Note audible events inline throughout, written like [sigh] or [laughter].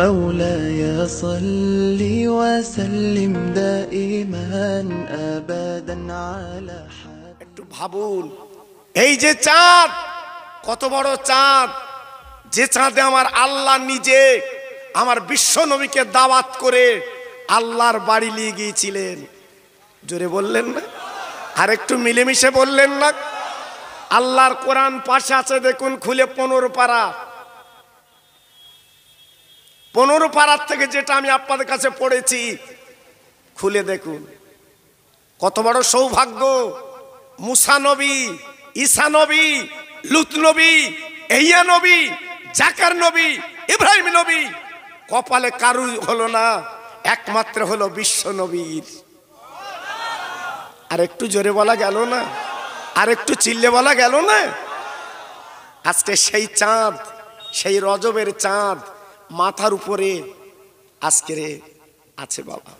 مولاي صل وسلم دائما ابدا على একটু ভাবুন এই যে চাঁদ কত বড় চাঁদ যে চাঁদে আমার আল্লাহ নিজে আমার বিশ্ব নবীকে দাওয়াত করে আল্লাহর বাড়ি নিয়ে গিয়েছিলেন জোরে বললেন না আর একটু মিলেমিশে বললেন না আল্লাহর কোরআন পাশে আছে দেখুন খুলে পনেরো পাড়া পনেরো পাড়ার থেকে যেটা আমি আপনাদের কাছে পড়েছি খুলে দেখুন কত বড় সৌভাগ্য মুসানবী ঈশানবী লুতনবী এইয়া নবী জাকার নবী ইব্রাহিম নবী কপালে কারু হলো না একমাত্র হলো বিশ্ব নবীর আর একটু জোরে বলা গেল না আর একটু চিল্লে বলা গেল না আজকে সেই চাঁদ সেই রজবের চাঁদ মাথার উপরে আজকের আছে বাবা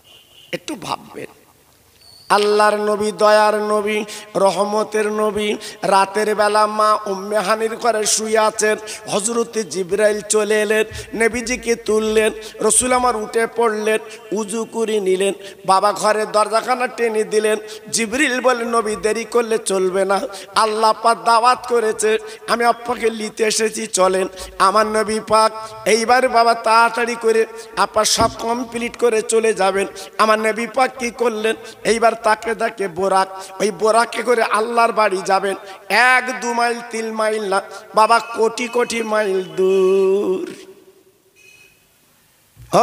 একটু ভাববেন আল্লাহর নবী দয়ার নবী রহমতের নবী রাতের বেলা মা উম্মেহানির ঘরে শুয়ে আছেন হজরতে জিব্রাইল চলে এলেন নেবিজিকে তুললেন রসুল আমার উঠে পড়লেন উজু করে নিলেন বাবা ঘরে দরজাখানা টেনে দিলেন জিব্রিল বলে নবী দেরি করলে চলবে না আল্লাহ পাক দাওয়াত করেছে আমি আপ্পাকে নিতে এসেছি চলেন আমার নবী পাক এইবার বাবা তাড়াতাড়ি করে আপা সব কমপ্লিট করে চলে যাবেন আমার নবী পাক কী করলেন এইবার তাকে দেখে বোরাক ওই বোরাকে করে আল্লাহর বাড়ি যাবেন এক দু মাইল তিন মাইল না বাবা কোটি কোটি মাইল দূর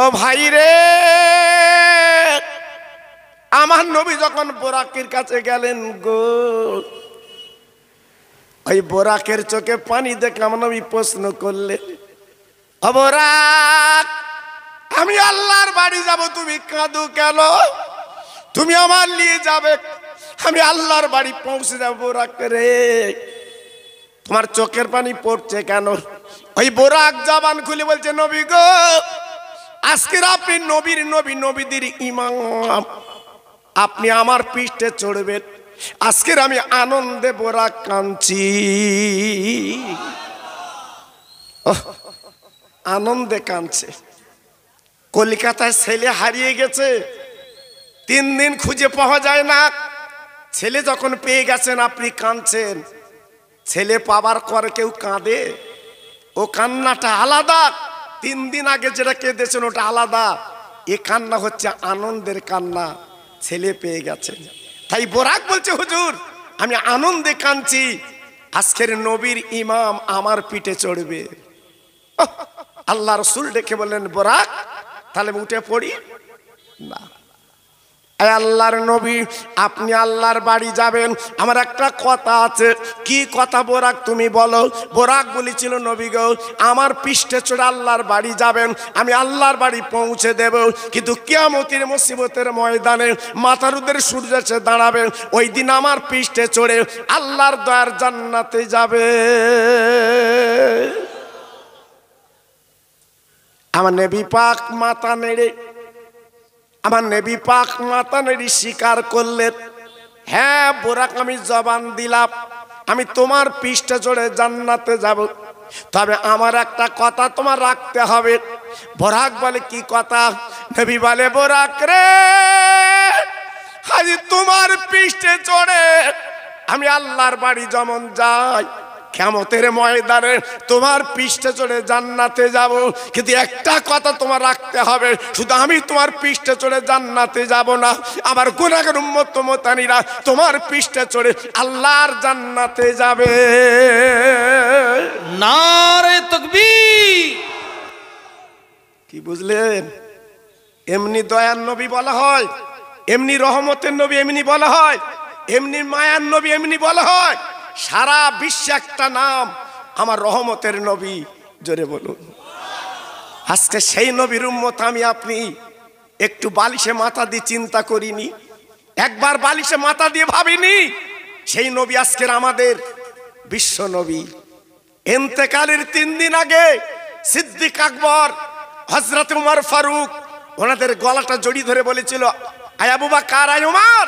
ও ভাই রে আমার নবী যখন বোরাকের কাছে গেলেন গো ওই বোরাকের চোখে পানি দেখে আমার নবী প্রশ্ন করলেন অবরাক আমি আল্লাহর বাড়ি যাব তুমি কাঁদু কেন তুমি আমার নিয়ে যাবে আমি আল্লাহর বাড়ি পৌঁছে যাবো বোরাক রে তোমার চোখের পানি পড়ছে কেন ওই বোরাক জাবান খুলে বলছে নবী গো আজকের আপনি নবীর নবী নবীদের ইমাম আপনি আমার পৃষ্ঠে চড়বেন আজকের আমি আনন্দে বোরাক কাঁদছি আনন্দে কাঁদছে কলিকাতায় ছেলে হারিয়ে গেছে তিন দিন খুঁজে পাওয়া যায় না ছেলে যখন পেয়ে গেছেন আপনি কাঁদছেন ছেলে পাবার পর কেউ কাঁদে ও কান্নাটা আলাদা তিন দিন আগে যেটা কেঁদেছেন ওটা আলাদা এ কান্না হচ্ছে আনন্দের কান্না ছেলে পেয়ে গেছেন তাই বোরাক বলছে হুজুর আমি আনন্দে কাঁদছি আজকের নবীর ইমাম আমার পিঠে চড়বে আল্লাহ রসুল ডেকে বললেন বোরাক তাহলে উঠে পড়ি না আল্লাহর নবী আপনি আল্লাহর বাড়ি যাবেন আমার একটা কথা আছে কি কথা বোরাক তুমি বলো বোরাক বলেছিল নবী গো আমার পৃষ্ঠে চড়ে আল্লাহর বাড়ি যাবেন আমি আল্লাহর বাড়ি পৌঁছে দেব কিন্তু কেয়ামতির মুসিবতের ময়দানে মাথারুদের সূর্য সে দাঁড়াবে ওই দিন আমার পৃষ্ঠে চড়ে আল্লাহর দয়ার জান্নাতে যাবে আমার নেবি পাক মাথা নেড়ে আমার নেবি পাক মাতানেরই স্বীকার করলেন হ্যাঁ বোরাক আমি জবান দিলাম আমি তোমার পৃষ্ঠে চড়ে জান্নাতে যাব তবে আমার একটা কথা তোমার রাখতে হবে বোরাক বলে কি কথা নেবি বলে বোরাক রে হাজি তোমার পৃষ্ঠে চড়ে আমি আল্লাহর বাড়ি যেমন যাই কেমতের ময়দানে তোমার পৃষ্ঠে চড়ে জান্নাতে যাব কিন্তু একটা কথা তোমার রাখতে হবে শুধু আমি তোমার পৃষ্ঠে চড়ে জান্নাতে যাব না আমার গুণাগের উন্মত মতানিরা তোমার পৃষ্ঠে চড়ে আল্লাহর জান্নাতে যাবে নারে তকবি কি বুঝলেন এমনি দয়ার নবী বলা হয় এমনি রহমতের নবী এমনি বলা হয় এমনি মায়ার নবী এমনি বলা হয় সারা বিশ্বে একটা নাম আমার রহমতের নবী জোরে বলুন আজকে সেই নবীর উম্মত আমি আপনি একটু বালিশে মাথা দিয়ে চিন্তা করিনি একবার বালিশে মাথা দিয়ে ভাবিনি সেই নবী আজকের আমাদের বিশ্ব নবী এন্তেকালের তিন দিন আগে সিদ্দিক আকবর হজরত উমার ফারুক ওনাদের গলাটা জড়ি ধরে বলেছিল আয়াবুবা কার আয় উমার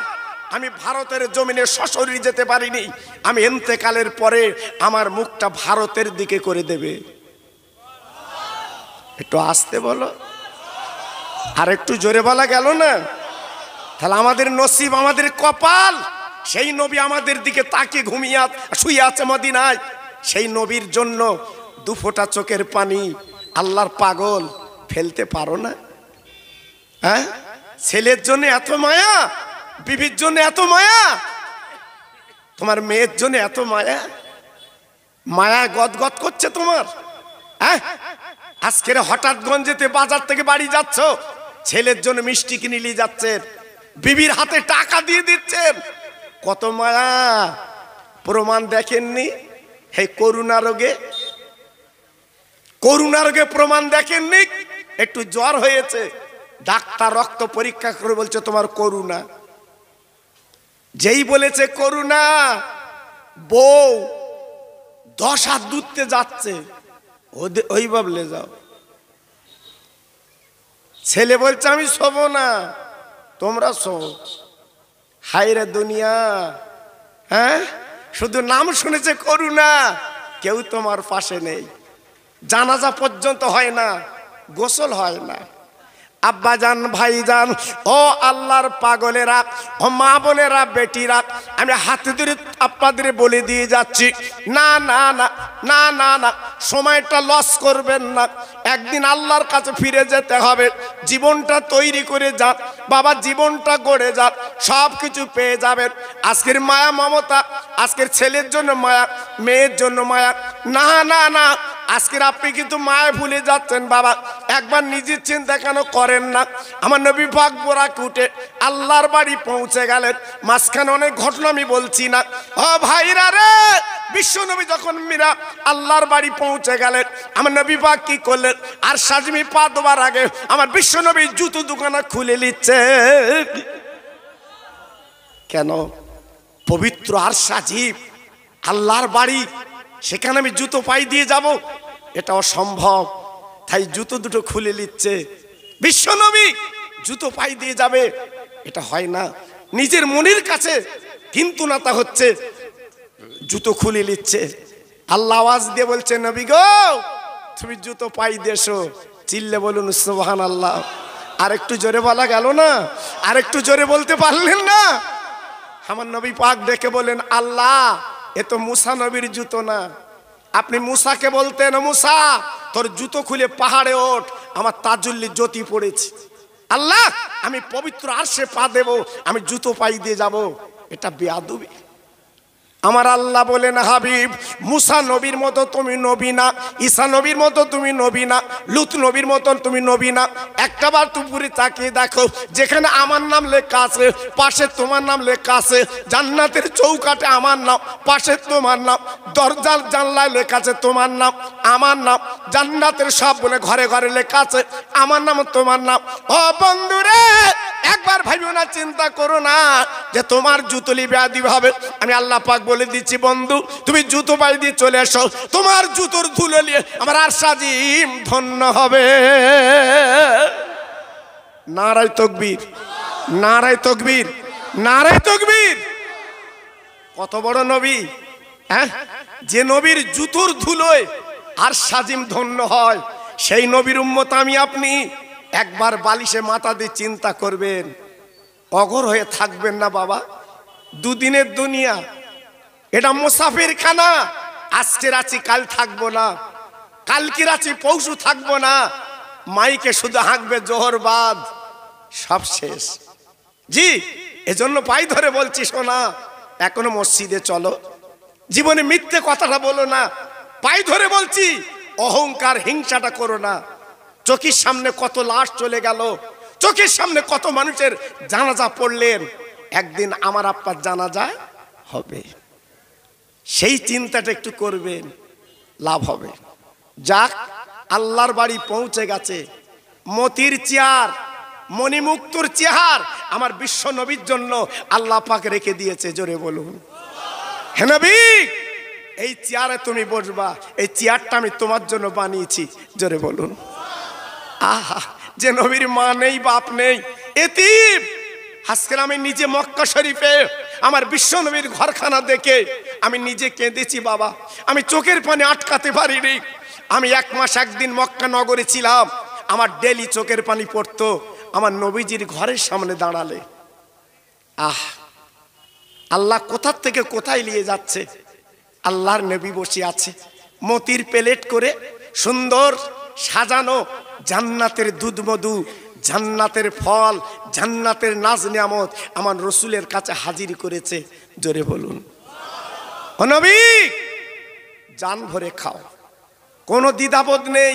আমি ভারতের জমিনে সশরীর যেতে পারিনি আমি এন্তেকালের পরে আমার মুখটা ভারতের দিকে করে দেবে একটু আসতে বলো আর একটু জোরে বলা গেল না তাহলে আমাদের নসিব আমাদের কপাল সেই নবী আমাদের দিকে তাকে ঘুমিয়ে শুয়ে আছে মদিনায় সেই নবীর জন্য দুফোটা চোখের পানি আল্লাহর পাগল ফেলতে পারো না হ্যাঁ ছেলের জন্য এত মায়া বিবির জন্য এত মায়া তোমার মেয়ের জন্য এত মায়া মায়া গদগদ করছে তোমার হ্যাঁ আজকের হঠাৎ গঞ্জেতে বাজার থেকে বাড়ি যাচ্ছ ছেলের জন্য মিষ্টি কিনে নিয়ে যাচ্ছেন বিবির হাতে টাকা দিয়ে দিচ্ছেন কত মায়া প্রমাণ দেখেননি হে করুণা রোগে করুণা রোগে প্রমাণ দেখেননি একটু জ্বর হয়েছে ডাক্তার রক্ত পরীক্ষা করে বলছে তোমার করুণা যেই বলেছে করুণা বউ দশ হাত দূরতে যাচ্ছে ওই বাবলে যাও ছেলে বলছে আমি শোব না তোমরা শোব রে দুনিয়া হ্যাঁ শুধু নাম শুনেছে করুণা কেউ তোমার পাশে নেই জানাজা পর্যন্ত হয় না গোসল হয় না আব্বাজান ভাইজান ও আল্লাহর পাগলেরা ও মা বোনেরা বেটিরা আমি হাতে ধরে আপনাদের বলে দিয়ে যাচ্ছি না না না না না না সময়টা লস করবেন না একদিন আল্লাহর কাছে ফিরে যেতে হবে জীবনটা তৈরি করে যান বাবা জীবনটা গড়ে যান সব কিছু পেয়ে যাবেন আজকের মায়া মমতা আজকের ছেলের জন্য মায়া মেয়ের জন্য মায়া না না না আজকের আপনি কিন্তু মায়ে ভুলে যাচ্ছেন বাবা একবার নিজের চিন্তা কেন করেন না আমার নবী পাক বোরা কুটে আল্লাহর বাড়ি পৌঁছে গেলেন মাঝখানে অনেক ঘটনা আমি বলছি না ও ভাইরা রে বিশ্বনবী যখন মীরা আল্লাহর বাড়ি পৌঁছে গেলেন আমার নবী পাক কি করলেন আর সাজমি পা দেওয়ার আগে আমার নবী জুতো দোকানা খুলে নিচ্ছে কেন পবিত্র আর সাজিব আল্লাহর বাড়ি সেখানে আমি জুতো পাই দিয়ে যাব এটা অসম্ভব তাই জুতো দুটো খুলে নিচ্ছে বিশ্বনবী জুতো পাই দিয়ে যাবে এটা হয় না নিজের মনির কাছে কিন্তু না তা হচ্ছে জুতো খুলে নিচ্ছে আল্লাহ আওয়াজ দিয়ে বলছে নবী গো তুমি জুতো পাই দেশো চিল্লে বলুন সুবহান আল্লাহ আর একটু জোরে বলা গেল না আর একটু জোরে বলতে পারলেন না আমার নবী পাক ডেকে বলেন আল্লাহ এ তো মুসা নবীর জুতো না আপনি মুসাকে বলতেন মুসা তোর জুতো খুলে পাহাড়ে ওঠ আমার তাজুল্লি জ্যোতি পড়েছে আল্লাহ আমি পবিত্র আর সে পা দেব আমি জুতো পাই দিয়ে যাব এটা বেয়াদুবি আমার আল্লাহ বলেন হাবিব মুসা নবীর মতো তুমি নবী না ঈশা নবীর মতো তুমি নবী না লুত নবীর মতন তুমি নবী না একটাবার তুপুরে তাকিয়ে দেখো যেখানে আমার নাম লেখা আছে পাশে তোমার নাম লেখা আছে জান্নাতের চৌকাটে আমার নাম পাশে তোমার নাম দরজার জানলায় লেখা আছে তোমার নাম আমার নাম জান্নাতের সব বলে ঘরে ঘরে লেখা আছে আমার নাম তোমার নাম ও বন্ধুরে একবার ভাবিও না চিন্তা করো না যে তোমার জুতলি ব্যাধি হবে আমি আল্লাহ পাক বলে দিচ্ছি বন্ধু তুমি জুতো পাই দিয়ে চলে আসো তোমার জুতোর ধুলো নিয়ে আমার আর সাজিম ধন্য হবে নারায় তকবীর নারায় তকবীর নারায় তকবীর কত বড় নবী হ্যাঁ যে নবীর জুতোর ধুলোয় আর সাজিম ধন্য হয় সেই নবীর উম্মত আমি আপনি একবার বালিশে মাথা দিয়ে চিন্তা করবেন অগর হয়ে থাকবেন না বাবা দুদিনের দুনিয়া এটা মুসাফির খানা আজকের আছি কাল থাকবো না কালকে রাচি পৌষু থাকবো না মাইকে শুধু হাঁকবে জোহরবাদ সব শেষ জি এজন্য পাই ধরে বলছি সোনা এখনো মসজিদে চলো জীবনে মিথ্যে কথাটা বলো না পাই ধরে বলছি অহংকার হিংসাটা করো না চোখের সামনে কত লাশ চলে গেল চোখের সামনে কত মানুষের জানাজা পড়লেন একদিন আমার আপ্পার জানাজা হবে সেই চিন্তাটা একটু করবেন লাভ হবে যাক আল্লাহর বাড়ি পৌঁছে গেছে মতির চেয়ার মণিমুক্তর চেহার আমার বিশ্ব নবীর জন্য আল্লাহ পাক রেখে দিয়েছে জোরে বলুন হেনবি এই চেয়ারে তুমি বসবা এই চেয়ারটা আমি তোমার জন্য বানিয়েছি জোরে বলুন আহা যে নবীর মা নেই বাপ নেই এতিম আজকে আমি নিজে মক্কা শরীফে আমার বিশ্ব নবীর ঘরখানা দেখে আমি নিজে কেঁদেছি বাবা আমি চোখের পানে আটকাতে পারিনি আমি এক মাস একদিন মক্কা নগরে ছিলাম আমার ডেলি চোখের পানি পড়তো আমার নবীজির ঘরের সামনে দাঁড়ালে আহ আল্লাহ কোথার থেকে কোথায় নিয়ে যাচ্ছে আল্লাহর নবী বসে আছে মতির প্লেট করে সুন্দর সাজানো জান্নাতের মধু জান্নাতের ফল জান্নাতের নাজ নিয়ামত আমার রসুলের কাছে হাজির করেছে জোরে বলুন ও নবী জান ভরে খাও কোনো দ্বিধাবোধ নেই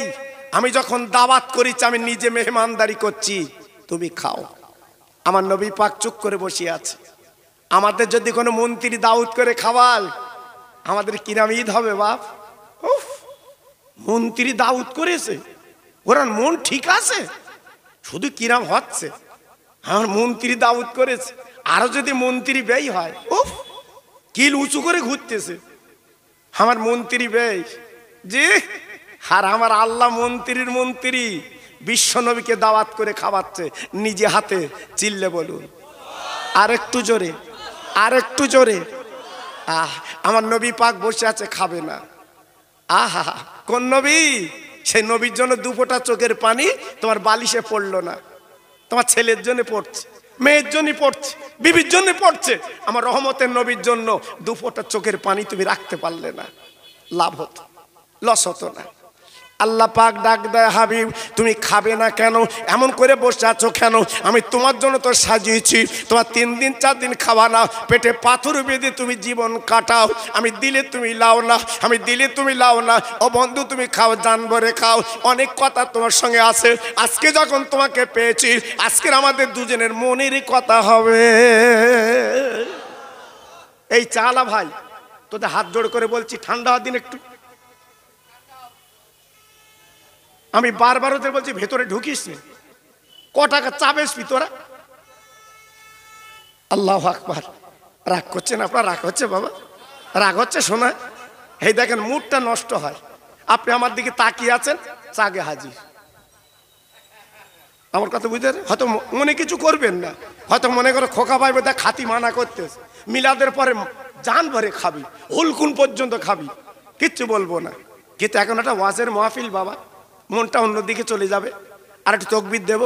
আমি যখন দাওয়াত করিছি আমি নিজে মেহমানদারি করছি তুমি খাও আমার নবী পাক চুপ করে বসে আছে আমাদের যদি কোনো মন্ত্রী দাউদ করে খাওয়াল আমাদের কিরাম ঈদ হবে বাপ উফ মন্ত্রী দাউদ করেছে ওরা মন ঠিক আছে শুধু কিরাম হচ্ছে আমার মন্ত্রী দাউদ করেছে আরো যদি মন্ত্রী ব্যয় হয় উফ কিল উঁচু করে ঘুরতেছে আমার মন্ত্রী ব্যয় যে আর আমার আল্লাহ মন্ত্রীর মন্ত্রী বিশ্বনবীকে দাওয়াত করে খাওয়াচ্ছে নিজে হাতে চিল্লে বলুন আর একটু জোরে আর একটু জোরে আহ আমার নবী পাক বসে আছে খাবে না আহা কোন নবী সে নবীর জন্য দুপোটা চোখের পানি তোমার বালিশে পড়লো না তোমার ছেলের জন্য পড়ছে মেয়ের জন্য পড়ছে বিবির জন্য পড়ছে আমার রহমতের নবীর জন্য দুপোটা চোখের পানি তুমি রাখতে পারলে না লাভ হতো লস হতো না আল্লাহ পাক ডাক দেয় হাবিব তুমি খাবে না কেন এমন করে বসে আছো কেন আমি তোমার জন্য তো সাজিয়েছি তোমার তিন দিন চার দিন খাওয়া না পেটে পাথর বেঁধে তুমি জীবন কাটাও আমি দিলে তুমি লাও না আমি দিলে তুমি লাও না ও বন্ধু তুমি খাও জানবরে খাও অনেক কথা তোমার সঙ্গে আছে আজকে যখন তোমাকে পেয়েছি আজকের আমাদের দুজনের মনেরই কথা হবে এই চালা ভাই তোদের হাত জোড় করে বলছি ঠান্ডা দিন একটু আমি বারবার ওদের বলছি ভেতরে ঢুকিস নি ক টাকা চাবেস তোরা আল্লাহ আকবার রাগ করছেন আপনার রাগ হচ্ছে বাবা রাগ হচ্ছে শোনা এই দেখেন মুডটা নষ্ট হয় আপনি আমার দিকে তাকিয়ে আছেন চাগে হাজির আমার কথা বুঝতে হয়তো মনে কিছু করবেন না হয়তো মনে করো খোকা পাইবে দেখ খাতি মানা করতেছে মিলাদের পরে জান ভরে খাবি হুলকুন পর্যন্ত খাবি কিচ্ছু বলবো না কিন্তু এখন একটা ওয়াজের মাহফিল বাবা মনটা অন্যদিকে চলে যাবে আর একটু তকবির দেব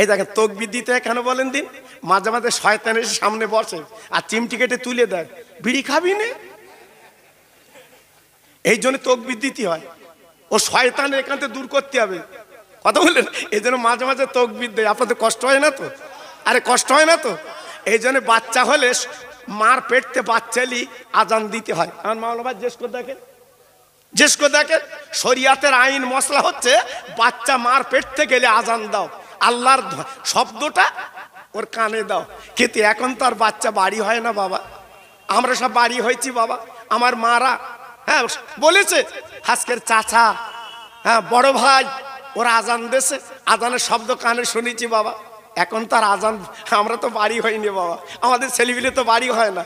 এই দেখেন তকবির দিতে কেন বলেন দিন মাঝে মাঝে শয়তান এসে সামনে বসে আর চিমটি কেটে তুলে দেয় বিড়ি খাবি নে এই জন্য তকবির দিতে হয় ও শয়তান থেকে দূর করতে হবে কথা বললেন এই জন্য মাঝে মাঝে তকবির দেয় আপনাদের কষ্ট হয় না তো আরে কষ্ট হয় না তো এই জন্য বাচ্চা হলে মার পেটতে বাচ্চালি আজান দিতে হয় আমার মা বাবা জিজ্ঞেস করে দেখেন জিজ্ঞেস দেখে দেখেন শরিয়াতের আইন মশলা হচ্ছে বাচ্চা মার পেট থেকে গেলে আজান দাও আল্লাহর শব্দটা ওর কানে দাও কিন্তু এখন তো আর বাচ্চা বাড়ি হয় না বাবা আমরা সব বাড়ি হয়েছি বাবা আমার মারা হ্যাঁ বলেছে আজকের চাচা হ্যাঁ বড় ভাই ওরা আজান দেশে আজানের শব্দ কানে শুনেছি বাবা এখন তার আজান আমরা তো বাড়ি হইনি বাবা আমাদের ছেলেপিলে তো বাড়ি হয় না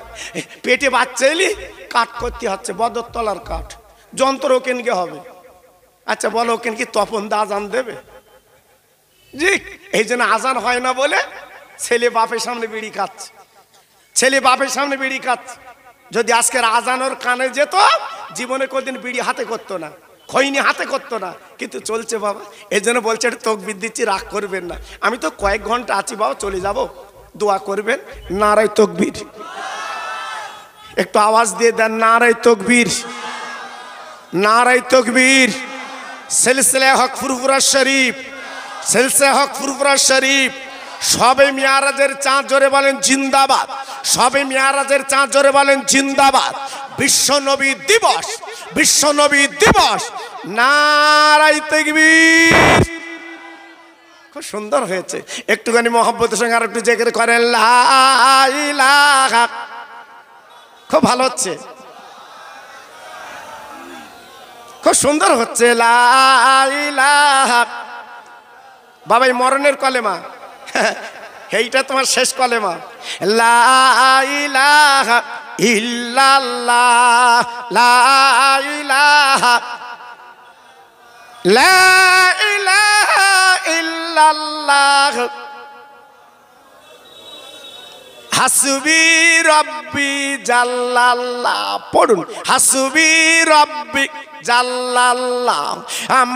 পেটে বাচ্চা এলি কাঠ করতে হচ্ছে বদরতলার কাঠ যন্ত্র কেনকে হবে আচ্ছা বলো ওকেন কি তপন দা আজান দেবে জি এই জন্য আজান হয় না বলে ছেলে বাপের সামনে বিড়ি খাচ্ছে ছেলে বাপের সামনে বিড়ি খাচ্ছে যদি আজকের আজানোর কানে যেত জীবনে কোনদিন বিড়ি হাতে করতো না খৈনি হাতে করতো না কিন্তু চলছে বাবা এই জন্য বলছে এটা তকবির দিচ্ছি রাগ করবেন না আমি তো কয়েক ঘন্টা আছি বাবা চলে যাব দোয়া করবেন নারায় তকবির একটু আওয়াজ দিয়ে দেন নারায় তকবীর নারাই তকবীর সিলসিলে হক ফুরফুরা শরীফ সিলসিলে হক ফুরফুরা শরীফ সবে মিয়ারাজের চাঁদ জোরে বলেন জিন্দাবাদ সবে মিয়ারাজের চাঁদ জোরে বলেন জিন্দাবাদ বিশ্বনবী দিবস বিশ্বনবী দিবস নারাই তকবীর খুব সুন্দর হয়েছে একটুখানি মোহাম্মতের সঙ্গে আর একটু জেগে করেন লাইলা খুব ভালো হচ্ছে খুব সুন্দর হচ্ছে বাবা এই মরণের কলেমা এইটা তোমার শেষ কলেমা লাইলাহ ইল্লাল্লাহ লাইলাহ হাসবি রব্বি জাল্লাল্লাহ পড়ুন হাসবি রব্বি জাল্লাল্লাহ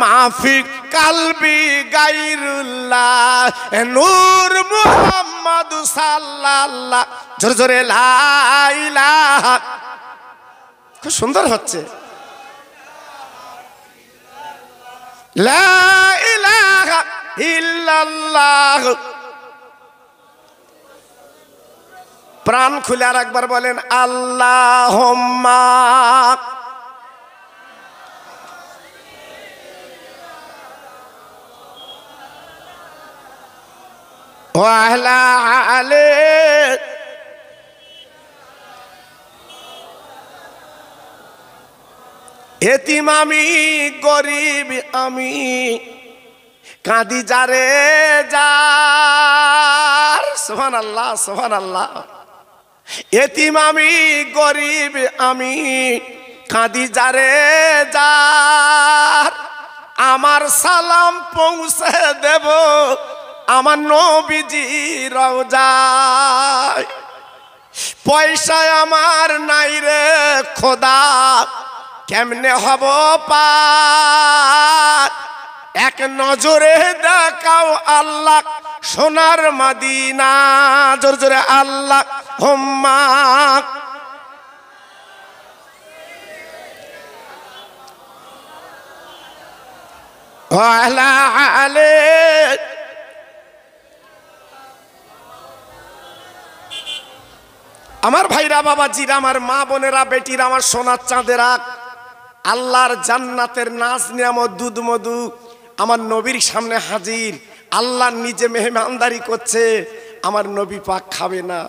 মাফি কালবি গাইরুল্লাহ নূর মুহাম্মদ সাল্লাল্লাহ জোরে জোরে লাইলা খুব সুন্দর হচ্ছে লা ইলাহা ইল্লাল্লাহ প্রাণ খুলে আর একবার বলেন আল্লাহ আলে এতিম আমি গরিব আমি কাঁদি যারে যার সোহান আল্লাহ সোহান আল্লাহ এতিম আমি গরিব আমি কাঁদি যারে যার আমার সালাম পৌঁছে দেব আমার নবীজি রওজায় পয়সায় আমার নাই রে খোদা কেমনে হব পা এক নজরে দেখাও আল্লাহ সোনার মাদিনা জোর জোরে আল্লাহ হোম্মা আলে আমার ভাইরা বাবা বাবাজিরা আমার মা বোনেরা বেটিরা আমার সোনার চাঁদেরা আল্লাহর জান্নাতের নাচ আমার দুধ মধু আমার নবীর সামনে হাজির আল্লাহ নিজে মেহমানদারি করছে আমার নবী পাক খাবে না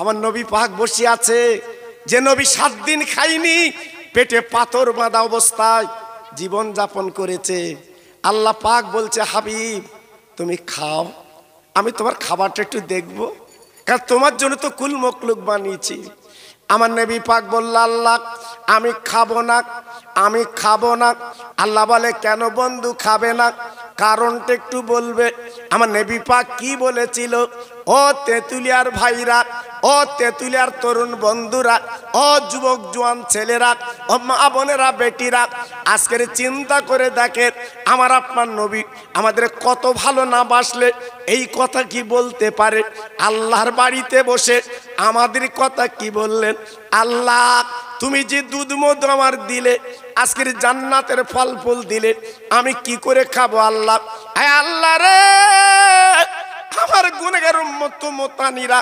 আমার নবী পাক বসে আছে যে নবী সাত দিন খাইনি পেটে পাথর বাঁধা অবস্থায় জীবন যাপন করেছে আল্লাহ পাক বলছে হাবিব তুমি খাও আমি তোমার খাবারটা একটু দেখবো কারণ তোমার জন্য তো কুল মকলুক বানিয়েছি আমার নেবি পাক বললো আল্লাহ আমি খাবো না আমি খাবো না আল্লাহ বলে কেন বন্ধু খাবে না কারণটা একটু বলবে আমার নেবি পাক কি বলেছিল ও তেঁতুলিয়ার ভাইরা ও তেঁতুলিয়ার তরুণ বন্ধুরা ও যুবক জোয়ান ছেলেরা ও মা বোনেরা বেটিরা আজকের চিন্তা করে দেখে আমার আপনার নবী আমাদের কত ভালো না বাসলে এই কথা কি বলতে পারে আল্লাহর বাড়িতে বসে আমাদের কথা কি বললেন আল্লাহ তুমি যে দুধ মধু আমার দিলে আজকের জান্নাতের ফল ফুল দিলে আমি কি করে খাবো আল্লাহ হ্যাঁ আল্লাহ রে আমার গুণের মতো মোতানিরা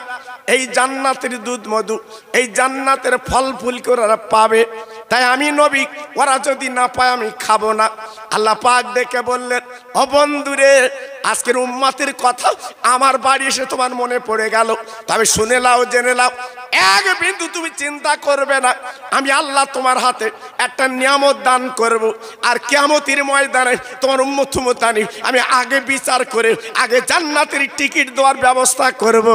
এই জান্নাতের দুধ মধু এই জান্নাতের ফল ফুল ওরা পাবে তাই আমি নবী ওরা যদি না পায় আমি খাবো না আল্লাহ পাক দেখে বললেন অবন্ধুরে আজকের উম্মাতের কথা আমার বাড়ি এসে তোমার মনে পড়ে গেল তবে শুনে লাও জেনে লাও এক বিন্দু তুমি চিন্তা করবে না আমি আল্লাহ তোমার হাতে একটা নিয়ামত দান করব আর কেমতির ময়দানে তোমার উম্মুতানি আমি আগে বিচার করে আগে জান্নাতের টিকিট দেওয়ার ব্যবস্থা করব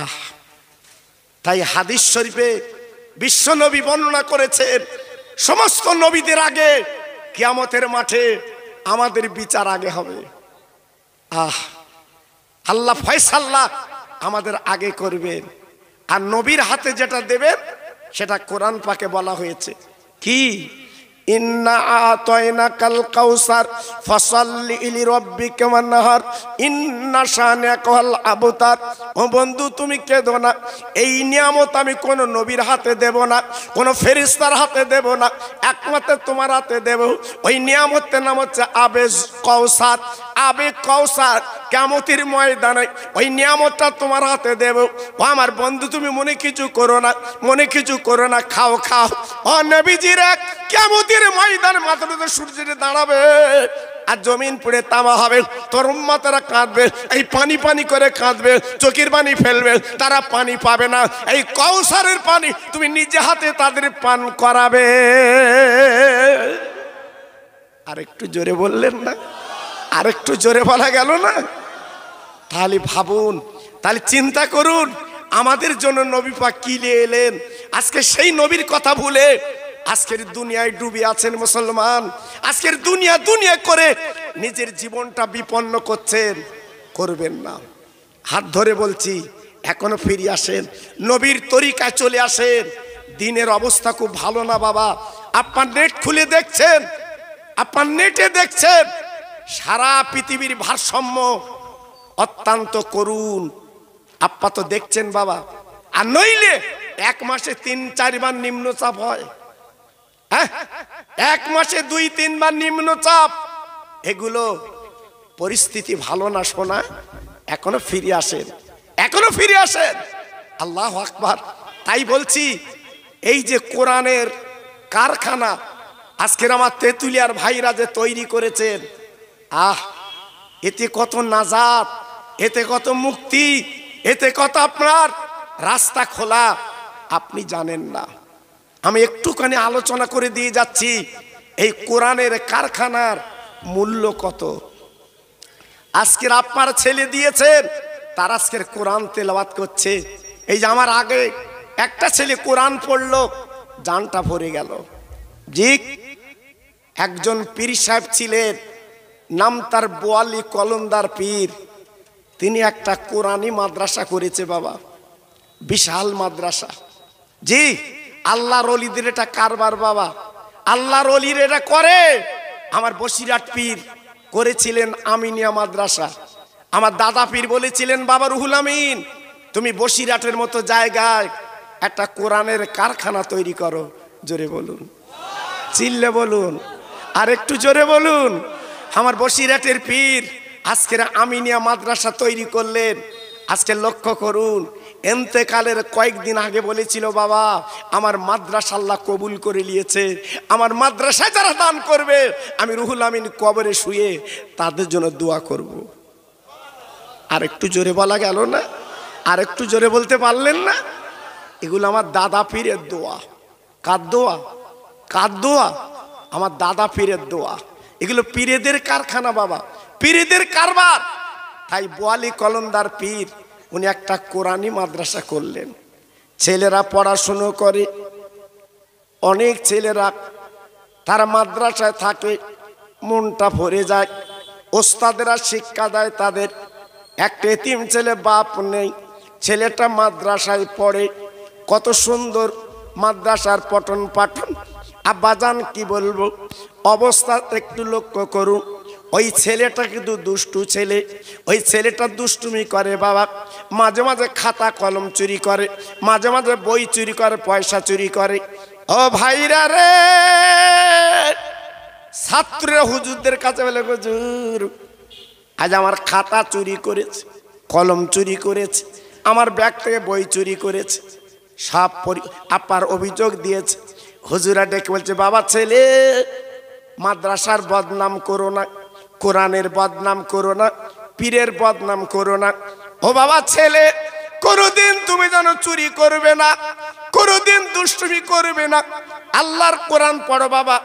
আহ তাই হাদিস শরীফে বিশ্বনবী বর্ণনা করেছেন সমস্ত নবীদের আগে কিয়ামতের মাঠে আমাদের বিচার আগে হবে আহ আল্লাহ ফয়সাল্লাহ আমাদের আগে করবেন আর নবীর হাতে যেটা দেবেন সেটা কোরআন পাকে বলা হয়েছে কি ইন্না আতয়না কাল কাউসার ফসল্লি ইলি রব্বি কেমন নাহার ইন্না শানে কহল আবতার ও বন্ধু তুমি কেঁদো না এই নিয়ামত আমি কোনো নবীর হাতে দেব না কোন ফেরিস্তার হাতে দেব না একমাত্র তোমার হাতে দেব ওই নিয়ামতের নাম হচ্ছে আবে কৌসার আবে কৌসার কেমতির ময়দানে ওই নিয়ামতটা তোমার হাতে দেব ও আমার বন্ধু তুমি মনে কিছু করো না মনে কিছু করো না খাও খাও ও নবীজির কেমতি যুদ্ধের ময়দানে মাতলুদের সূর্যের দাঁড়াবে আর জমিন পুড়ে তামা হবে তোর উম্মাতারা কাঁদবে এই পানি পানি করে কাঁদবে চোখের পানি ফেলবে তারা পানি পাবে না এই কৌসারের পানি তুমি নিজে হাতে তাদের পান করাবে আর একটু জোরে বললেন না আর একটু জোরে বলা গেল না তাহলে ভাবুন তাহলে চিন্তা করুন আমাদের জন্য নবী পাক কিলে এলেন আজকে সেই নবীর কথা ভুলে আজকের দুনিয়ায় ডুবে আছেন মুসলমান আজকের দুনিয়া দুনিয়া করে নিজের জীবনটা বিপন্ন করছেন করবেন না হাত ধরে বলছি এখনো ফিরে আসেন নবীর তরিকায় চলে আসেন দিনের অবস্থা খুব ভালো না বাবা আপনার নেট খুলে দেখছেন আপনার নেটে দেখছেন সারা পৃথিবীর ভারসাম্য অত্যন্ত করুণ আপা তো দেখছেন বাবা আর নইলে এক মাসে তিন চারবার নিম্নচাপ হয় হ্যাঁ? এক মাসে দুই তিনবার নিম্নচাপ এগুলো পরিস্থিতি ভালো না শোনা এখনো ফিরে আসেন এখনো ফিরে আসেন আল্লাহ আকবার তাই বলছি এই যে কোরআনের কারখানা আজকের আমার তেঁতুলিয়ার ভাইরা যে তৈরি করেছেন আহ এতে কত নাজাত এতে কত মুক্তি এতে কত আপনার রাস্তা খোলা আপনি জানেন না আমি একটুখানি আলোচনা করে দিয়ে যাচ্ছি এই কোরআনের কারখানার মূল্য কত আজকের আপনার ছেলে দিয়েছেন তার আজকের কোরআন তেলাওয়াত করছে এই যে আমার আগে একটা ছেলে কোরআন পড়লো জানটা ভরে গেল জি একজন পীর সাহেব ছিলেন নাম তার বোয়ালি কলমদার পীর তিনি একটা কোরআনী মাদ্রাসা করেছে বাবা বিশাল মাদ্রাসা জি আল্লাহর অলিদের এটা কারবার বাবা আল্লাহর অলির এটা করে আমার বসিরাট পীর করেছিলেন আমিনিয়া মাদ্রাসা আমার দাদা পীর বলেছিলেন বাবা রুহুল আমিন তুমি বসিরাটের মতো জায়গায় একটা কোরআনের কারখানা তৈরি করো জোরে বলুন চিল্লে বলুন আর একটু জোরে বলুন আমার বসিরাটের পীর আজকের আমিনিয়া মাদ্রাসা তৈরি করলেন আজকে লক্ষ্য করুন এন্তেকালের কয়েকদিন আগে বলেছিল বাবা আমার মাদ্রাসা আল্লাহ কবুল করে নিয়েছে আমার মাদ্রাসায় যারা দান করবে আমি রুহুল আমিন কবরে শুয়ে তাদের জন্য দোয়া করব। আর একটু জোরে বলা গেল না আর একটু জোরে বলতে পারলেন না এগুলো আমার দাদা পীরের দোয়া কার দোয়া কার দোয়া আমার দাদা পীরের দোয়া এগুলো পীরেদের কারখানা বাবা পীরেদের কারবার তাই বোয়ালি কলন্দার পীর উনি একটা কোরআনই মাদ্রাসা করলেন ছেলেরা পড়াশুনো করে অনেক ছেলেরা তার মাদ্রাসায় থাকে মনটা ভরে যায় ওস্তাদেরা শিক্ষা দেয় তাদের একটা এতিম ছেলে বাপ নেই ছেলেটা মাদ্রাসায় পড়ে কত সুন্দর মাদ্রাসার পঠন পাঠন আব্বাজান কি বলবো অবস্থা একটু লক্ষ্য করুন ওই ছেলেটা কিন্তু দুষ্টু ছেলে ওই ছেলেটা দুষ্টুমি করে বাবা মাঝে মাঝে খাতা কলম চুরি করে মাঝে মাঝে বই চুরি করে পয়সা চুরি করে ও ভাইরা রে ছাত্রের হুজুরদের কাছে বলে হুজুর আজ আমার খাতা চুরি করেছে কলম চুরি করেছে আমার ব্যাগ থেকে বই চুরি করেছে সব পরি আপার অভিযোগ দিয়েছে হুজুরা ডেকে বলছে বাবা ছেলে মাদ্রাসার বদনাম করো না কোরআনের বদনাম করো না পীরের বদনাম করো না ও বাবা ছেলে কোনোদিন তুমি যেন চুরি করবে না কোনোদিন দুষ্টুমি করবে না আল্লাহর কোরআন পড়ো বাবা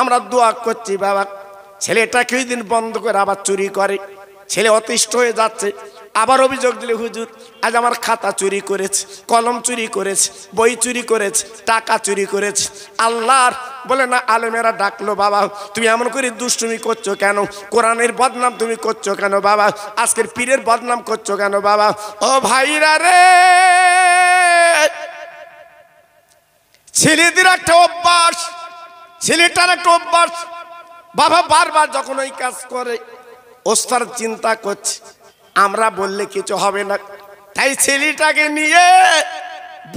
আমরা দোয়া করছি বাবা ছেলেটাকে ওই দিন বন্ধ করে আবার চুরি করে ছেলে অতিষ্ঠ হয়ে যাচ্ছে আবার অভিযোগ দিলে হুজুর আজ আমার খাতা চুরি করেছে কলম চুরি করেছে বই চুরি করেছে টাকা চুরি করেছে আল্লাহর বলে না আলেমেরা ডাকলো বাবা তুমি এমন করে দুষ্টুমি করছো কেন কোরআনের বদনাম তুমি করছো কেন বাবা আজকের পীরের বদনাম করছো কেন বাবা ও ভাইরা রে ছেলেদের একটা অভ্যাস ছেলেটার একটা অভ্যাস বাবা বারবার যখন ওই কাজ করে ওস্তার চিন্তা করছে আমরা বললে কিছু হবে না তাই ছেলেটাকে নিয়ে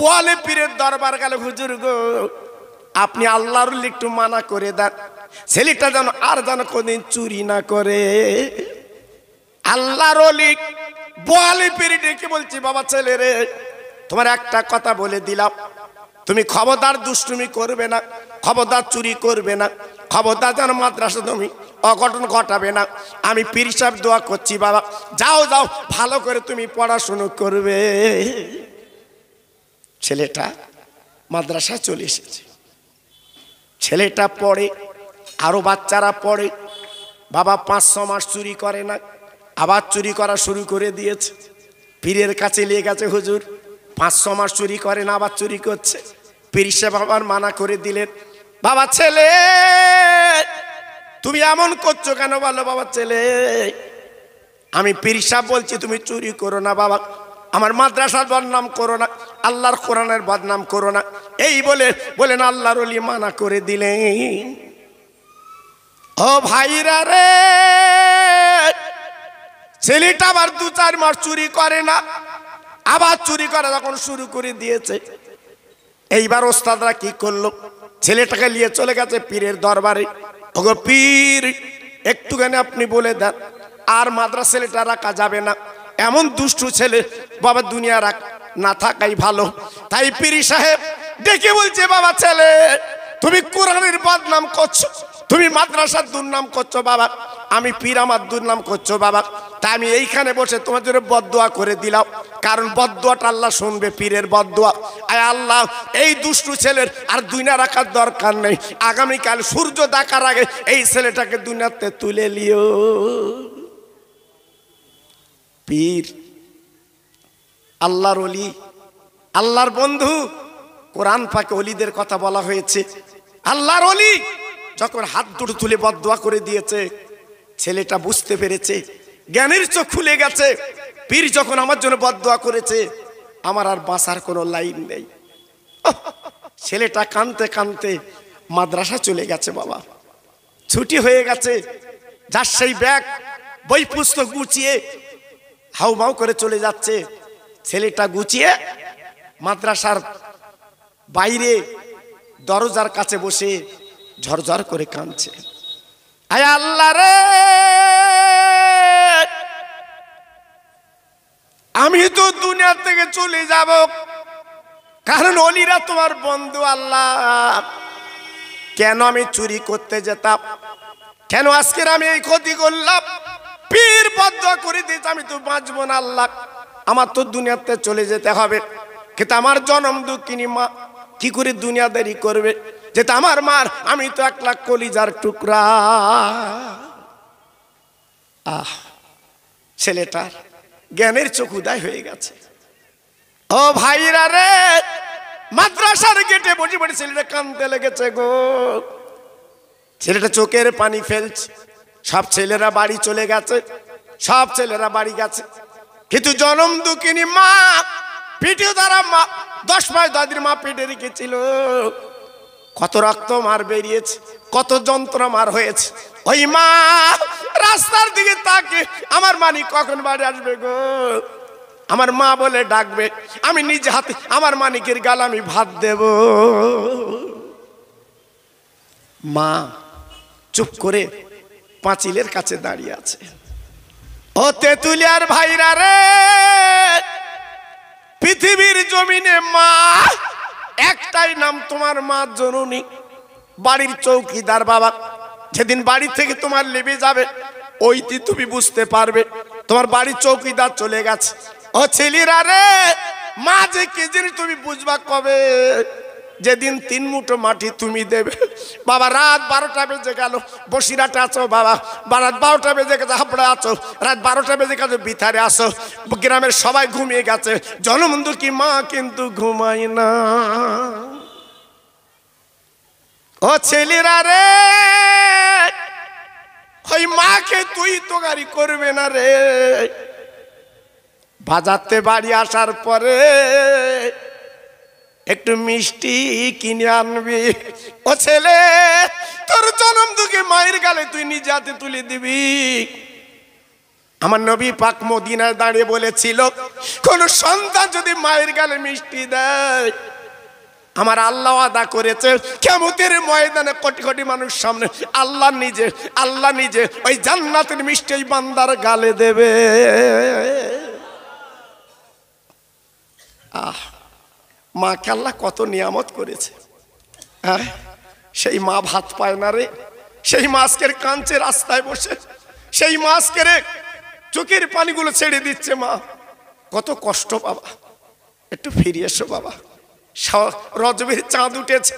বলে পীরের দরবার গেল হুজুর গো আপনি আল্লাহর একটু মানা করে দেন ছেলেটা যেন আর যেন কোনদিন চুরি না করে আল্লাহর লিক বলে পীরে ডেকে বলছি বাবা ছেলে রে তোমার একটা কথা বলে দিলাম তুমি খবরদার দুষ্টুমি করবে না খবরদার চুরি করবে না খবরদার যেন মাদ্রাসা তুমি অঘটন ঘটাবে না আমি পীর সাহেব দোয়া করছি বাবা যাও যাও ভালো করে তুমি পড়াশুনো করবে ছেলেটা মাদ্রাসায় চলে এসেছে ছেলেটা পড়ে আরও বাচ্চারা পড়ে বাবা পাঁচ ছ মাস চুরি করে না আবার চুরি করা শুরু করে দিয়েছে পীরের কাছে নিয়ে গেছে হুজুর পাঁচশো মাস চুরি করেন আবার চুরি করছে পিরিসে বাবার মানা করে দিলেন বাবা ছেলে তুমি এমন করছো কেন বলো বাবা ছেলে আমি পিরিসাব বলছি তুমি চুরি করো না বাবা আমার মাদ্রাসার বদনাম করো না আল্লাহর কোরআনের বদনাম করো না এই বলে বলেন আল্লাহর অলি মানা করে দিলেন ও ভাইরা রে ছেলেটা আবার দু চার মাস চুরি করে না আবার চুরি করা যখন শুরু করে দিয়েছে এইবার ওস্তাদরা কি করলো ছেলেটাকে নিয়ে চলে গেছে পীরের দরবারে ওগো পীর একটুখানি আপনি বলে দেন আর মাদ্রাস ছেলেটা রাখা যাবে না এমন দুষ্টু ছেলে বাবা দুনিয়া রাখ না থাকাই ভালো তাই পীরি সাহেব ডেকে বলছে বাবা ছেলে তুমি কোরআনের বদনাম করছো তুমি মাদ্রাসার দুর্নাম করছো বাবা আমি পীর আমার দুর্নাম করছো বাবা তাই আমি এইখানে বসে তোমার জন্য বদোয়া করে দিলাম কারণ বদোয়াটা আল্লাহ শুনবে পীরের বদোয়া আয় আল্লাহ এই দুষ্টু ছেলের আর দুইনা রাখার দরকার নেই আগামীকাল সূর্য দেখার আগে এই ছেলেটাকে দুনিয়াতে তুলে লিও পীর আল্লাহর অলি আল্লাহর বন্ধু কোরআন ফাঁকে অলিদের কথা বলা হয়েছে আল্লাহর অলি যখন হাত দুটো তুলে বদোয়া করে দিয়েছে ছেলেটা বুঝতে পেরেছে জ্ঞানের চোখ খুলে গেছে পীর যখন আমার জন্য বদোয়া করেছে আমার আর বাঁচার কোনো লাইন নেই ছেলেটা কানতে কানতে মাদ্রাসা চলে গেছে বাবা ছুটি হয়ে গেছে যার সেই ব্যাগ বই পুস্তক গুছিয়ে হাউমাউ করে চলে যাচ্ছে ছেলেটা গুছিয়ে মাদ্রাসার বাইরে দরজার কাছে বসে ঝরঝর করে কাঁদছে আয় আল্লাহ রে আমি তো দুনিয়ার থেকে চলে যাব কারণ অলিরা তোমার বন্ধু আল্লাহ কেন আমি চুরি করতে যেতাম কেন আজকের আমি এই ক্ষতি করলাম পীর বদ্ধ করে দিতে আমি তো বাঁচব না আল্লাহ আমার তো দুনিয়াতে চলে যেতে হবে কিন্তু আমার জনম দুঃখিনী মা কি করে দুনিয়া দেরি করবে যেটা আমার মার আমি তো এক লাখ কলিজার টুকরা আহ ছেলেটার জ্ঞানের চোখ উদয় হয়ে গেছে ও ভাইরা রে মাদ্রাসার গেটে বসে বসে ছেলেটা কানতে লেগেছে গো ছেলেটা চোখের পানি ফেলছে সব ছেলেরা বাড়ি চলে গেছে সব ছেলেরা বাড়ি গেছে কিন্তু জনম দুঃখিনী মা পিঠে তারা মা দশ মাস দাদির মা পেটে রেখেছিল কত রক্ত মার বেরিয়েছে কত যন্ত্রণা মার হয়েছে ওই মা রাস্তার দিকে তাকে আমার মানি কখন বাড়ি আসবে গো আমার মা বলে ডাকবে আমি নিজে হাতে আমার মানিকের গাল আমি ভাত দেব মা চুপ করে পাঁচিলের কাছে দাঁড়িয়ে আছে ও তেঁতুলিয়ার ভাইরা রে পৃথিবীর জমিনে মা একটাই নাম তোমার মা জননী বাড়ির চৌকিদার বাবা যেদিন বাড়ি থেকে তোমার লেবে যাবে ওই তুমি বুঝতে পারবে তোমার বাড়ির চৌকিদার চলে গেছে ও ছেলিরা রে মা যে কি জিনিস তুমি বুঝবা কবে যেদিন তিন মুঠো মাটি তুমি দেবে বাবা রাত বারোটা বেজে গেল বসিরাটে আছো বাবা রাত বারোটা বেজে গেছে হাপড়ে আছো রাত বারোটা বেজে গেছে বিথারে আসো গ্রামের সবাই ঘুমিয়ে গেছে জনবন্ধু কি মা কিন্তু ঘুমাই না ও ছেলেরা রে ওই মাকে তুই তো গাড়ি করবে না রে বাজাতে বাড়ি আসার পরে একটু মিষ্টি কিনে আনবি ও ছেলে তোর জনম দুঃখে মায়ের গালে তুই নিজাতে তুলে দিবি আমার নবী পাক মদিনায় দাঁড়িয়ে বলেছিল কোন সন্তান যদি মায়ের গালে মিষ্টি দেয় আমার আল্লাহ আদা করেছে কেমতের ময়দানে কোটি কোটি মানুষ সামনে আল্লাহ নিজে আল্লাহ নিজে ওই জান্নাতের মিষ্টি বান্দার গালে দেবে আহ মাকে আল্লাহ কত নিয়ামত করেছে হ্যাঁ সেই মা ভাত পায় না রে সেই মাস্কের কাঞ্চে রাস্তায় বসে সেই মাছকে রে চোখের পানিগুলো ছেড়ে দিচ্ছে মা কত কষ্ট বাবা একটু ফিরে এসো বাবা রজবের চাঁদ উঠেছে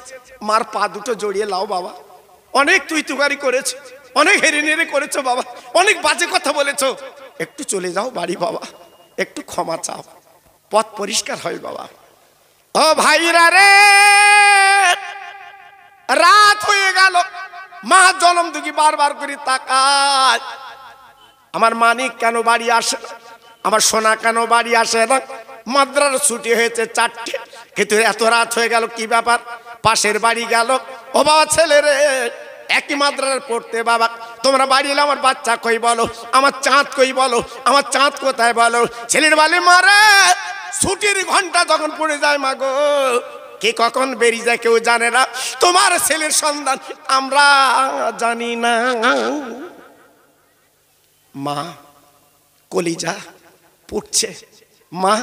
মার পা দুটো জড়িয়ে লাও বাবা অনেক তুই তুকারি করেছ অনেক হেরে নেড়ে করেছো বাবা অনেক বাজে কথা বলেছো একটু চলে যাও বাড়ি বাবা একটু ক্ষমা চাও পথ পরিষ্কার হয় বাবা ও ভাইরা রে রাত হয়ে গেল মা জনম দুঃখী বারবার করে তাকায় আমার মানিক কেন বাড়ি আসে আমার সোনা কেন বাড়ি আসে না মাদ্রার ছুটি হয়েছে চারটে কিন্তু এত রাত হয়ে গেল কি ব্যাপার পাশের বাড়ি গেল ও বাবা ছেলে রে একই মাদ্রার পড়তে বাবা তোমরা বাড়ি এলে আমার বাচ্চা কই বলো আমার চাঁদ কই বলো আমার চাঁদ কোথায় বলো ছেলের বালি মারা ছুটির ঘন্টা যখন পড়ে যায় মা গো কে কখন বেরিয়ে যায় কেউ জানে না তোমার ছেলের সন্ধান আমরা জানি না মা কলিজা পড়ছে মা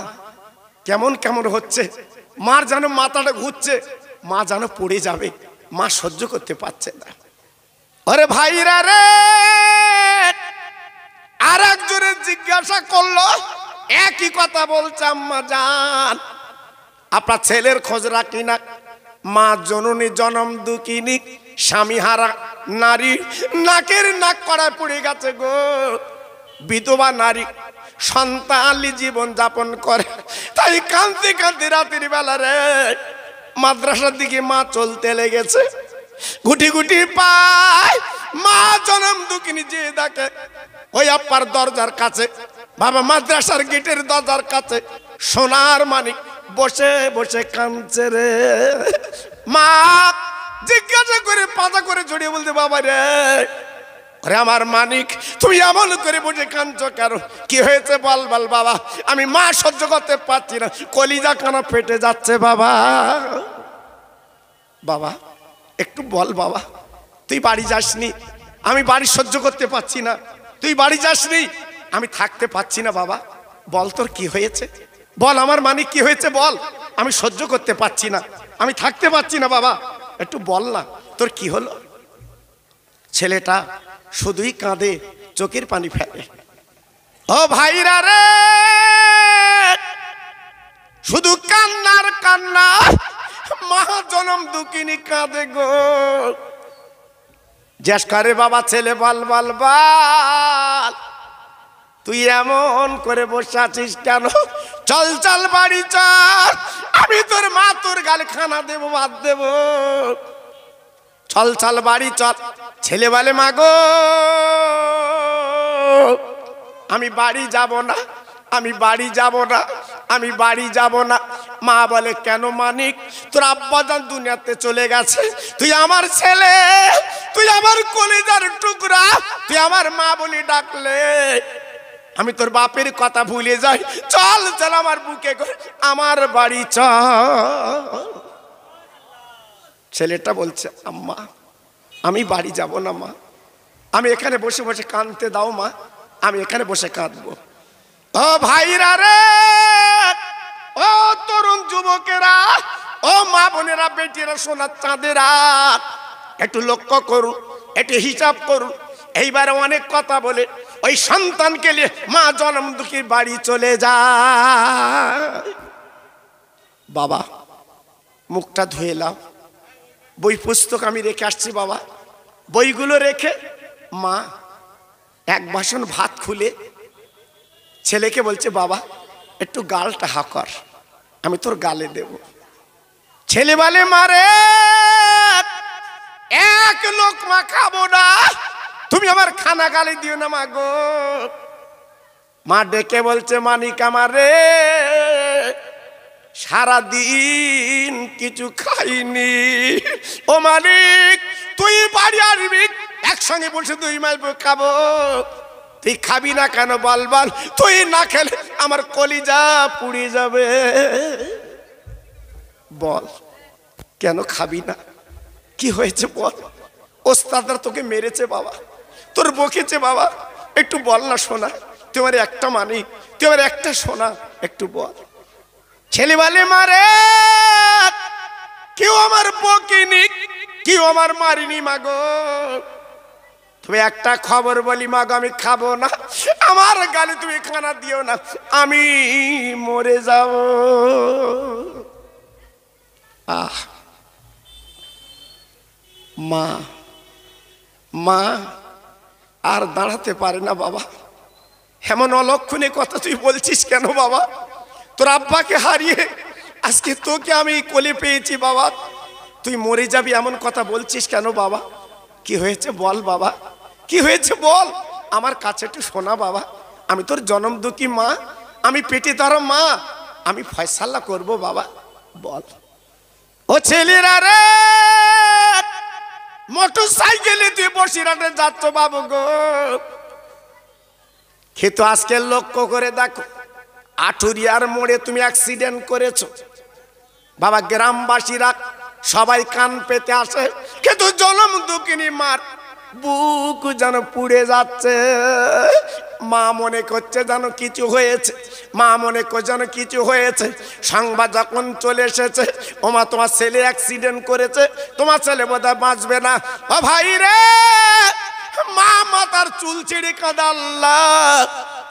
কেমন কেমন হচ্ছে মার যেন মাথাটা ঘুরছে মা যেন পড়ে যাবে মা সহ্য করতে পারছে না আরে ভাইরা রে আর একজনের জিজ্ঞাসা করলো একই কথা বলছে আম্মা জান আপনার ছেলের খোঁজ রাখি না মা জননী জনম দুকিনি স্বামী হারা নারী নাকের নাক করায় পড়ে গেছে গো বিধবা নারী সন্তানি জীবন যাপন করে তাই কান্তি কান্তি রাতের বেলা রে মাদ্রাসার দিকে মা চলতে লেগেছে গুটি গুটি পায় মা জনম দুকিনি যে দেখে ওই আপার দরজার কাছে বাবা মাদ্রাসার গেটের দরজার কাছে সোনার মানিক বসে বসে কানছে রে মা জিজ্ঞাসা করে পাতা করে জড়িয়ে বলতে বাবা রে আমার মানিক তুমি আমল করে বসে কাঞ্চ কেন কি হয়েছে বল বল বাবা আমি মা সহ্য করতে পারছি না কলিজা কেন ফেটে যাচ্ছে বাবা বাবা একটু বল বাবা তুই বাড়ি যাসনি আমি বাড়ি সহ্য করতে পারছি না তুই বাড়ি যাসনি আমি থাকতে পাচ্ছি না বাবা বল তোর কি হয়েছে বল আমার মানে কি হয়েছে বল আমি সহ্য করতে পাচ্ছি না আমি থাকতে পাচ্ছি না বাবা একটু বল না তোর কি হলো ছেলেটা শুধুই কাঁদে চোখের পানি ফেলে ও ভাইরা রে শুধু কান্নার কান্না মহাজনম দুকিনি কাঁদে গো জ্যাস করে বাবা ছেলে বাল বাল বাল তুই এমন করে বসে আছিস কেন চল চল বাড়ি চল আমি তোর মা তোর গালে খানা দেবো ভাত দেব চল চল বাড়ি চল ছেলে বলে মা গো আমি বাড়ি যাব না আমি বাড়ি যাব না আমি বাড়ি যাব না মা বলে কেন মানিক তোর আব্বাদান দুনিয়াতে চলে গেছে তুই আমার ছেলে তুই আমার কলেজার টুকরা তুই আমার মা বলি ডাকলে আমি তোর বাপের কথা ভুলে যাই চল চল আমার বুকে করে আমার বাড়ি চ ছেলেটা বলছে আম্মা আমি বাড়ি যাব না মা আমি এখানে বসে বসে কাঁদতে দাও মা আমি এখানে বসে কাঁদবো ও ভাইরা রে ও তরুণ যুবকেরা ও মা বোনেরা বেটিরা সোনার চাঁদেরা একটু লক্ষ্য করুন একটু হিসাব করুন এইবারে অনেক কথা বলে ওই সন্তানকে নিয়ে মা জনম দুঃখীর বাড়ি চলে যা বাবা মুখটা ধুয়ে লাও বই পুস্তক আমি রেখে আসছি বাবা বইগুলো রেখে মা এক বাসন ভাত খুলে ছেলেকে বলছে বাবা একটু গালটা হাকর আমি তোর গালে দেব ছেলে বলে মারে এক লোক মা খাবো না তুমি আমার খানা গালি দিও না মা গো মা ডেকে বলছে মানিক আমারে সারাদিন কিছু খাইনি ও মালিক তুই বাড়ি আসবি একসঙ্গে বলছে দুই মাস খাবো তুই খাবি না কেন বল বল তুই না খেলে আমার কলিজা পুড়ে যাবে বল কেন খাবি না কি হয়েছে বল ওস্তাদরা তোকে মেরেছে বাবা তোর বকেছে বাবা একটু বল না শোনা তোমার একটা মানে তোমার একটা শোনা একটু বল ছেলে বলে মারে কেউ আমার বকিনি কেউ আমার মারিনি মাগ তুমি একটা খবর বলি মাগ আমি খাবো না আমার গালে তুমি খানা দিও না আমি মরে যাব আহ মা মা আর দাঁড়াতে পারে না বাবা হেমন অলক্ষণে কথা তুই বলছিস কেন বাবা তোর আব্বাকে হারিয়ে আজকে তোকে আমি কোলে পেয়েছি বাবা তুই মরে যাবি এমন কথা বলছিস কেন বাবা কি হয়েছে বল বাবা কি হয়েছে বল আমার কাছে একটু শোনা বাবা আমি তোর জন্ম দুঃখী মা আমি পেটে ধরো মা আমি ফয়সাল্লা করব বাবা বল ও ছেলেরা রে মোটর সাইকেলে তুই বসিরাটে যাচ্ছ বাবু গো কিন্তু আজকে লক্ষ্য করে দেখো আঠুরিয়ার মোড়ে তুমি অ্যাক্সিডেন্ট করেছো বাবা গ্রামবাসীরা সবাই কান পেতে আসে কিন্তু জলম দুকিনি মার বুক যেন পুড়ে যাচ্ছে মা মনে করছে যেন কিছু হয়েছে মা মনে করছে যেন কিছু হয়েছে সংবাদ যখন চলে এসেছে ওমা তোমার ছেলে অ্যাক্সিডেন্ট করেছে তোমার ছেলে বোধহয় বাঁচবে না ও ভাই রে মা মাতার চুল ছিঁড়ে কাঁদাল্লাহ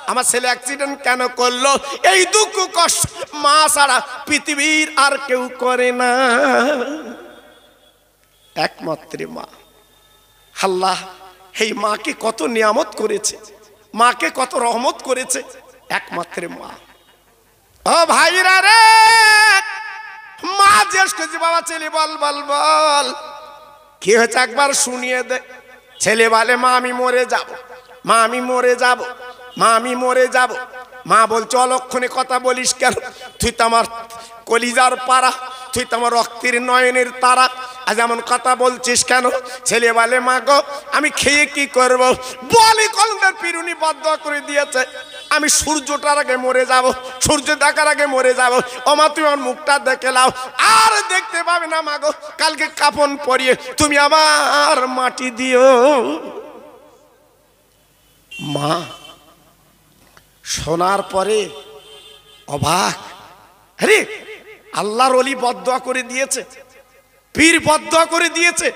আমার ছেলে অ্যাক্সিডেন্ট কেন করলো এই দুঃখ কষ্ট মা ছাড়া পৃথিবীর আর কেউ করে না একমাত্র মা আল্লাহ এই মাকে কত নিয়ামত করেছে মাকে কত রহমত করেছে একমাত্র মা ও ভাইরা রে মা জ্যেষ্ঠ করছে বাবা ছেলে বল বল বল কি হয়েছে একবার শুনিয়ে দে ছেলে বলে মা আমি মরে যাব মা আমি মরে যাব মা আমি মরে যাব মা বলছে অলক্ষণে কথা বলিস কেন তুই তো আমার কলিজার পাড়া তুই তো আমার রক্তের নয়নের তারা আজ এমন কথা বলছিস কেন ছেলে বলে মা গো আমি খেয়ে কি করব বলি কলমের পিরুনি বদ্ধ করে দিয়েছে আমি সূর্যটার আগে মরে যাব সূর্য দেখার আগে মরে যাব ওমা তুমি আমার মুখটা দেখে লাও আর দেখতে পাবে না মাগো কালকে কাপন পরিয়ে তুমি আমার মাটি দিও মা শোনার পরে অবাক আরে আল্লাহর অলি বদয়া করে দিয়েছে পীর বদয়া করে দিয়েছে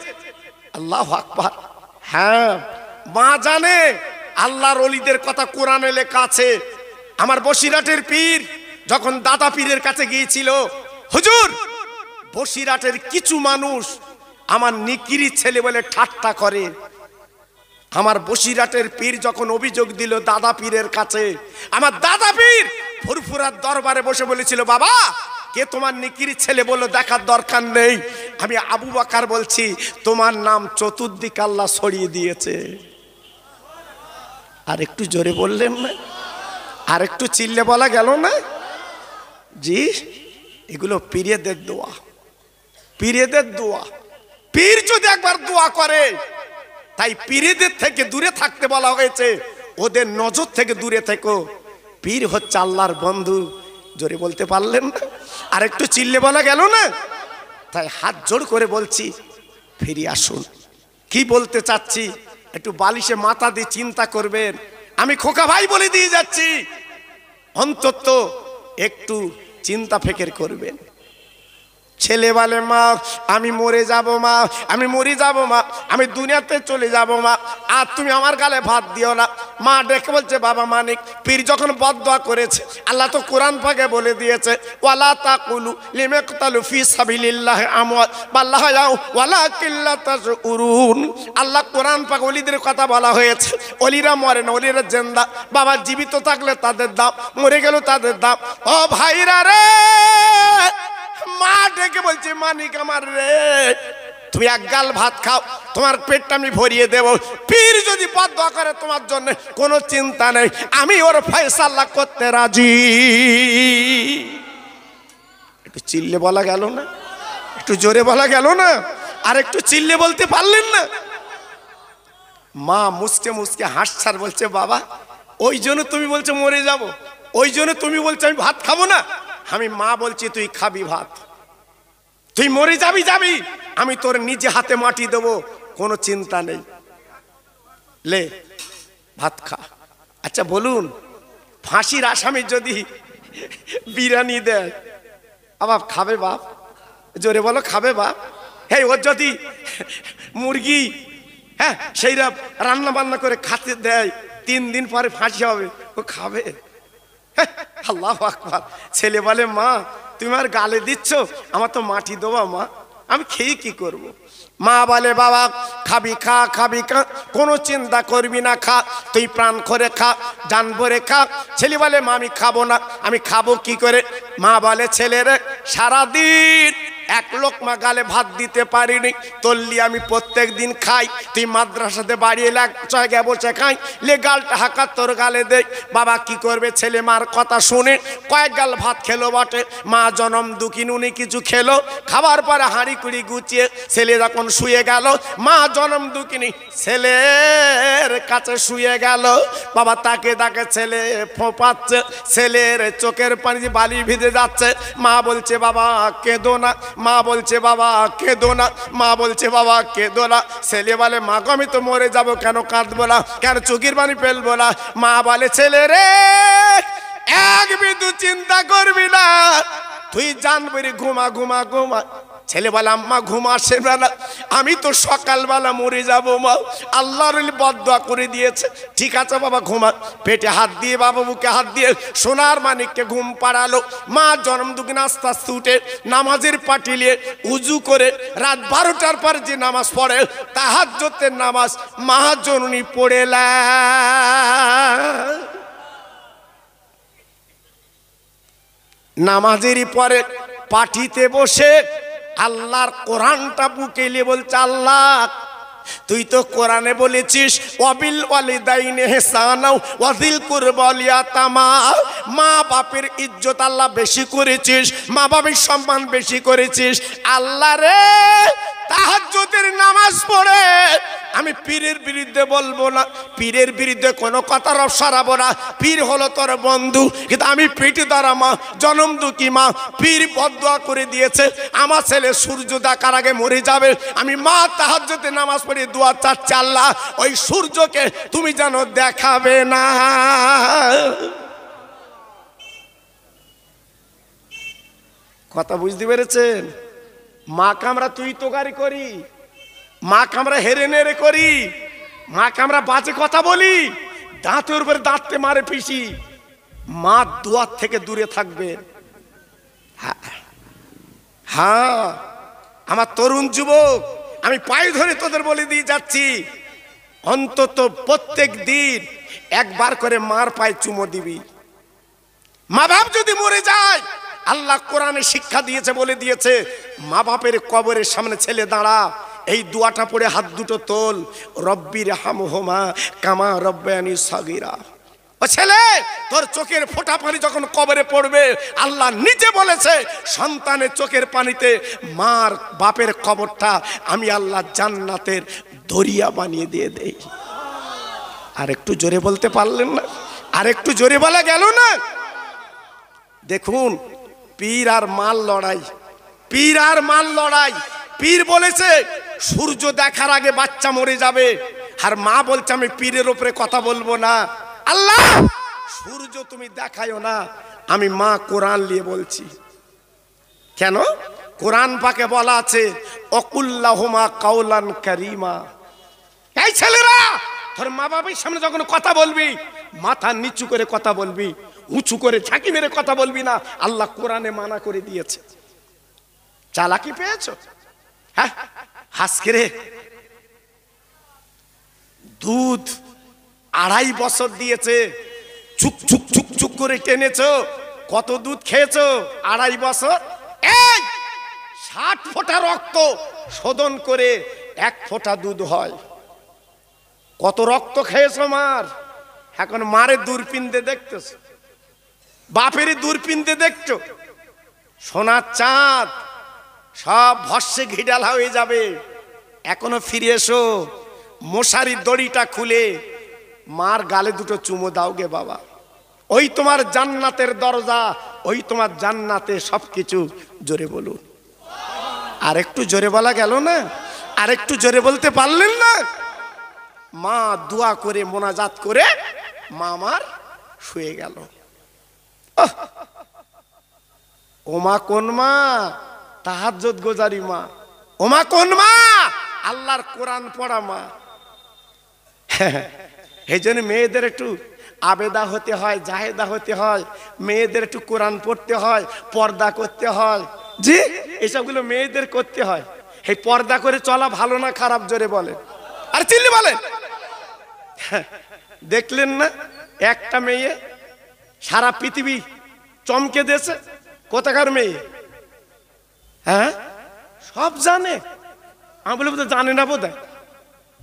আল্লাহ আকবার হ্যাঁ মা জানে আল্লাহর অলিদের কথা কোরআনে লেখা আছে আমার বসিরাটের পীর যখন দাদা পীরের কাছে গিয়েছিল হুজুর বসিরাটের কিছু মানুষ আমার নিকিরি ছেলে বলে ঠাট্টা করে আমার বসিরাটের পীর যখন অভিযোগ দিল দাদা পীরের কাছে আমার দাদা পীর ফুরফুরার দরবারে বসে বলেছিল বাবা কে তোমার নিকির ছেলে বলে দেখার দরকার নেই আমি আবু বাকার বলছি তোমার নাম চতুর্দিক আল্লাহ সরিয়ে দিয়েছে আর একটু জোরে বললেন না আর একটু চিল্লে বলা গেল না জি এগুলো পীরেদের দোয়া পীরেদের দোয়া পীর যদি একবার দোয়া করে তাই পীরেদের থেকে দূরে থাকতে বলা হয়েছে ওদের নজর থেকে দূরে থেকো পীর হচ্ছে আল্লাহর বন্ধু জোরে বলতে পারলেন না আর একটু চিল্লে বলা গেল না তাই হাত জোর করে বলছি ফিরে আসুন কি বলতে চাচ্ছি একটু বালিশে মাথা দিয়ে চিন্তা করবেন আমি খোকা ভাই বলে দিয়ে যাচ্ছি অন্তত একটু চিন্তা ফেকের করবেন ছেলে বলে মা আমি মরে যাব মা আমি মরে যাব মা আমি দুনিয়াতে চলে যাব মা আর তুমি আমার গালে ভাত দিও না মা ডেকে বলছে বাবা মানিক পীর যখন বদয়া করেছে আল্লাহ তো কোরআন ফাঁকে বলে দিয়েছে ওয়ালা তা কুলু লিমেকতালু ফি সাবিল্লাহ আমত বাল্লাহ যাও ওয়ালা কিল্লা উরুন আল্লাহ কোরআন ফাঁকে অলিদের কথা বলা হয়েছে অলিরা মরে না অলিরা জেন্দা বাবা জীবিত থাকলে তাদের দাম মরে গেল তাদের দাম ও ভাইরা রে মা ডেকে বলছে মানিক আমার রে তুমি এক গাল ভাত খাও তোমার পেটটা আমি ভরিয়ে দেব পীর যদি বদয়া করে তোমার জন্য কোনো চিন্তা নেই আমি ওর ফয়সাল্লা করতে রাজি একটু চিল্লে বলা গেল না একটু জোরে বলা গেল না আর একটু চিল্লে বলতে পারলেন না মা মুসকে মুসকে হাসছার বলছে বাবা ওই জন্য তুমি বলছো মরে যাব ওই জন্য তুমি বলছো আমি ভাত খাবো না আমি মা বলছি তুই খাবি ভাত তুই মরে যাবি যাবি আমি তোর নিজে হাতে মাটি দেব কোনো চিন্তা নেই লে ভাত খা আচ্ছা বলুন ফাঁসির আসামি যদি বিরিয়ানি দেয় আবার খাবে বাপ জোরে বলো খাবে বাপ হে ওর যদি মুরগি হ্যাঁ সেইরা রান্না বান্না করে খাতে দেয় তিন দিন পরে ফাঁসি হবে ও খাবে আল্লাহ আকবার ছেলে বলে মা তুমি আর গালে দিচ্ছ আমার তো মাটি দেবা মা আমি খেয়ে কি করব। মা বলে বাবা খাবি খা খাবি খা কোনো চিন্তা করবি না খা তুই প্রাণ করে খা জান ভরে খা ছেলে বলে মা আমি খাবো না আমি খাবো কি করে মা বলে ছেলেরে সারাদিন এক লোকমা গালে ভাত দিতে পারিনি তল্লি আমি প্রত্যেক দিন খাই তুই মাদ্রাসাতে বাড়ি এলাক জায়গায় বসে খাই লে গালটা হাঁকা তোর গালে দে বাবা কি করবে ছেলে মার কথা শুনে কয়েক গাল ভাত খেলো বটে মা জনম দুকিন উনি কিছু খেলো খাবার পরে হাঁড়ি কুড়ি গুছিয়ে ছেলে যখন শুয়ে গেল মা জনম দুকিনি ছেলের কাছে শুয়ে গেল বাবা তাকে তাকে ছেলে ফোঁপাচ্ছে ছেলের চোখের পানি বালি ভিজে যাচ্ছে মা বলছে বাবা কেঁদো না মা বলছে বাবা কেঁদো না মা বলছে বাবা কেঁদো না ছেলে বলে মা গো আমি তো মরে যাব কেন কাঁদবো না কেন চুকির পানি ফেলবো না মা বলে ছেলে রে এক বিদু চিন্তা করবি না তুই জানবি ঘুমা ঘুমা ঘুমা ছেলেবেলা আম্মা ঘুম আসে বেলা আমি তো সকালবেলা মরে যাব মা আল্লাহর বদয়া করে দিয়েছে ঠিক আছে বাবা ঘুমা পেটে হাত দিয়ে বাবা বুকে হাত দিয়ে সোনার মানিককে ঘুম পাড়ালো মা জন্ম দুগুন আস্তে আস্তে উঠে নামাজের পাটিলিয়ে উজু করে রাত বারোটার পর যে নামাজ পড়ে তাহাজ্যতের নামাজ মা জননী পড়েলা নামাজেরই পরে পাটিতে বসে আল্লাহর কোরআনটা বুকে নিয়ে বলছে আল্লাহ তুই তো কোরআনে বলেছিস অবিল ওয়ালিদাইনে হেসানাও ওয়াজিল বলিয়া তামা মা বাপের ইজ্জত আল্লাহ বেশি করেছিস মা বাপের সম্মান বেশি করেছিস আল্লাহ রে তাহাজ্জুদের নামাজ পড়ে আমি পীরের বিরুদ্ধে বলবো না পীরের বিরুদ্ধে কোনো কথার সারাবো না পীর হলো তোর বন্ধু কিন্তু আমি পিটি দ্বারা মা জনম দুঃখী মা পীর বদয়া করে দিয়েছে আমার ছেলে সূর্য দেখার আগে মরে যাবে আমি মা তাহাজ্জুদের নামাজ পড়ে দোয়া চার আল্লাহ ওই সূর্যকে তুমি যেন দেখাবে না কথা বুঝতে পেরেছেন মাকে আমরা তুই তোগারি করি মাকে আমরা হেরে নেড়ে করি মাকে আমরা বাজে কথা বলি দাঁতের উপরে দাঁততে মারে পিসি মা দোয়ার থেকে দূরে থাকবে হ্যাঁ।, হ্যাঁ আমার তরুণ যুবক আমি পায়ে ধরে তোদের বলে দিয়ে যাচ্ছি অন্তত প্রত্যেক দিন একবার করে মার পায়ে চুমো দিবি মা বাপ যদি মরে যায় আল্লাহ কোরআনে শিক্ষা দিয়েছে বলে দিয়েছে মা বাপের কবরের সামনে ছেলে দাঁড়া এই দুয়াটা পড়ে হাত দুটো তোল রব্বির হামহোমা কামা রব্বানি সাগিরা ও ছেলে তোর চোখের ফোটা পানি যখন কবরে পড়বে আল্লাহ নিজে বলেছে সন্তানের চোখের পানিতে মার বাপের কবরটা আমি আল্লাহ জান্নাতের দরিয়া বানিয়ে দিয়ে দেই আর একটু জোরে বলতে পারলেন না আর একটু জোরে বলা গেল না দেখুন পীর আর মাল লড়াই পীর আর মাল লড়াই পীর বলেছে সূর্য দেখার আগে বাচ্চা মরে যাবে আর মা বলছে আমি পীরের ওপরে কথা বলবো না আল্লাহ সূর্য তুমি দেখায়ও না আমি মা কোরআন নিয়ে বলছি কেন কোরআন পাকে বলা আছে অকুল্লাহমা কাউলান কারিমা এই ছেলেরা তোর মা বাবার সামনে যখন কথা বলবি মাথা নিচু করে কথা বলবি উঁচু করে ঝাঁকি মেরে কথা বলবি না আল্লাহ কোরআনে মানা করে দিয়েছে চালাকি পেয়েছ হ্যাঁ হাসকে রে দুধ আড়াই বছর দিয়েছে চুক চুক চুক চুক করে টেনেছ কত দুধ খেয়েছ আড়াই বছর এই ষাট ফোঁটা রক্ত শোধন করে এক ফোঁটা দুধ হয় কত রক্ত খেয়েছ মার এখন মারে দূরপিন্দে দেখতেছো বাপের দূরপিনতে দেখছো সোনার চাঁদ সব ভস্যে ঘিডালা হয়ে যাবে এখনো ফিরে এসো মশারি দড়িটা খুলে মার গালে দুটো চুমো দাও গে বাবা ওই তোমার জান্নাতের দরজা ওই তোমার জান্নাতে সব কিছু জোরে বলুন আর একটু জোরে বলা গেল না আর একটু জোরে বলতে পারলেন না মা দোয়া করে মোনাজাত করে মা আমার শুয়ে গেল ওমা কোন মা তাহাজ গোজারি মা ওমা কোন মা আল্লাহর কোরআন পড়া মা এই জন্য মেয়েদের একটু আবেদা হতে হয় জাহেদা হতে হয় মেয়েদের একটু কোরআন পড়তে হয় পর্দা করতে হয় জি এসবগুলো মেয়েদের করতে হয় এই পর্দা করে চলা ভালো না খারাপ জোরে বলে আর চিল্লি বলে দেখলেন না একটা মেয়ে সারা পৃথিবী চমকে দিয়েছে কোথাকার মেয়ে হ্যাঁ সব জানে আমি বলি বোধ জানে না বোধ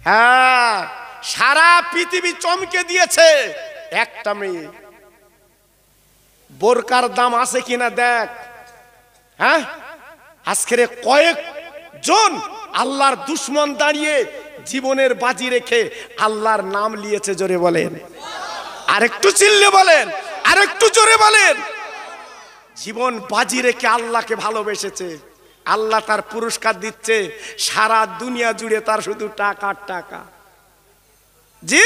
হ্যাঁ সারা পৃথিবী চমকে দিয়েছে একটা মেয়ে বোরকার দাম আছে কিনা দেখ হ্যাঁ আজকের কয়েক জন আল্লাহর দুশ্মন দাঁড়িয়ে জীবনের বাজি রেখে আল্লাহর নাম লিয়েছে জোরে বলেন আরেকটু চিল্লে বলেন আর একটু জোরে বলেন জীবন বাজি রেখে আল্লাহকে ভালোবেসেছে আল্লাহ তার পুরস্কার দিচ্ছে সারা দুনিয়া জুড়ে তার শুধু টাকার টাকা জি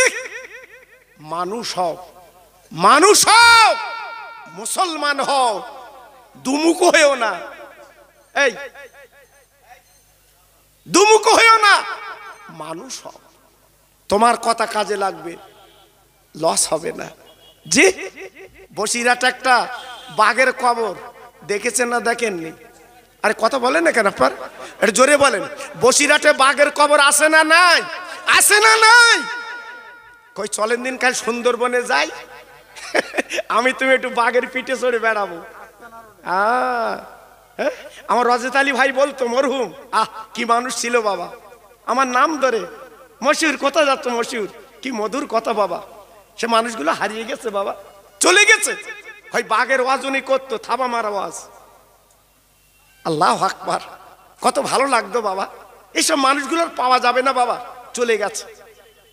মানুষ হও মানুষ হও মুসলমান হও দুমুখ হয়েও না এই দুমুখ হয়েও না মানুষ হও তোমার কথা কাজে লাগবে লস হবে না জি বসিরাট একটা বাঘের কবর দেখেছেন না দেখেননি আরে কথা বলেন না কেন আপনার এটা জোরে বলেন বসিরাটে বাঘের কবর আসে না নাই আসে না নাই কই চলেন দিন কাল সুন্দরবনে যাই আমি তুমি একটু বাঘের পিঠে চড়ে বেড়াবো হ্যাঁ? আমার রজত আলী ভাই বলতো মরহুম আহ কি মানুষ ছিল বাবা আমার নাম ধরে মশিউর কোথা যাচ্ছ মশিউর কি মধুর কথা বাবা সে মানুষগুলো হারিয়ে গেছে বাবা চলে গেছে হয় বাঘের ওয়াজ উনি করতো থাবা মারা ওয়াজ আল্লাহ আকবার কত ভালো লাগতো বাবা এইসব মানুষগুলোর পাওয়া যাবে না বাবা চলে গেছে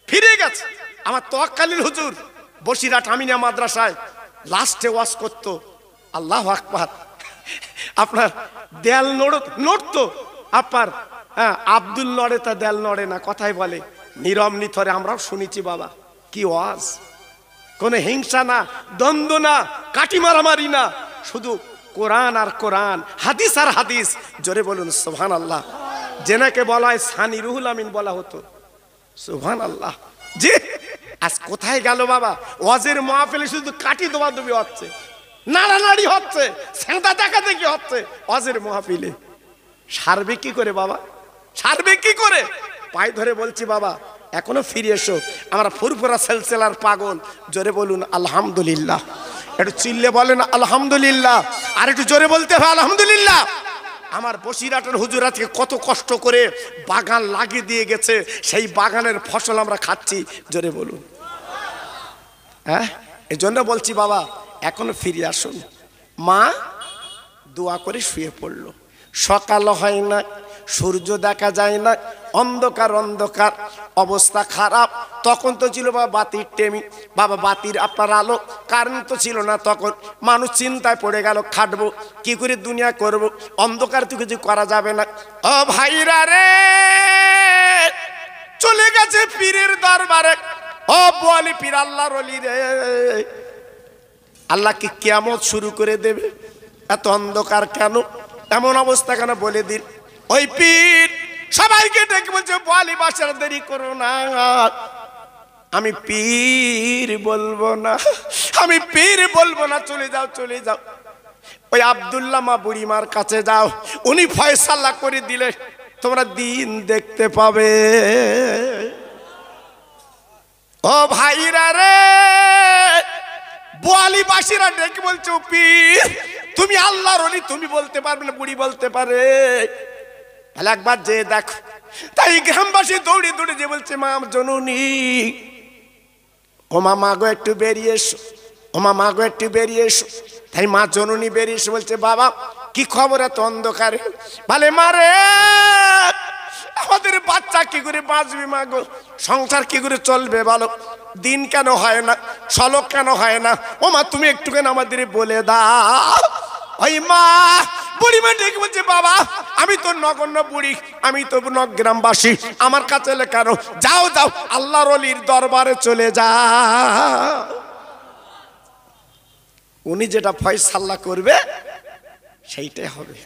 ফিরে গেছে আমার তোয়াক্কালীন হুজুর বসিরা টামিনা মাদ্রাসায় লাস্টে ওয়াজ করত আল্লাহ আকবার আপনার দেয়াল নড় নড়তো আপনার হ্যাঁ আব্দুল নড়ে তা দেয়াল নড়ে না কথাই বলে নিরম নিথরে আমরাও শুনেছি বাবা কি ওয়াজ কোনো হিংসা না দ্বন্দ্ব না কাটি মারামারি না শুধু কোরআন আর কোরআন হাদিস আর হাদিস জোরে বলুন সোহান আল্লাহ জেনাকে বলা হয় সানি রুহুল আমিন বলা হতো সোহান আল্লাহ যে আজ কোথায় গেল বাবা ওয়াজের মাহফিলে শুধু কাটি দুবি হচ্ছে নাড়ানাড়ি হচ্ছে সেঁদা দেখা দেখি হচ্ছে ওয়াজের মাহফিলে সারবে কি করে বাবা সারবে কি করে পায়ে ধরে বলছি বাবা এখনও ফিরে এসো আমার ফুরফুরা সেলসেলার পাগল জোরে বলুন আলহামদুলিল্লাহ একটু চিল্লে বলেন আলহামদুলিল্লাহ আর একটু জোরে বলতে হবে আলহামদুলিল্লাহ আমার বসিরাটের হুজুর আজকে কত কষ্ট করে বাগান লাগিয়ে দিয়ে গেছে সেই বাগানের ফসল আমরা খাচ্ছি জোরে বলুন হ্যাঁ এই জন্য বলছি বাবা এখনো ফিরে আসুন মা দোয়া করে শুয়ে পড়ল সকাল হয় না সূর্য দেখা যায় না অন্ধকার অন্ধকার অবস্থা খারাপ তখন তো ছিল বাবা বাতির টেমি বাবা বাতির আপনার আলো কারেন্ট তো ছিল না তখন মানুষ চিন্তায় পড়ে গেল খাটবো কি করে দুনিয়া করব অন্ধকার তো কিছু করা যাবে না ও ভাইরা রে চলে গেছে পীরের দরবারে ও বলি পীর আল্লাহ রলি রে আল্লাহকে কেমন শুরু করে দেবে এত অন্ধকার কেন এমন অবস্থা কেন বলে দিন ওই পীর সবাইকে ডেকে বলছে বলি বাসার দেরি করো না আমি পীর বলবো না আমি পীর বলবো না চলে যাও চলে যাও ওই আবদুল্লাহ মা বুড়িমার কাছে যাও উনি ফয়সাল্লা করে দিলে তোমরা দিন দেখতে পাবে ও ভাইরা রে বোয়ালিবাসীরা ডেকে বলছো পীর তুমি আল্লাহর অলি তুমি বলতে পারবে না বুড়ি বলতে পারে তাহলে একবার যে দেখো তাই গ্রামবাসী দৌড়ে দৌড়ে যে বলছে মা জননী মা গো একটু বেরিয়ে এসো ও মা গো একটু বেরিয়ে এসো তাই মা জননী বেরিয়ে এসো বলছে বাবা কি খবর এত অন্ধকারে ভালে মারে আমাদের বাচ্চা কি করে বাঁচবে মা গো সংসার কি করে চলবে বলো দিন কেন হয় না সলক কেন হয় না ও মা তুমি একটুখানি আমাদের বলে দাও ওই মা বুড়িমা ডেকে বলছে বাবা আমি তো নগণ্য বুড়ি আমি তো গ্রামবাসী আমার কাছে লেখানো যাও যাও আল্লাহর অলির দরবারে চলে যা উনি যেটা ফয়সাল্লা করবে সেইটাই হবে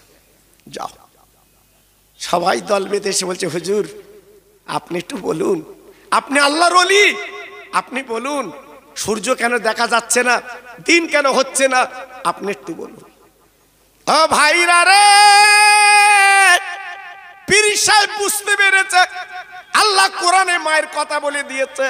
যাও সবাই দল বেঁধে এসে বলছে হুজুর আপনি একটু বলুন আপনি আল্লাহর অলি আপনি বলুন সূর্য কেন দেখা যাচ্ছে না দিন কেন হচ্ছে না আপনি একটু বলুন ও ভাইরা রে পীর সাহেব বুঝতে পেরেছে আল্লাহ কোরআনে মায়ের কথা বলে দিয়েছে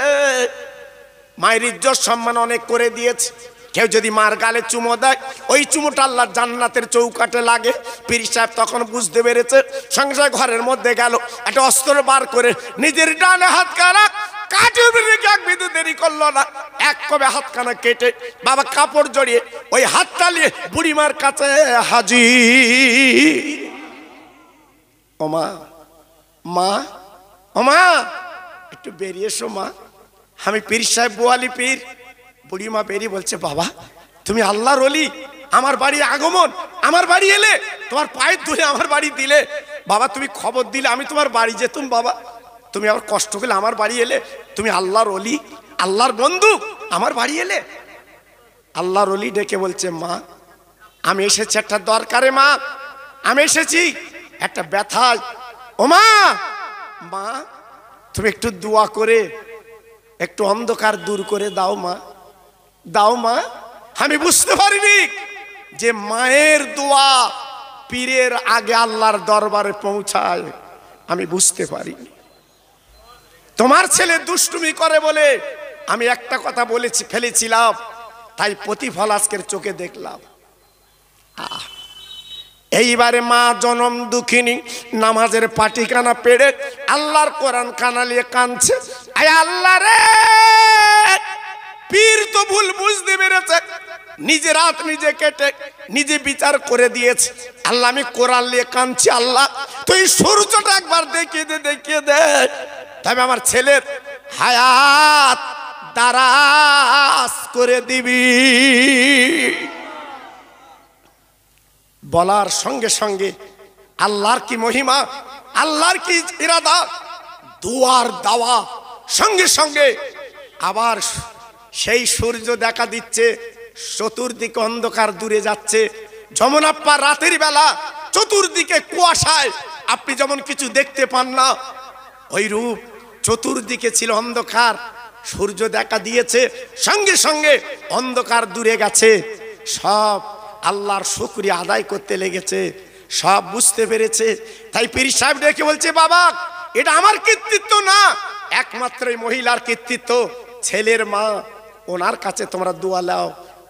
মায়ের ইজ্জত সম্মান অনেক করে দিয়েছে কেউ যদি মার গালে চুমো দেয় ওই চুমোটা আল্লাহ জান্নাতের চৌকাটে লাগে পীর সাহেব তখন বুঝতে পেরেছে সংসার ঘরের মধ্যে গেল একটা অস্ত্র বার করে নিজের ডানে হাত কারাক দেরি করলো না এক কবে কেটে বাবা কাপড় জড়িয়ে ওই বুড়িমার কাছে হাজি মা একটু বেরিয়ে এসো মা আমি পীর সাহেব বোয়ালি পীর বুড়িমা বেরিয়ে বলছে বাবা তুমি আল্লাহ রলি আমার বাড়ি আগমন আমার বাড়ি এলে তোমার পায়ের ধরে আমার বাড়ি দিলে বাবা তুমি খবর দিলে আমি তোমার বাড়ি যেতুম বাবা তুমি আবার কষ্ট পেলে আমার বাড়ি এলে তুমি আল্লাহর অলি আল্লাহর বন্ধু আমার বাড়ি এলে আল্লাহর অলি ডেকে বলছে মা আমি এসেছি একটা দরকারে মা আমি এসেছি একটা ব্যথায় ও মা মা তুমি একটু দোয়া করে একটু অন্ধকার দূর করে দাও মা দাও মা আমি বুঝতে পারিনি যে মায়ের দোয়া পীরের আগে আল্লাহর দরবারে পৌঁছায় আমি বুঝতে পারিনি তোমার ছেলে দুষ্টুমি করে বলে আমি একটা কথা বলেছি ফেলেছিলাম তাই প্রতিফল আজকের চোখে দেখলাম আহ এইবারে মা জনম দুঃখিনী নামাজের পাটিখানা পেড়ে আল্লাহর কোরআন কানালিয়ে কানছে আয় আল্লাহ রে পীর তো ভুল বুঝতে পেরেছে নিজে রাত নিজে কেটে নিজে বিচার করে দিয়েছে আল্লাহ আমি কোরআন নিয়ে কাঁদছি আল্লাহ তুই সূর্যটা একবার দেখিয়ে দে দেখিয়ে দে তবে আমার ছেলের হায়াত দারাজ করে দিবি বলার সঙ্গে সঙ্গে আল্লাহর কি মহিমা আল্লাহর কি ইরাদা দুয়ার দাওয়া সঙ্গে সঙ্গে আবার সেই সূর্য দেখা দিচ্ছে চতুর্দিকে অন্ধকার দূরে যাচ্ছে যমনাপ্পা রাতের বেলা চতুর্দিকে কুয়াশায় আপনি যেমন কিছু দেখতে পান না ওই রূপ চতুর্দিকে ছিল অন্ধকার সূর্য দেখা দিয়েছে সঙ্গে সঙ্গে অন্ধকার দূরে গেছে সব আল্লাহর শুক্রিয়া আদায় করতে লেগেছে সব বুঝতে পেরেছে তাই পীর সাহেব ডেকে বলছে বাবা এটা আমার কৃতিত্ব না একমাত্র মহিলার কৃতিত্ব ছেলের মা ওনার কাছে তোমরা দোয়া লাও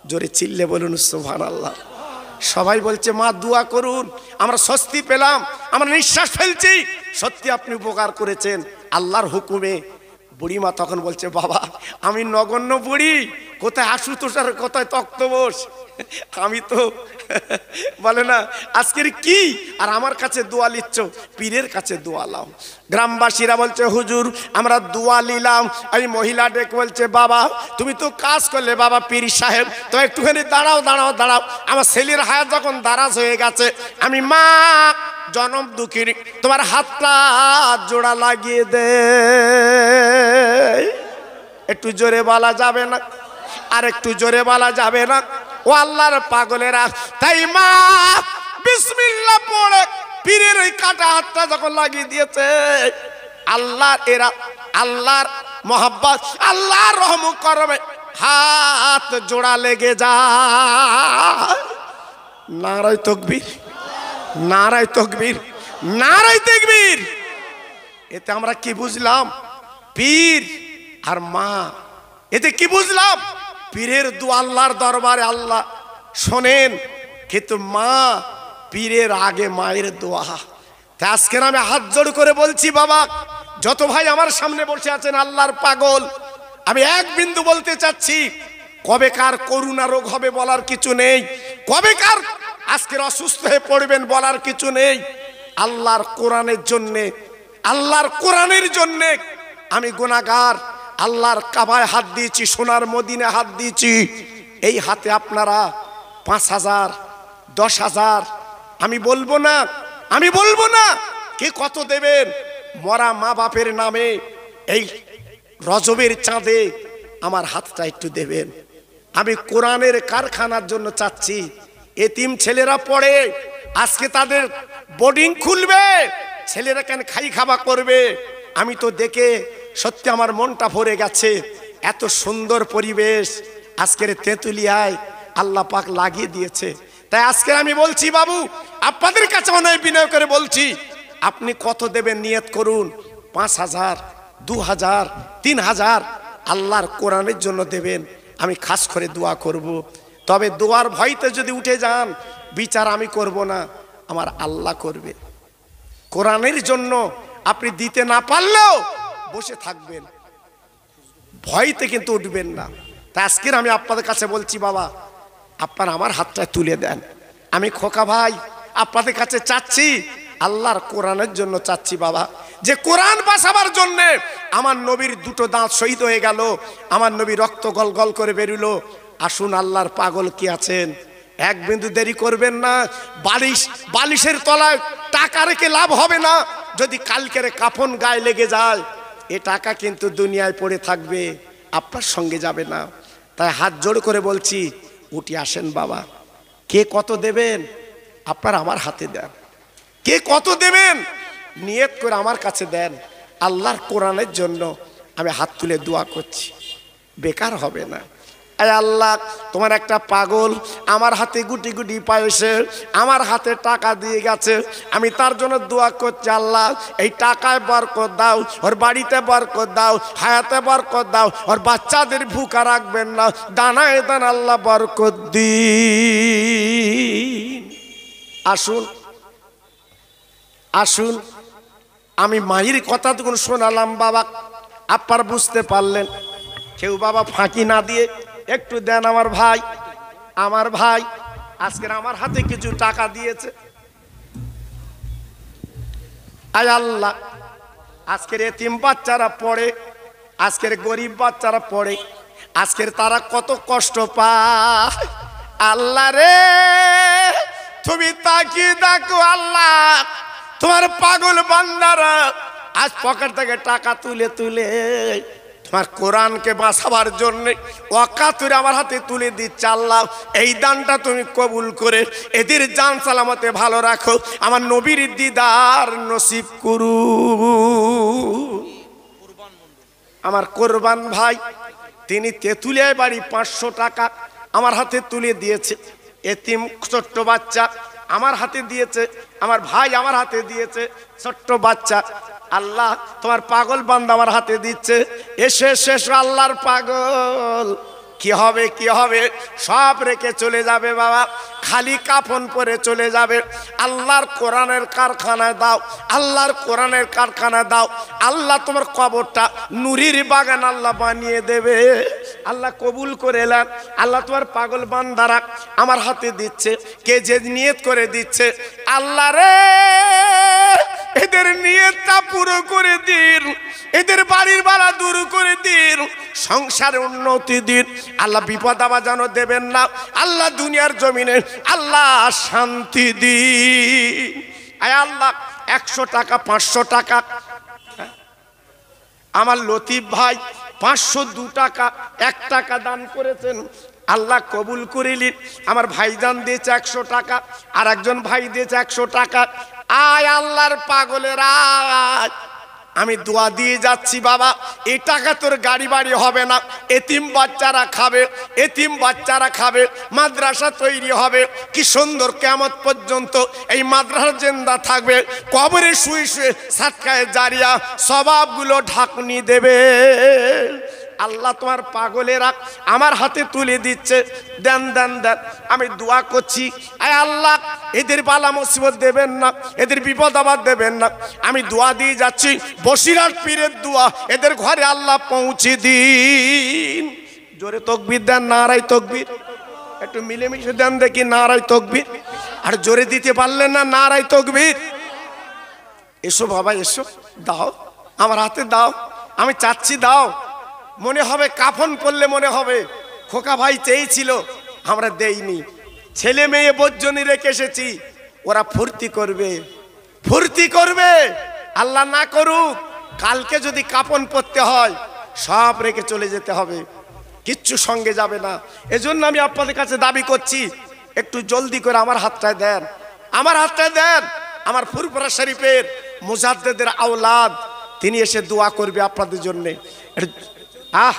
জোরে চিল্লে বলুন সোভান আল্লাহ সবাই বলছে মা দোয়া করুন আমরা স্বস্তি পেলাম আমরা নিঃশ্বাস ফেলছি সত্যি আপনি উপকার করেছেন আল্লাহর হুকুমে বুড়ি মা তখন বলছে বাবা আমি নগণ্য বুড়ি কোথায় আশুতোষার কোথায় তক্তবোষ [laughs] আমি তো [laughs] বলে না আজকের কি আর আমার কাছে দোয়া লিচ্ছ পীরের কাছে দোয়া লাও গ্রামবাসীরা বলছে হুজুর আমরা দোয়া নিলাম এই মহিলা ডেক বলছে বাবা তুমি তো কাজ করলে বাবা পীর সাহেব তো একটুখানি দাঁড়াও দাঁড়াও দাঁড়াও আমার ছেলের হায়াত যখন দারাজ হয়ে গেছে আমি মা জনম দুঃখিনী তোমার হাতটা জোড়া লাগিয়ে দে একটু জোরে বলা যাবে না আর একটু জোরে বলা যাবে না ও আল্লাহর পাগলেরা তাই মা বিসমিল্লা পড়ে পীরের ওই কাটা হাতটা যখন লাগিয়ে দিয়েছে আল্লাহর এরা আল্লাহর মহাব্বত আল্লাহর রহম করবে হাত জোড়া লেগে যা নারায় তকবীর নারায় তকবীর নারায় তকবীর এতে আমরা কি বুঝলাম পীর আর মা এতে কি বুঝলাম পীরের দু আল্লাহর দরবারে আল্লাহ শোনেন কিন্তু মা পীরের আগে মায়ের দোয়া তা আজকের আমি হাত জোর করে বলছি বাবা যত ভাই আমার সামনে বসে আছেন আল্লাহর পাগল আমি এক বিন্দু বলতে চাচ্ছি কবে কার করুণা রোগ হবে বলার কিছু নেই কবে কার আজকের অসুস্থ হয়ে পড়বেন বলার কিছু নেই আল্লাহর কোরআনের জন্যে আল্লাহর কোরআনের জন্যে আমি গুণাগার আল্লাহর কাবায় হাত দিয়েছি সোনার মদিনে হাত দিয়েছি এই হাতে আপনারা পাঁচ হাজার দশ হাজার আমি বলবো না আমি বলবো না কে কত দেবেন মরা মা বাপের নামে এই রজবের চাঁদে আমার হাতটা একটু দেবেন আমি কোরআনের কারখানার জন্য চাচ্ছি এতিম ছেলেরা পড়ে আজকে তাদের বোর্ডিং খুলবে ছেলেরা কেন খাই খাবা করবে আমি তো দেখে সত্যি আমার মনটা ভরে গেছে এত সুন্দর পরিবেশ আজকের তেঁতুলিয়ায় আল্লাহ পাক লাগিয়ে দিয়েছে তাই আজকে আমি বলছি বাবু আপনাদের কাছে অনেক বিনয় করে বলছি আপনি কত দেবেন নিয়ত করুন পাঁচ হাজার দু হাজার তিন হাজার আল্লাহর কোরআনের জন্য দেবেন আমি খাস করে দোয়া করব। তবে দোয়ার ভয়তে যদি উঠে যান বিচার আমি করব না আমার আল্লাহ করবে কোরআনের জন্য আপনি দিতে না পারলেও বসে থাকবেন ভয়তে কিন্তু উঠবেন না তা আজকের আমি আপনাদের কাছে বলছি বাবা আপনার আমার হাতটা তুলে দেন আমি খোকা ভাই আপনাদের কাছে চাচ্ছি আল্লাহর কোরআনের জন্য চাচ্ছি বাবা যে কোরআন বাঁচাবার জন্যে আমার নবীর দুটো দাঁত শহীদ হয়ে গেল আমার নবী রক্ত গল গল করে বেরুলো আসুন আল্লাহর পাগল কি আছেন এক বিন্দু দেরি করবেন না বালিশ বালিশের তলায় টাকা রেখে লাভ হবে না যদি কালকের কাফন গায়ে লেগে যায় এ টাকা কিন্তু দুনিয়ায় পড়ে থাকবে আপনার সঙ্গে যাবে না তাই হাত জোড় করে বলছি উঠি আসেন বাবা কে কত দেবেন আপনার আমার হাতে দেন কে কত দেবেন নিয়ত করে আমার কাছে দেন আল্লাহর কোরআনের জন্য আমি হাত তুলে দোয়া করছি বেকার হবে না আল্লাহ তোমার একটা পাগল আমার হাতে গুটি গুটি পায়সে আমার হাতে টাকা দিয়ে গেছে আমি তার জন্য দোয়া করছি আল্লাহ এই টাকায় বরকত দাও ওর বাড়িতে বরকত দাও হায়াতে বরকত দাও ওর বাচ্চাদের ভুকা রাখবেন না দানায় দান আল্লাহ বরকত দি আসুন আসুন আমি মায়ের কথা তখন শোনালাম বাবা আপার বুঝতে পারলেন কেউ বাবা ফাঁকি না দিয়ে একটু দেন আমার ভাই আমার ভাই আজকের আমার হাতে কিছু টাকা দিয়েছে আয় আল্লাহ আজকের এতিম বাচ্চারা পড়ে আজকের গরিব বাচ্চারা পড়ে আজকের তারা কত কষ্ট পায় আল্লাহ রে তুমি তাকি দেখো আল্লাহ তোমার পাগল বান্দারা আজ পকেট থেকে টাকা তুলে তুলে তোমার কোরআনকে বাঁচাবার জন্যে অকাতুরে আমার হাতে তুলে দিচ্ছে আল্লাহ এই দানটা তুমি কবুল করে এদের জান সালামতে ভালো রাখো আমার নবীর দিদার নসিব করু আমার কোরবান ভাই তিনি তেঁতুলিয়ায় বাড়ি পাঁচশো টাকা আমার হাতে তুলে দিয়েছে এতিম ছোট্ট বাচ্চা আমার হাতে দিয়েছে আমার ভাই আমার হাতে দিয়েছে ছোট্ট বাচ্চা আল্লাহ তোমার পাগল বান্দা আমার হাতে দিচ্ছে এসে শেষ আল্লাহর পাগল কি হবে কি হবে সব রেখে চলে যাবে বাবা খালি কাফন পরে চলে যাবে আল্লাহর কোরআনের কারখানায় দাও আল্লাহর কোরআনের কারখানায় দাও আল্লাহ তোমার কবরটা নুরির বাগান আল্লাহ বানিয়ে দেবে আল্লাহ কবুল করে এলেন আল্লাহ তোমার পাগল বান্দারা আমার হাতে দিচ্ছে কে যে নিয়ত করে দিচ্ছে আল্লাহ রে এদের নিয়তটা পুরো করে দিন এদের বাড়ির বাড়া দূর করে দিন সংসারে উন্নতি দিন আল্লাহ বিপদ যেন দেবেন না আল্লাহ দুনিয়ার জমিনে আল্লাহ শান্তি দি আয় আল্লাহ একশো টাকা পাঁচশো টাকা আমার লতিফ ভাই পাঁচশো দু টাকা এক টাকা দান করেছেন আল্লাহ কবুল করিলেন আমার ভাইজান দিয়েছে একশো টাকা আর একজন ভাই দিয়েছে একশো টাকা আয় আল্লাহর পাগলের আয় আমি দোয়া দিয়ে যাচ্ছি বাবা এই টাকা তোর গাড়ি বাড়ি হবে না এতিম বাচ্চারা খাবে এতিম বাচ্চারা খাবে মাদ্রাসা তৈরি হবে কি সুন্দর কেমত পর্যন্ত এই মাদ্রাসা জেন্দা থাকবে কবরে শুয়ে শুয়ে সাতকায় জারিয়া স্বভাবগুলো ঢাকনি দেবে আল্লাহ তোমার পাগলে রাখ আমার হাতে তুলে দিচ্ছে দেন দেন দেন আমি দোয়া করছি আয় আল্লাহ এদের বালা মুসিবত দেবেন না এদের বিপদ আবার দেবেন না আমি দোয়া দিয়ে যাচ্ছি বসিরাট পীরের দোয়া এদের ঘরে আল্লাহ পৌঁছে দিন জোরে তকবির দেন নারাই তকবির একটু মিলেমিশে দেন দেখি নারাই তকবির আর জোরে দিতে পারলেন না নারাই তকবির এসো বাবা এসো দাও আমার হাতে দাও আমি চাচ্ছি দাও মনে হবে কাফন পড়লে মনে হবে খোকা ভাই চেয়েছিল আমরা দেইনি ছেলে মেয়ে বজ্জনি রেখে এসেছি ওরা ফুর্তি করবে ফুর্তি করবে আল্লাহ না করুক কালকে যদি কাপন পরতে হয় সব রেখে চলে যেতে হবে কিচ্ছু সঙ্গে যাবে না এজন্য আমি আপনাদের কাছে দাবি করছি একটু জলদি করে আমার হাতটায় দেন আমার হাতটায় দেন আমার ফুরফুরা শরীফের মুজাদ্দেদের আওলাদ তিনি এসে দোয়া করবে আপনাদের জন্যে আহ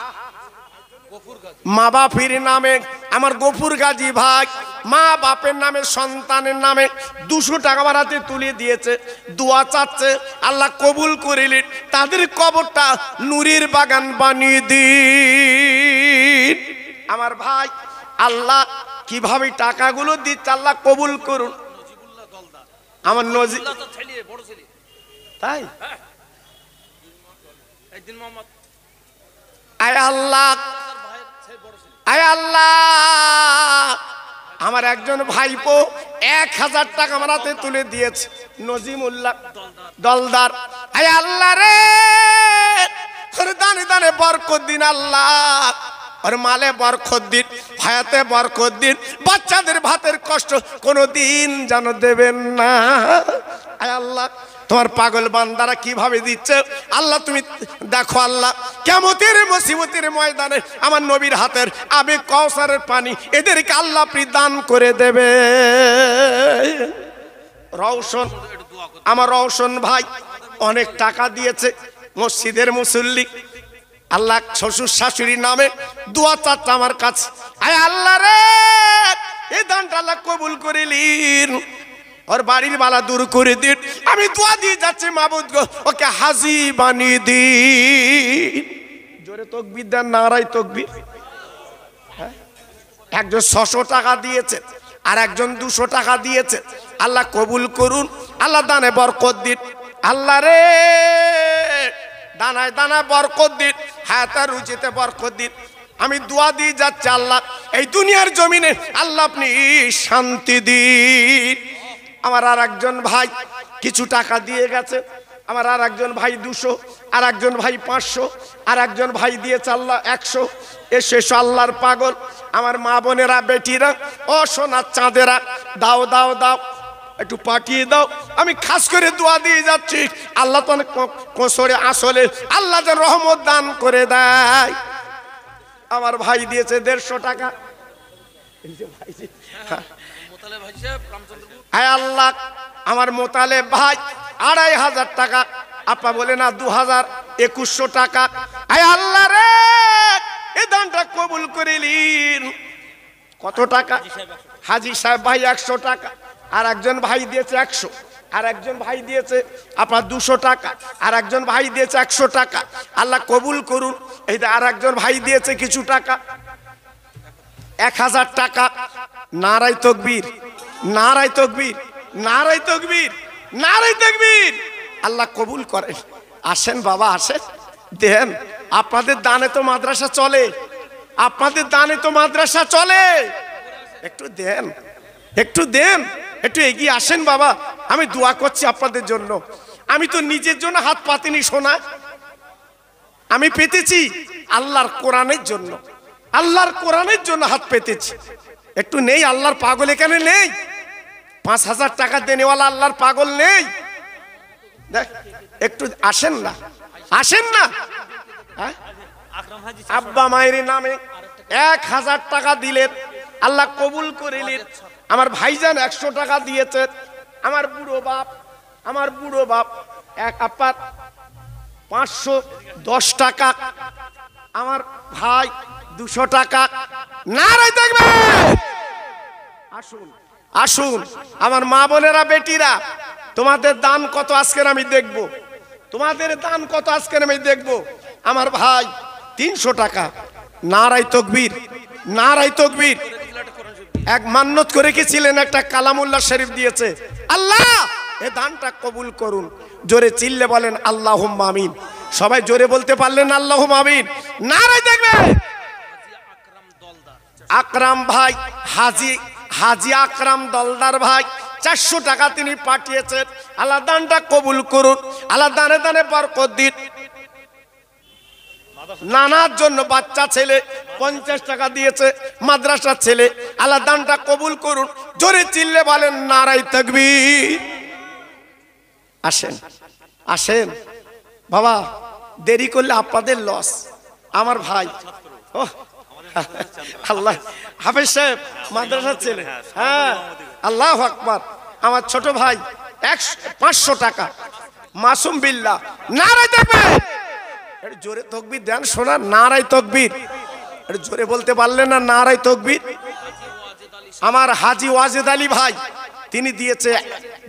মা বাপের নামে আমার গফুর গাজী ভাই মা বাপের নামে সন্তানের নামে দুশো টাকা বাড়াতে তুলে দিয়েছে দোয়া চাচ্ছে আল্লাহ কবুল করিলেন তাদের কবরটা নুরির বাগান বানিয়ে দিন আমার ভাই আল্লাহ কিভাবে টাকাগুলো দিচ্ছে আল্লাহ কবুল করুন আমার নজির তাই হ্যাঁ। মোহাম্মদ আল্লাহ আল্লাহ আমার একজন ভাইপো এক হাজার টাকা আমার হাতে তুলে দিয়েছে নজিম উল্লাহ দলদার আয় আল্লাহ রে দানে দানে বরকত দিন আল্লাহ মালে বরকত দিন ভায়াতে বরকত দিন বাচ্চাদের ভাতের কষ্ট কোনো দিন যেন দেবেন না আয় আল্লাহ তোমার পাগল বান্দারা কিভাবে দিচ্ছে আল্লাহ তুমি দেখো আল্লাহ কেমতের মুসিবতের ময়দানে আমার নবীর হাতের আবে কৌসারের পানি এদেরকে আল্লাহ আপনি দান করে দেবে রওশন আমার রওশন ভাই অনেক টাকা দিয়েছে মসজিদের মুসল্লি আল্লাহ শ্বশুর শাশুড়ির নামে দোয়া চারটা আমার কাছে আয় আল্লাহ রে এ দানটা আল্লাহ কবুল করিলিন ওর বাড়ির বালা দূর করে দিন আমি দোয়া দিয়ে যাচ্ছি মাবুদ গো ওকে হাজি বানিয়ে দি জোরে তকবির দেন নারাই তকবির হ্যাঁ একজন ছশো টাকা দিয়েছে আর একজন দুশো টাকা দিয়েছে আল্লাহ কবুল করুন আল্লাহ দানে বরকত দিন আল্লাহ রে দানায় দানা বরকত দিন হায়াতা রুচিতে বরকত দিন আমি দোয়া দিয়ে যাচ্ছি আল্লাহ এই দুনিয়ার জমিনে আল্লাহ আপনি শান্তি দিন আমার আর একজন ভাই কিছু টাকা দিয়ে গেছে আমার আর একজন ভাই দুশো আর একজন ভাই পাঁচশো আর একজন ভাই দিয়েছে আল্লাহ একশো এ শেষ আল্লাহর পাগল আমার মা বোনেরা বেটিরা অসোনার সোনার চাঁদেরা দাও দাও দাও একটু পাঠিয়ে দাও আমি খাস করে দোয়া দিয়ে যাচ্ছি আল্লাহ তো অনেক কোসরে আসলে আল্লাহ যেন রহমত দান করে দেয় আমার ভাই দিয়েছে দেড়শো টাকা ভাই হ্যাঁ। হায় আল্লাহ আমার মোতালে ভাই আড়াই হাজার টাকা আপা বলে না দু হাজার একুশশো টাকা আয় আল্লাহ রে এ দানটা কবুল করিলিন কত টাকা হাজি সাহেব ভাই একশো টাকা আর একজন ভাই দিয়েছে একশো আর একজন ভাই দিয়েছে আপনার দুশো টাকা আর একজন ভাই দিয়েছে একশো টাকা আল্লাহ কবুল করুন এই আর একজন ভাই দিয়েছে কিছু টাকা এক হাজার টাকা নারাই তকবীর নারাই তকবীর নারাই তকবীর নারাই তকবীর আল্লাহ কবুল করেন আসেন বাবা আসেন দেন আপনাদের দানে তো মাদ্রাসা চলে আপনাদের দানে তো মাদ্রাসা চলে একটু দেন একটু দেন একটু এগিয়ে আসেন বাবা আমি দোয়া করছি আপনাদের জন্য আমি তো নিজের জন্য হাত পাতিনি সোনা আমি পেতেছি আল্লাহর কোরআনের জন্য আল্লাহর কোরআনের জন্য হাত পেতেছি একটু নেই আল্লাহর পাগল এখানে নেই পাঁচ হাজার টাকা দেনেওয়ালা আল্লাহর পাগল নেই দেখ একটু আসেন না আসেন না হ্যাঁ? আব্বা মায়ের নামে এক হাজার টাকা দিলেন আল্লাহ কবুল করিলেন আমার ভাইজান একশো টাকা দিয়েছে আমার বুড়ো বাপ আমার বুড়ো বাপ এক আপাত পাঁচশো দশ টাকা আমার ভাই দুশো টাকা না রাই দেখবে আসুন আসুন আমার মা বোনেরা বেটিরা তোমাদের দান কত আজকের আমি দেখব তোমাদের দান কত আজকের আমি দেখব আমার ভাই তিনশো টাকা নারাই তকবীর নারাই তকবীর এক মান্নত করে রেখেছিলেন একটা কালামুল্লাহ শরীফ দিয়েছে আল্লাহ এ দানটা কবুল করুন জোরে চিল্লে বলেন আল্লাহ আমিন সবাই জোরে বলতে পারলেন আল্লাহ মামিন নারাই দেখবে আকরাম ভাই হাজি হাজি আকরাম দলদার ভাই চারশো টাকা তিনি পাঠিয়েছেন আল্লাহ দানটা কবুল করুন আল্লাহ দানে দানে বরকত দিন নানার জন্য বাচ্চা ছেলে পঞ্চাশ টাকা দিয়েছে মাদ্রাসার ছেলে আল্লাহ দানটা কবুল করুন জোরে চিল্লে বলেন নারাই থাকবি আসেন আসেন বাবা দেরি করলে আপনাদের লস আমার ভাই ও আল্লাহ হাফেজ সাহেব মাদ্রাসার ছেলে হ্যাঁ আল্লাহ আকবর আমার ছোট ভাই একশো পাঁচশো টাকা মাসুম বিল্লা নারাই দেখবে জোরে তকবির দেন শোনা নারায় তকবির জোরে বলতে পারলেন না নারায় তকবির আমার হাজি ওয়াজেদ আলী ভাই তিনি দিয়েছে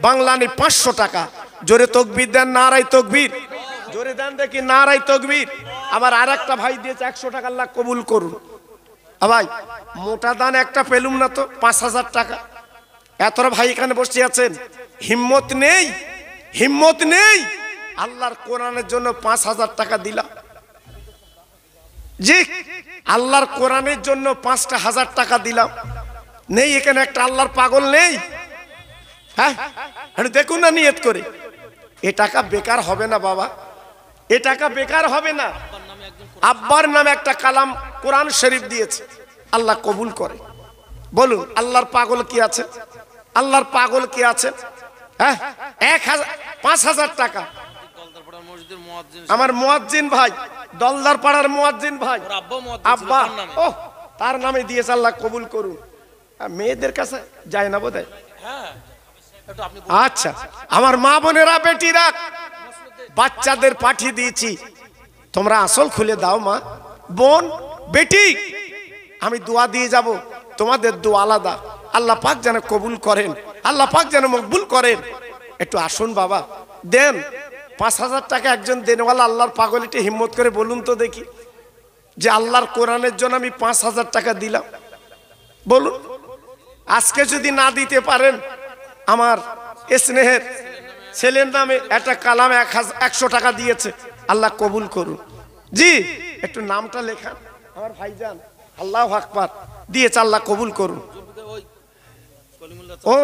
বাংলানি পাঁচশো টাকা জোরে তকবির দেন নারাই তকবির জোরে দেন দেখি নারাই তকবির আমার আর একটা ভাই দিয়েছে একশো টাকা লাখ কবুল করুন ভাই মোটা দান একটা পেলুম না তো পাঁচ হাজার টাকা এতরা ভাই এখানে বসে আছেন হিম্মত নেই হিম্মত নেই আল্লাহর কোরআনের জন্য পাঁচ হাজার টাকা দিলাম জি আল্লাহর কোরআনের জন্য পাঁচটা হাজার টাকা দিলাম নেই এখানে একটা আল্লাহর পাগল নেই হ্যাঁ দেখুন না নিয়ত করে এ টাকা বেকার হবে না বাবা এ টাকা বেকার হবে না আব্বার নামে একটা কালাম কোরআন শরীফ দিয়েছে আল্লাহ কবুল করে বলুন আল্লাহর পাগল কি আছে আল্লাহর পাগল কি আছে হ্যাঁ এক হাজার পাঁচ হাজার টাকা আমার মোয়াজ্জিন ভাই দলদার পাড়ার মোয়াজ্জিন ভাই আব্বা তার দিয়েছে আল্লাহ কবুল মেয়েদের কাছে যায় না বোধ হ্যাঁ। আচ্ছা আমার মা বোনেরা বেটিরা বাচ্চাদের পাঠিয়ে দিয়েছি তোমরা আসল খুলে দাও মা বোন বেটি আমি দোয়া দিয়ে যাব তোমাদের দোয়া আলাদা আল্লাহ পাক যেন কবুল করেন আল্লাহ পাক যেন মকবুল করেন একটু আসুন বাবা দেন পাঁচ হাজার টাকা একজন দেনওয়ালা আল্লাহর পাগলিটি হিম্মত করে বলুন তো দেখি যে আল্লাহর কোরআনের জন্য আমি পাঁচ হাজার টাকা দিলাম বলুন আজকে যদি না দিতে পারেন আমার স্নেহের ছেলের নামে একটা কালাম এক একশো টাকা দিয়েছে আল্লাহ কবুল করুন জি একটু নামটা লেখান আমার ভাইজান আল্লাহ আকবার দিয়েছে আল্লাহ কবুল করুন ও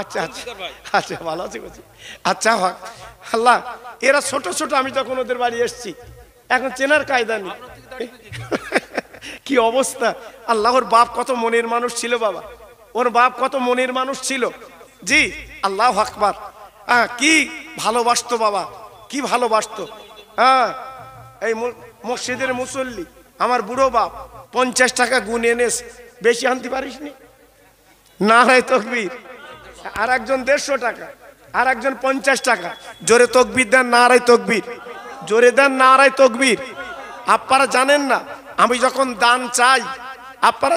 আচ্ছা আচ্ছা আচ্ছা ভালো আছে আচ্ছা হক আল্লাহ এরা ছোট ছোট আমি যখন ওদের বাড়ি এসছি এখন চেনার কায়দা নেই কি অবস্থা আল্লাহর বাপ কত মনের মানুষ ছিল বাবা ওর বাপ কত মনের মানুষ ছিল জি আল্লাহ আকবার হ্যাঁ কি ভালোবাসতো বাবা কি ভালোবাসতো হ্যাঁ এই মসজিদের মুসল্লি আমার বুড়ো বাপ পঞ্চাশ টাকা গুণ এনেস বেশি আনতে পারিস নি না হয় তকবির আর একজন দেড়শো টাকা আর একজন পঞ্চাশ টাকা জোরে তকবির দেন না রায় তকবির জোরে দেন না রায় তকবির আপনারা জানেন না আমি যখন দান চাই আপনারা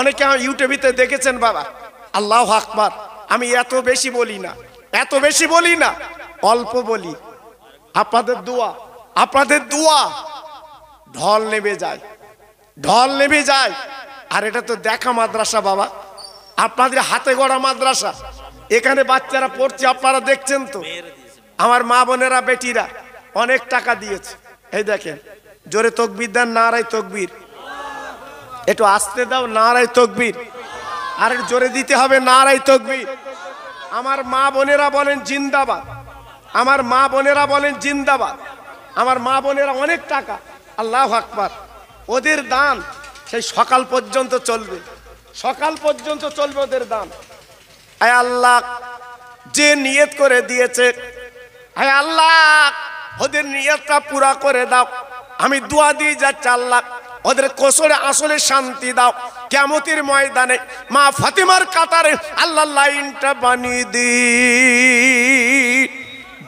অনেকে ইউটিউবিতে দেখেছেন বাবা আল্লাহ আকবার আমি এত বেশি বলি না এত বেশি বলি না অল্প বলি আপনাদের দোয়া আপনাদের দোয়া ঢল নেমে যায় ঢল নেমে যায় আর এটা তো দেখা মাদ্রাসা বাবা আপনাদের হাতে গড়া মাদ্রাসা এখানে বাচ্চারা পড়ছে আপনারা দেখছেন তো আমার মা বোনেরা বেটিরা অনেক টাকা দিয়েছে এই দেখেন জোরে তকবির দেন নারাই তকবির একটু আসতে দাও নারাই তকবির আর জোরে দিতে হবে নারাই তকবির আমার মা বোনেরা বলেন জিন্দাবাদ আমার মা বোনেরা বলেন জিন্দাবাদ আমার মা বোনেরা অনেক টাকা আল্লাহ আকবর ওদের দান সেই সকাল পর্যন্ত চলবে সকাল পর্যন্ত চলবে ওদের দান আয় আল্লাহ যে নিয়ত করে দিয়েছে আয় আল্লাহ ওদের নিয়তটা পুরা করে দাও আমি দোয়া দিয়ে যাচ্ছি আল্লাহ ওদের কোসরে আসলে শান্তি দাও কেমতির ময়দানে মা ফাতিমার কাতারে আল্লাহ লাইনটা বানিয়ে দি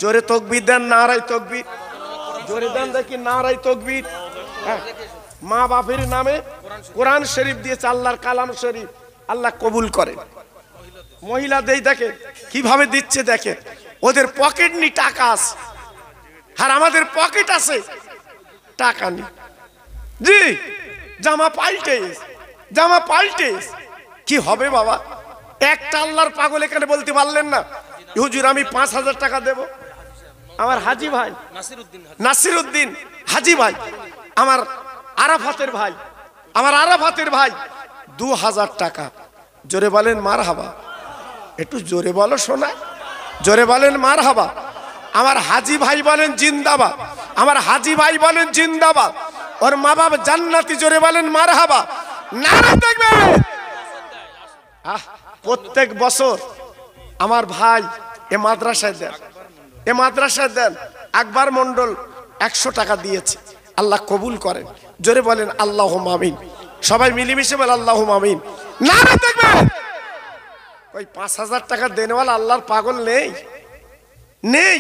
জোরে তকবি দেন নারাই তকবি জোরে দেন দেখি নারাই তকবি হ্যাঁ, মা বাপের নামে কোরআন শরীফ দিয়েছে আল্লাহর কালাম শরীফ আল্লাহ কবুল করে মহিলা দেই দেখে কিভাবে দিচ্ছে দেখে ওদের পকেট নি টাকা আছে আর আমাদের পকেট আছে টাকা নি জি জামা পাল্টে জামা পাল্টে কি হবে বাবা একটা আল্লাহর পাগল এখানে বলতে পারলেন না হুজুর আমি পাঁচ হাজার টাকা দেব আমার হাজি ভাই নাসির উদ্দিন হাজি ভাই আমার আরাফাতের ভাই আমার আরাফাতের ভাই দু হাজার টাকা জোরে বলেন মার হাবা একটু জোরে বলো শোনা জোরে বলেন মার হাবা আমার হাজি ভাই বলেন জিন্দাবাদ আমার হাজি ভাই বলেন জিন্দাবাদ ওর মা বাবা জান্নাতি জোরে বলেন মার হাবা নারা দেখবে প্রত্যেক বছর আমার ভাই এ মাদ্রাসায় দেন এ মাদ্রাসায় দেন একবার মন্ডল একশো টাকা দিয়েছে আল্লাহ কবুল করেন জোরে বলেন আল্লাহ মামিন সবাই মিলেমিশে বলে আল্লাহ মামিন না দেখবে ওই পাঁচ হাজার টাকা দেনওয়ালা আল্লাহর পাগল নেই নেই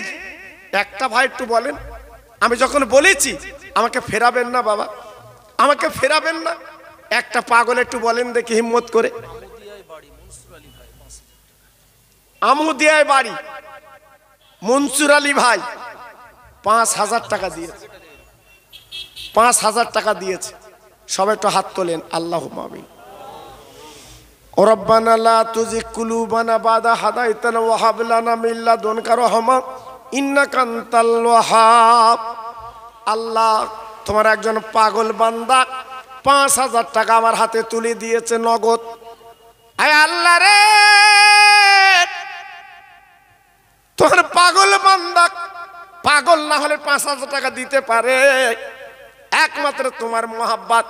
একটা ভাই একটু বলেন আমি যখন বলেছি আমাকে ফেরাবেন না বাবা আমাকে ফেরাবেন না একটা পাগল একটু বলেন দেখি হিম্মত করে আমুদিয়ায় বাড়ি মনসুর আলী ভাই পাঁচ হাজার টাকা দিয়েছে পাঁচ হাজার টাকা দিয়েছে সবাই তো হাত তোলেন আল্লাহ মামিন ربنا لا تزغ قلوبنا بعد هديتنا وهب لنا من لدنك رحمة إنك أنت الوهاب আল্লাহ তোমার একজন পাগল বান্দা পাঁচ হাজার টাকা আমার হাতে তুলে দিয়েছে নগদ আল্লাহ রে তোর পাগল বান্দা পাগল না হলে পাঁচ হাজার টাকা দিতে পারে একমাত্র তোমার মহাব্বাত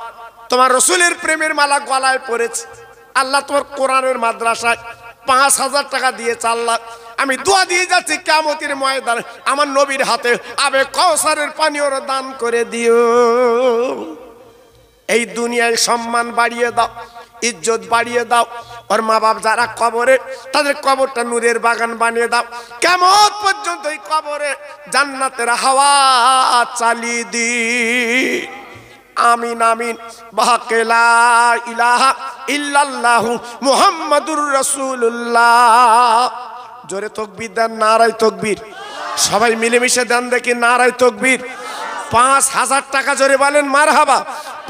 তোমার রসুলের প্রেমের মালা গলায় পড়েছে আল্লাহ তোমার কোরআনের মাদ্রাসায় পাঁচ হাজার টাকা দিয়ে চার লাখ আমি দোয়া দিয়ে যাচ্ছি কেমতির ময়দান আমার নবীর হাতে আবে কৌসারের পানি ওরা দান করে দিও এই দুনিয়ায় সম্মান বাড়িয়ে দাও ইজ্জত বাড়িয়ে দাও ওর মা বাপ যারা কবরে তাদের কবরটা নূরের বাগান বানিয়ে দাও কেমন পর্যন্ত এই কবরে জান্নাতের হাওয়া চালিয়ে দিই আমিন আমিন বাহাকেলা ইলাহা ইল্লাল্লাহু জোরে তকবির দেন নারায় তকবীর সবাই মিলেমিশে দেন দেখি নারায় তকবির পাঁচ হাজার টাকা জোরে বলেন মার হাবা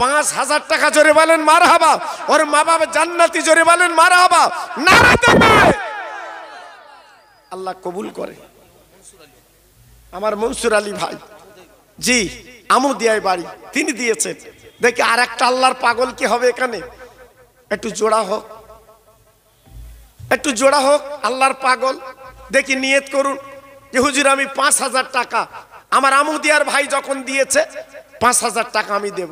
পাঁচ হাজার টাকা জোরে বলেন মার হাবা ওর মা বাবা জান্নাতি জোরে বলেন মার হাবা আল্লাহ কবুল করে আমার মনসুর আলী ভাই জি আমও দেয় বাড়ি তিনি দিয়েছেন দেখি আর একটা আল্লাহর পাগল কি হবে এখানে একটু জোড়া হোক একটু জোড়া হোক আল্লাহর পাগল দেখি নিয়ত করুন যে হুজুর আমি পাঁচ হাজার টাকা আমার আমুদিয়ার ভাই যখন দিয়েছে পাঁচ হাজার টাকা আমি দেব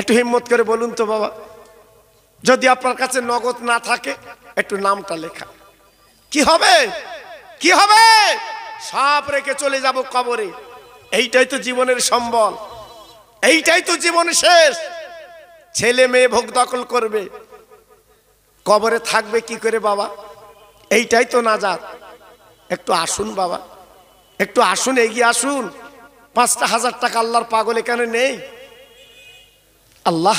একটু হিম্মত করে বলুন তো বাবা যদি আপনার কাছে নগদ না থাকে একটু নামটা লেখা কি হবে কি হবে সাপ রেখে চলে যাব কবরে এইটাই তো জীবনের সম্বল এইটাই তো জীবন শেষ ছেলে মেয়ে ভোগ দখল করবে কবরে থাকবে কি করে বাবা এইটাই তো না যাক একটু আসুন বাবা একটু আসুন এগিয়ে আসুন পাঁচটা হাজার টাকা আল্লাহর পাগল এখানে নেই আল্লাহ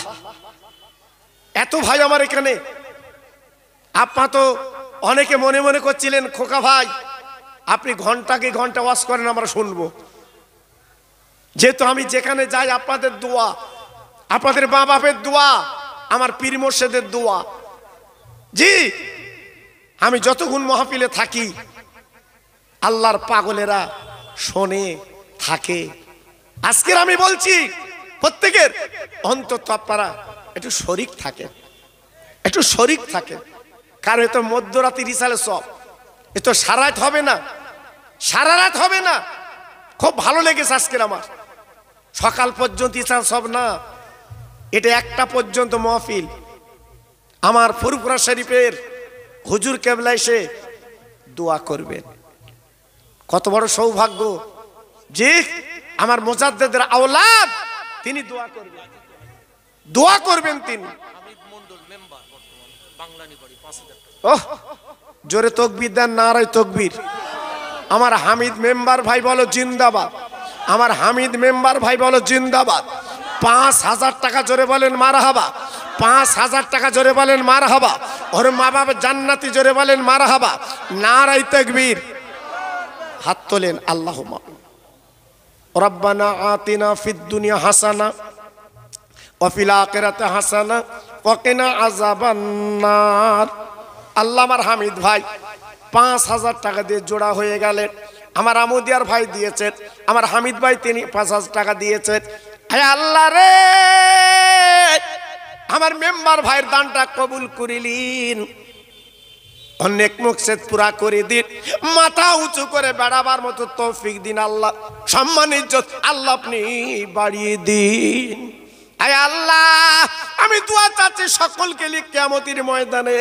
এত ভাই আমার এখানে আপনা তো অনেকে মনে মনে করছিলেন খোকা ভাই আপনি ঘন্টাকে ঘন্টা ওয়াশ করেন আমরা শুনবো যেহেতু আমি যেখানে যাই আপনাদের দোয়া আপনাদের মা বাপের দোয়া আমার পীর মোর্শেদের দোয়া জি আমি যতক্ষণ মহাপিলে থাকি আল্লাহর পাগলেরা শোনে থাকে আজকের আমি বলছি প্রত্যেকের অন্তত আপনারা একটু শরিক থাকে একটু শরিক থাকে কারণ এত মধ্যরাতি রিসালে সব এ তো রাত হবে না সারা রাত হবে না খুব ভালো লেগেছে আজকের আমার সকাল পর্যন্ত ইসান সব না এটা একটা পর্যন্ত মহফিল আমার ফুরফুরা শরীফের হুজুর কেবলা এসে দোয়া করবেন কত বড় সৌভাগ্য যে আমার মোজাদ্দেদের আওলাদ তিনি দোয়া করবেন দোয়া করবেন তিনি জোরে তকবির দেন নারায় তকবির আমার হামিদ মেম্বার ভাই বলো জিন্দাবাদ আমার হামিদ মেম্বার ভাই বলো জিন্দাবাদ পাঁচ হাজার টাকা জোরে বলেন মার হাবা পাঁচ হাজার টাকা জোরে বলেন মার হাবা ওর মা বাবা জান্নাতি জোরে বলেন মার হাবা নারাই তকবীর হাত তোলেন আল্লাহ রব্বানা আতিনা ফিদ্দুনিয়া হাসানা অফিলা আকেরাতে হাসানা ওকেনা আজাবান্নার আল্লাহ আমার হামিদ ভাই পাঁচ হাজার টাকা দিয়ে জোড়া হয়ে গেলেন আমার আমুদিয়ার ভাই দিয়েছেন আমার হামিদ ভাই তিনি পাঁচ হাজার টাকা দিয়েছেন হ্যাঁ আল্লাহ রে আমার মেম্বার ভাইয়ের দানটা কবুল করিলিন অনেক মুখছেদ পুরা করে দিন মাথা উঁচু করে বেড়াবার মতো তৌফিক দিন আল্লাহ সম্মান ইজ্জত আল্লাহ আপনি বাড়িয়ে দিন আয় আল্লাহ আমি দোয়া চাচ্ছি সকলকে লিখ কেমতির ময়দানে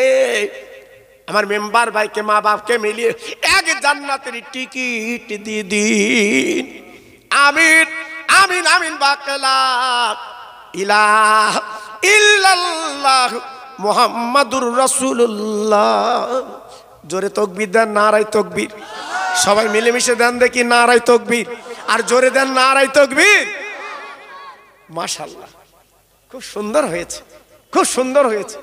আমার মেম্বার ভাইকে মা বাপকে মিলিয়ে এক জান্নাতের টিকিট দিদি আমিন আমিন আমিন বাকলা ইলাহ ইল্লাল্লাহ মোহাম্মদুর রসুল্লাহ জোরে তকবির দেন নারাই তকবির সবাই মিলেমিশে দেন দেখি নারাই তকবির আর জোরে দেন নারাই তকবির মাশাল্লাহ খুব সুন্দর হয়েছে খুব সুন্দর হয়েছে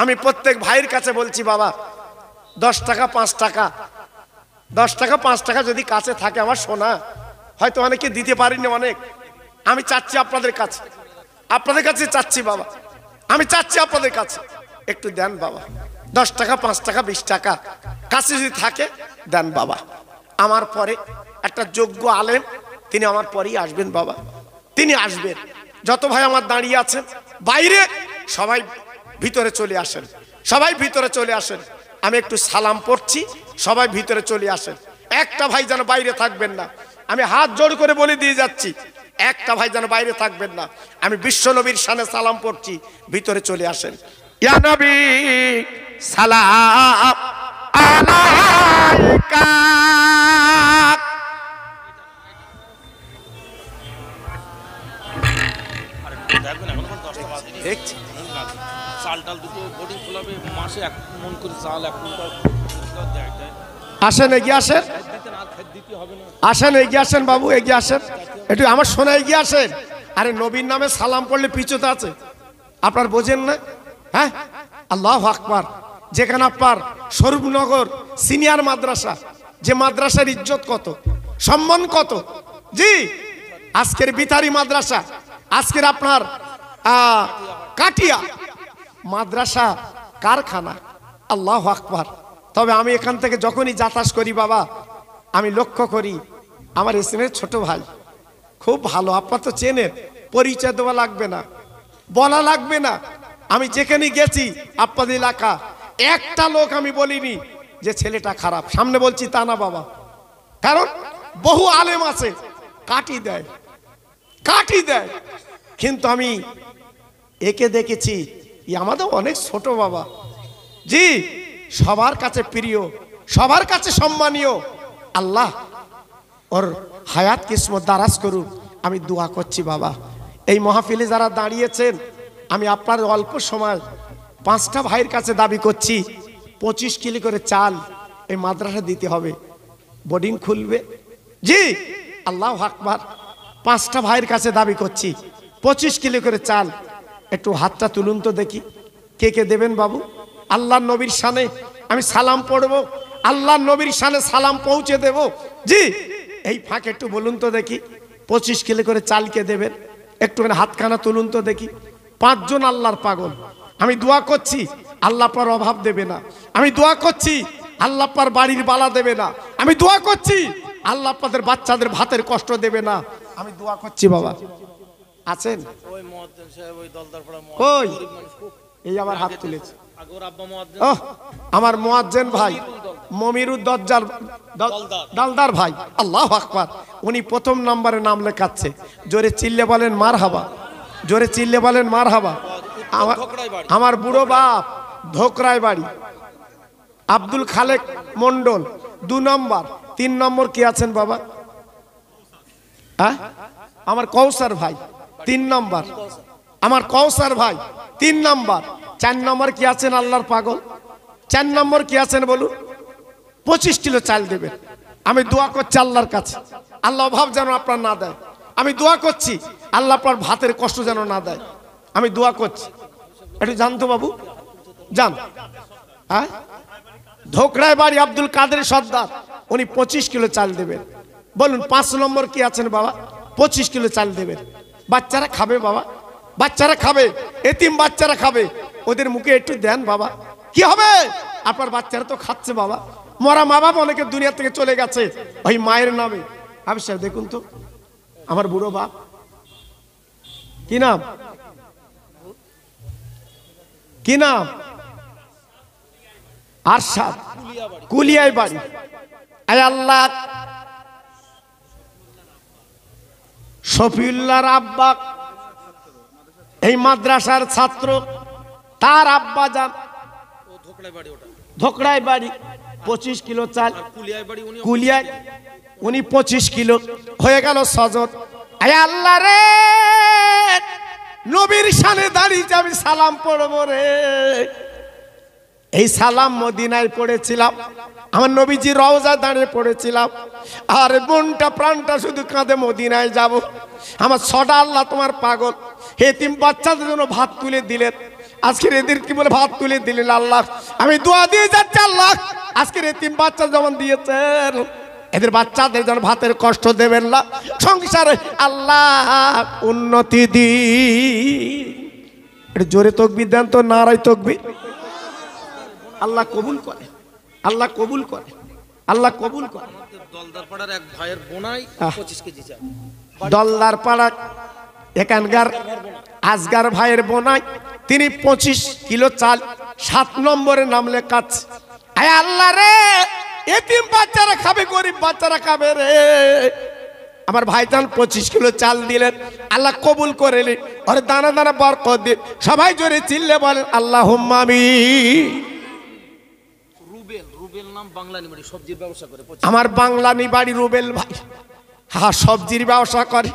আমি প্রত্যেক ভাইয়ের কাছে বলছি বাবা দশ টাকা পাঁচ টাকা দশ টাকা পাঁচ টাকা যদি কাছে থাকে আমার সোনা হয়তো অনেকে দিতে পারিনি অনেক আমি চাচ্ছি আপনাদের কাছে আপনাদের কাছে চাচ্ছি বাবা আমি চাচ্ছি আপনাদের কাছে একটু দেন বাবা দশ টাকা পাঁচ টাকা বিশ টাকা কাছে যদি থাকে দেন বাবা আমার পরে একটা যোগ্য আলেম তিনি আমার পরেই আসবেন বাবা তিনি আসবেন যত ভাই আমার দাঁড়িয়ে আছেন বাইরে সবাই ভিতরে চলে আসেন সবাই ভিতরে চলে আসেন আমি একটু সালাম পড়ছি সবাই ভিতরে চলে আসেন একটা ভাই যেন বাইরে থাকবেন না আমি হাত জোর করে বলে দিয়ে যাচ্ছি একটা ভাই যেন বাইরে থাকবেন না আমি বিশ্বনবীর সানে সালাম পড়ছি ভিতরে চলে আসেন ইয়ানবী সালাম দেখছি চাল টাল দুটো বোর্ডিং খোলাবে মাসে এক মন করে চাল এক মন আসেন এগিয়ে আসেন আসেন এগিয়ে আসেন বাবু এগিয়ে আসেন একটু আমার শোনা এগিয়ে আসেন আরে নবীর নামে সালাম পড়লে পিছুতে আছে আপনার বোঝেন না হ্যাঁ আল্লাহ আকবার যেখানে আপনার স্বরূপনগর সিনিয়র মাদ্রাসা যে মাদ্রাসার ইজ্জত কত সম্মান কত জি আজকের বিতারি মাদ্রাসা আজকের আপনার কাটিয়া মাদ্রাসা কারখানা আল্লাহ আকবার তবে আমি এখান থেকে যখনই যাতাস করি বাবা আমি লক্ষ্য করি আমার এসএমের ছোট ভাই খুব ভালো আপনার তো চেনে পরিচয় দেওয়া লাগবে না বলা লাগবে না আমি যেখানে গেছি আপনাদের এলাকা একটা লোক আমি বলিনি যে ছেলেটা খারাপ সামনে বলছি তা না বাবা কারণ বহু আলেম আছে কাটি দেয় কাটি দেয় কিন্তু আমি একে দেখেছি আমাদের অনেক ছোট বাবা জি সবার কাছে প্রিয় সবার কাছে সম্মানীয় আল্লাহ ওর হায়াত কিসমত দারাজ করুক আমি দোয়া করছি বাবা এই মহাফিলে যারা দাঁড়িয়েছেন আমি আপনার অল্প সময় পাঁচটা ভাইয়ের কাছে দাবি করছি পঁচিশ কিলো করে চাল এই মাদ্রাসা দিতে হবে বোর্ডিং খুলবে জি আল্লাহ আকবার পাঁচটা ভাইয়ের কাছে দাবি করছি পঁচিশ কিলো করে চাল একটু হাতটা তুলুন তো দেখি কে কে দেবেন বাবু আল্লাহ নবীর সানে আমি সালাম পড়ব আল্লাহ নবীর সানে সালাম পৌঁছে দেব জি এই ফাঁকে একটু বলুন তো দেখি পঁচিশ কিলো করে চালকে দেবেন একটুখানি হাতখানা তুলুন তো দেখি পাঁচজন আল্লাহর পাগল আমি দোয়া করছি আল্লাহ পার অভাব দেবে না আমি দোয়া করছি আল্লাহ পার বাড়ির বালা দেবে না আমি দোয়া করছি আল্লাহ পাদের বাচ্চাদের ভাতের কষ্ট দেবে না আমি দোয়া করছি বাবা আছেন ওই এই আমার হাত তুলেছে আমার মোয়াজ্জেন ভাই মমিরু দজ্জার দালদার ভাই আল্লাহ আকবার উনি প্রথম নম্বরে নাম লেখাচ্ছে জোরে চিল্লে বলেন মার হাবা জোরে চিল্লে বলেন মার হাবা আমার বুড়ো বাপ ধোকরায় বাড়ি আব্দুল খালেক মন্ডল দু নম্বর তিন নম্বর কি আছেন বাবা হ্যাঁ আমার কৌসার ভাই তিন নম্বর আমার কৌসার ভাই তিন নম্বর চার নম্বর কি আছেন আল্লাহর পাগল চার নম্বর কি আছেন বলুন পঁচিশ কিলো চাল দেবেন আমি দোয়া করছি আল্লাহর কাছে আল্লাহ অভাব যেন আপনার না দেয় আমি দোয়া করছি আল্লাহ আপনার ভাতের কষ্ট যেন না দেয় আমি দোয়া করছি একটু জানতো বাবু যান হ্যাঁ ধোকরায় বাড়ি আব্দুল কাদের সর্দার উনি পঁচিশ কিলো চাল দেবেন বলুন পাঁচ নম্বর কি আছেন বাবা পঁচিশ কিলো চাল দেবেন বাচ্চারা খাবে বাবা বাচ্চারা খাবে এতিম বাচ্চারা খাবে ওদের মুখে একটু দেন বাবা কি হবে আপনার বাচ্চারা তো খাচ্ছে বাবা মরা মা বাবা অনেকে দুনিয়া থেকে চলে গেছে ওই মায়ের নামে আমি স্যার দেখুন তো আমার বুড়ো বাপ কি নাম কি নাম আর সাত কুলিয়ায় বাড়ি আল্লাহ শফিউল্লাহর আব্বা এই মাদ্রাসার ছাত্র তার আব্বা যান ধোকড়াই বাড়ি পঁচিশ কিলো চাল কুলিয়ায় উনি পঁচিশ কিলো হয়ে গেল সজত আয় আল্লাহ রে নবীর সালে দাঁড়িয়ে আমি সালাম পড়ব রে এই সালাম মদিনায় পড়েছিলাম আমার নবীজি রওজা দাঁড়িয়ে পড়েছিলাম আর মনটা প্রাণটা শুধু কাঁধে মদিনায় যাব। আমার ছটা আল্লাহ তোমার পাগল হে তিন বাচ্চাদের জন্য ভাত তুলে দিলেন আজকের এদের কি বলে ভাত তুলে দিলেন আল্লাহ আমি দোয়া দিয়ে যাচ্ছি আল্লাহ আজকের তিন বাচ্চা যেমন দিয়েছেন এদের বাচ্চাদের যেন ভাতের কষ্ট দেবেন না সংসারে আল্লাহ উন্নতি দি এটা জোরে তকবি দেন তো নারায় তকবি আল্লাহ কবুল করে আল্লাহ কবুল করে আল্লাহ কবুল করে দলদার পাড়ার এক ভাইয়ের পাড়া এখানকার আজগার ভাইয়ের বোনাই তিনি পঁচিশ কিলো চাল সাত নম্বরে নাম কাজ আল্লাহ রে এতিম বাচ্চারা খাবে গরিব বাচ্চারা খাবে রে আমার ভাই ভাইজান পঁচিশ কিলো চাল দিলেন আল্লাহ কবুল করে নিন ওর দানা দানা বরকত দিন সবাই জোরে চিল্লে বলেন আল্লাহ আমি আমার বাংলানি বাড়ি আমার বাংলানি বাড়ি রুবেল ভাই হা সবজির ব্যবসা করে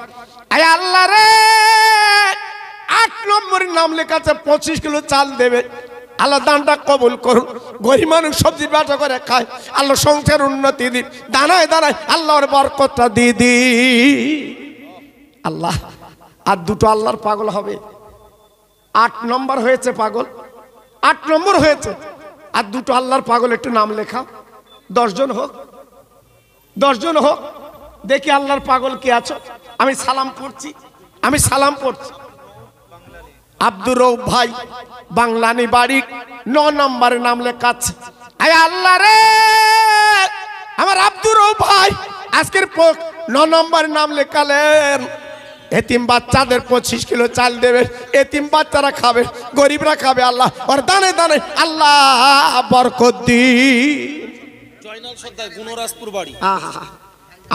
আল্লাহ রে আট নম্বরের নাম লেখাচ্ছে পঁচিশ কিলো চাল দেবে আল্লাহ দানটা কবুল করুন গরিব মানুষ সবজির ব্যবসা করে খায় আল্লাহ সংসার উন্নতি দিন দানায় দাঁড়ায় আল্লাহর বরকতটা দিয়ে দি আল্লাহ আর দুটো আল্লাহর পাগল হবে আট নম্বর হয়েছে পাগল আট নম্বর হয়েছে আর দুটো আল্লাহর পাগল একটু নাম লেখা দশজন হোক দশজন হোক দেখি আল্লাহর পাগল কে আছো আমি সালাম পড়ছি আমি সালাম পড়ছি আব্দুর ভাই বাংলানি বাড়ি ন নম্বরে নাম লেখাচ্ছে আয় আল্লাহ রে আমার আব্দুর ভাই আজকের ন নম্বরে নাম লেখালেন এতিম বাচ্চাদের পঁচিশ কিলো চাল দেবে এতিম বাচ্চারা খাবে গরিবরা খাবে আল্লাহ আর দানে দানে আল্লাহ বরকত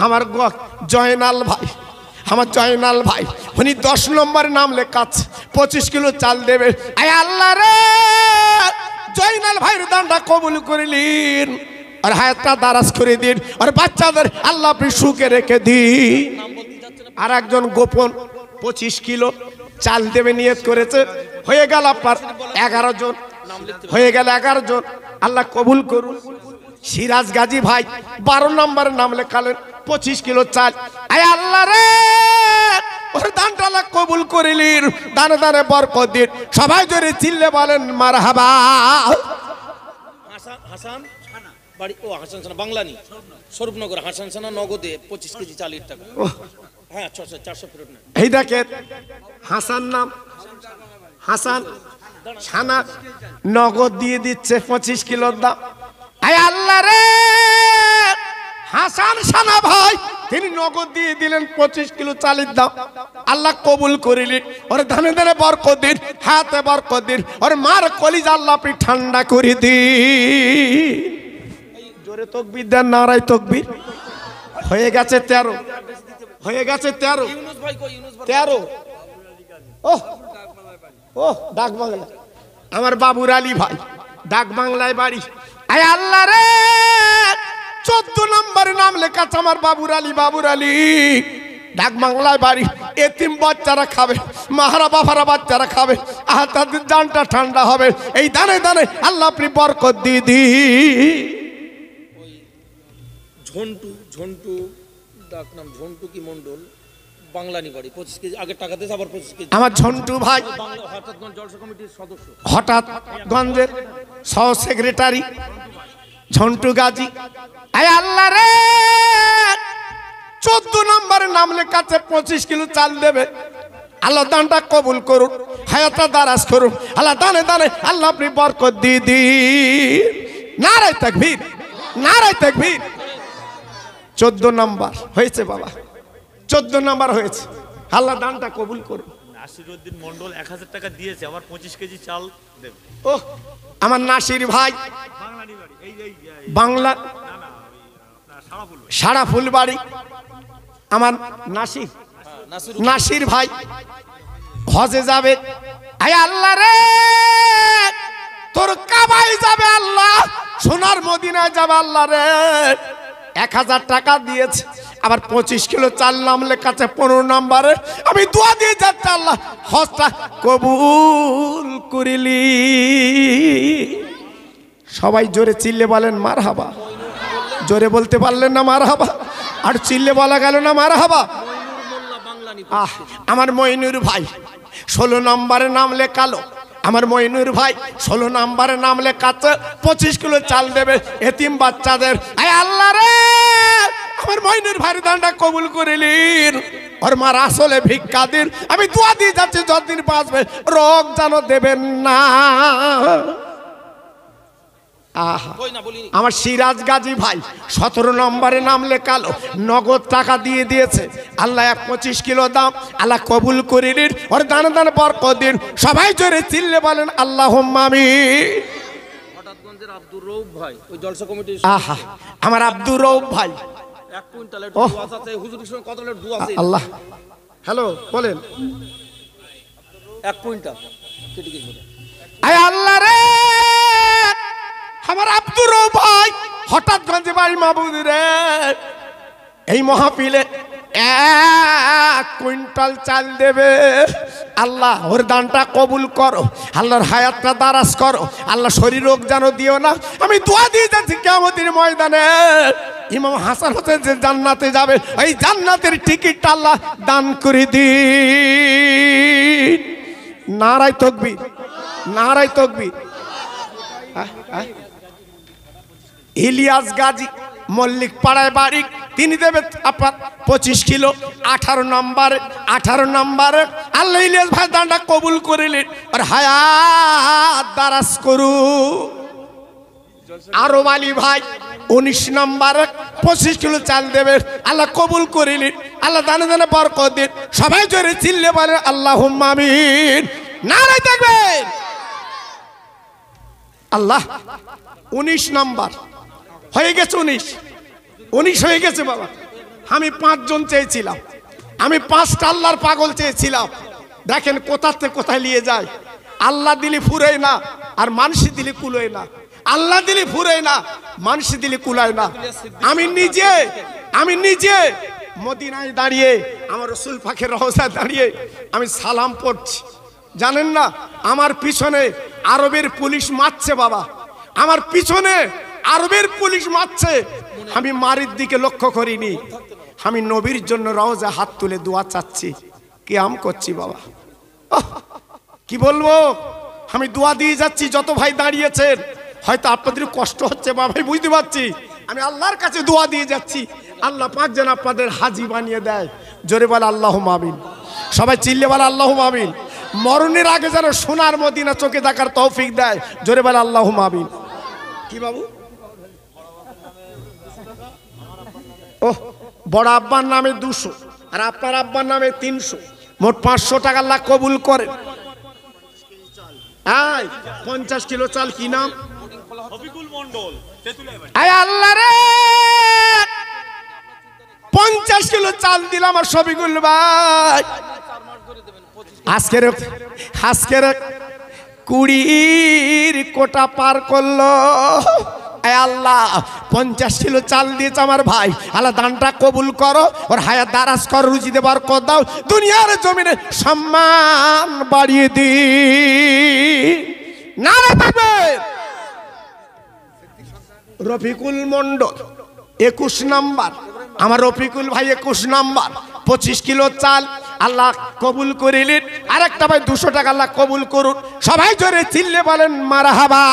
আমার জয়নাল ভাই আমার জয়নাল ভাই উনি দশ নম্বরে নাম লেখাচ্ছে পঁচিশ কিলো চাল দেবে আয় আল্লাহ রে জয়নাল ভাইয়ের দানটা কবুল করিলেন আর হায়াতটা দারাজ করে দিন আর বাচ্চাদের আল্লাহ আপনি সুখে রেখে দি আর একজন গোপন পঁচিশ কিলো চাল দেবে নিয়ত করেছে হয়ে গেল আপনার এগারো জন হয়ে গেল এগারো জন আল্লাহ কবুল করুন সিরাজ গাজী ভাই বারো নম্বরে নাম লেখালেন পঁচিশ কিলো চাল আয় আল্লাহ রে ওর দানটা আল্লাহ কবুল করিলির দানে দানে বরক দিন সবাই জোরে চিল্লে বলেন মার হাবা হাসান বাড়ি ও হাসানসানা বাংলানি স্বরূপনগর হাসানসানা নগদে পঁচিশ কেজি চালের টাকা হ্যাঁ ছশো চারশো ফেরত না এই দেখেন হাসান নাম হাসান ছানা নগদ দিয়ে দিচ্ছে পঁচিশ কিলোর দাম আয় আল্লাহ রে হাসান সানা ভাই তিনি নগদ দিয়ে দিলেন পঁচিশ কিলো চালের দাম আল্লাহ কবুল করিলি ওরে ধানে ধানে বরক দিন হাতে বরক দিন ওরে মার কলিজা আল্লাহ আপনি ঠান্ডা করে দিন জোরে তকবির দেন নারাই তকবির হয়ে গেছে তেরো হয়ে গেছে তেরো তেরো ও ডাক বাংলা আমার বাবুর আলী ভাই ডাক বাংলায় বাড়ি আয় আল্লাহ রে চোদ্দ নম্বর নাম লেখা আমার বাবুর আলী বাবুর আলী ডাক বাংলায় বাড়ি এতিম বাচ্চারা খাবে মাহারা বাফারা বাচ্চারা খাবে আহ তাদের দানটা ঠান্ডা হবে এই দানে দানে আল্লাহ আপনি বরকত দিদি ঝন্টু ঝন্টু ডাক নাম ঝন্টু কি মণ্ডল বাংলানি পঁচিশ আমার ঝন্টু ভাই হঠাৎ সেক্রেটারি ঝন্টু আল্লাহ রে চোদ্দ নম্বরে পঁচিশ কিলো চাল দেবে আল্লাহ দানটা কবুল করুন হায়াতা দারাজ করুন আল্লাহ দানে দানে আল্লাহ আপনি বরকত দিদি নারায় না নারায় থাকবি চোদ্দ নাম্বার হয়েছে বাবা চোদ্দ নাম্বার হয়েছে আল্লাহ দানটা কবুল করুন আমার নাসির ভাই বাংলা সারা ফুলবাড়ি আমার নাসির নাসির ভাই হজে যাবে আয় আল্লাহ রে তোর কাবাই যাবে আল্লাহ সোনার মদিনায় যাবে আল্লাহ রে এক হাজার টাকা দিয়েছে আবার পঁচিশ কিলো চাল নামলে কাছে পনেরো নাম্বারে আমি দোয়া দিয়ে যাচ্ছি আল্লাহ হজটা কবুল করিলি সবাই জোরে চিল্লে বলেন মার হাবা জোরে বলতে পারলেন না মার হাবা আর চিল্লে বলা গেল না মার হাবা আহ আমার মহিনুর ভাই ষোলো নম্বরে নাম লেখালো আমার মইনুর ভাই ষোলো নাম্বারে নাম লেখাচ্ছে পঁচিশ কিলো চাল দেবে এতিম বাচ্চাদের আয় আল্লাহ রে আমার মইনুর ভাই দানটা কবুল করিলিন ওর মার আসলে ভিক্ষা দিন আমি দোয়া দিয়ে যাচ্ছি যতদিন বাঁচবে রোগ যেন দেবেন না আমার সিরাজ গাজী ভাই সতেরো নম্বরে নাম লেখালো নগদ টাকা দিয়ে দিয়েছে আল্লাহ এক পঁচিশ কিলো দাম আল্লাহ কবুল করে নিন ওর দান দান পর কদিন সবাই জোরে চিল্লে বলেন আল্লাহ আমি আহা আমার আব্দুর রৌফ ভাই আল্লাহ হ্যালো বলেন এক কুইন্টাল আল্লাহ রে আমার আব্দুর ভাই হঠাৎ গঞ্জে বাড়ি মাহবুদ রে এই মহাপিলে এক কুইন্টাল চাল দেবে আল্লাহ ওর দানটা কবুল করো আল্লাহর হায়াতটা দারাজ করো আল্লাহ শরীর রোগ যেন দিও না আমি দোয়া দিয়ে যাচ্ছি কেমতির ময়দানে ইমাম হাসান হোসেন যে জান্নাতে যাবে এই জান্নাতের টিকিটটা আল্লাহ দান করে দি নারায় তকবি নারায় তকবি হ্যাঁ হ্যাঁ ইলিয়াস গাজী মল্লিক পাড়ায় বাড়ি তিনি দেবে আপনার পঁচিশ কিলো আঠারো নম্বর আঠারো নম্বর আল্লাহ ইলিয়াস ভাই দানটা কবুল করিলেন আর হায়াত দারাজ করু আরো মালি ভাই উনিশ নম্বর পঁচিশ কিলো চাল দেবে আল্লাহ কবুল করিলেন আল্লাহ দানে দানে পর দিন সবাই জোরে চিল্লে বলে আল্লাহ মামিন নারাই দেখবেন আল্লাহ উনিশ নম্বর হয়ে গেছে উনিশ উনিশ হয়ে গেছে বাবা আমি পাঁচজন চেয়েছিলাম আমি পাঁচটা আল্লাহর পাগল চেয়েছিলাম দেখেন কোথাতে কোথায় নিয়ে যায় আল্লাহ দিলি ফুরে না আর মানসি দিলি কুলোয় না আল্লাহ দিলি ফুরে না মানসি দিলি কুলায় না আমি নিজে আমি নিজে মদিনায় দাঁড়িয়ে আমার রসুল পাখের রহসা দাঁড়িয়ে আমি সালাম পড়ছি জানেন না আমার পিছনে আরবের পুলিশ মারছে বাবা আমার পিছনে আরবের পুলিশ মারছে আমি মারির দিকে লক্ষ্য করিনি আমি নবীর জন্য রওজা হাত তুলে দোয়া চাচ্ছি কে আম করছি বাবা কি বলবো আমি দোয়া দিয়ে যাচ্ছি যত ভাই দাঁড়িয়েছেন হয়তো আপনাদের কষ্ট হচ্ছে বা ভাই বুঝতে পারছি আমি আল্লাহর কাছে দোয়া দিয়ে যাচ্ছি আল্লাহ পাক যেন আপনাদের হাজি বানিয়ে দেয় জোরে বলে আল্লাহ মামিন সবাই চিল্লে বলে আল্লাহ মামিন মরণের আগে যেন সোনার মদিনা চোখে দেখার তৌফিক দেয় জোরে বলে আল্লাহ মামিন কি বাবু ওহ বড় আব্বার নামে দুশো আর আপনার আব্বার নামে তিনশো মোট পাঁচশো টাকা লাখ কবুল করে পঞ্চাশ কিলো চাল কি নাম আল্লাহ রে পঞ্চাশ কিলো চাল দিলাম আর শফিকুল ভাই আজকের আজকের কুড়ির কোটা পার করলো আল্লাহ পঞ্চাশ কিলো চাল দিয়েছে আমার ভাই আল্লাহ দানটা কবুল করো ওর হায়া দারাজ কর দেবার কর দাও দুনিয়ার জমিনে সম্মান বাড়িয়ে দি না রফিকুল মন্ডল একুশ নাম্বার আমার রফিকুল ভাই একুশ নাম্বার পঁচিশ কিলো চাল আল্লাহ কবুল করিলেন আরেকটা ভাই দুশো টাকা আল্লাহ কবুল করুন সবাই জোরে চিল্লে বলেন মারাহাবা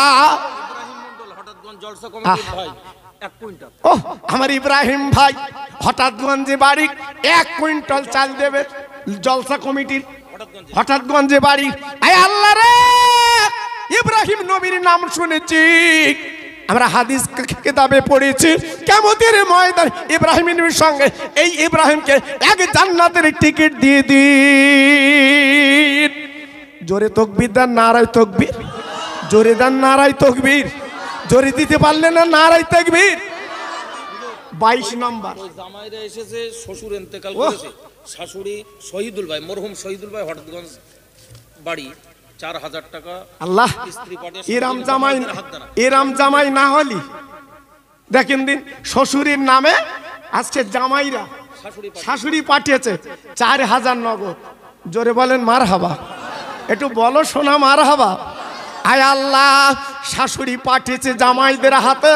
জলসা আমার ইব্রাহিম ভাই হঠাৎগঞ্জে বাড়ি এক কুইন্টাল চাল দেবে জলসা কমিটির হঠাৎগঞ্জে বাড়ি আয় আল্লাহ রে ইব্রাহিম নবীর নাম শুনেছি আমরা হাদিস কিতাবে পড়েছি কেমতের ময়দান ইব্রাহিম নবীর সঙ্গে এই ইব্রাহিমকে এক জান্নাতের টিকিট দিয়ে দি জোরে তকবির দেন নারায় তকবির জোরে দেন নারায় তকবির ধরে দিতে পারলে না নারাই তাকবীর বাইশ নম্বর জামাইরা এসেছে শ্বশুর এতেকাল করেছে শাশুড়ি শহীদুল ভাই মরহুম শহীদুল ভাই হঠাৎগঞ্জ বাড়ি চার হাজার টাকা আল্লাহ এরাম জামাই এরাম জামাই না হলি দেখেন দিন শ্বশুরের নামে আজকে জামাইরা শাশুড়ি পাঠিয়েছে চার হাজার নগদ জোরে বলেন মার হাবা একটু বলো সোনা মার হাবা আয় আল্লাহ শাশুড়ি পাঠিয়েছে জামাইদের হাতে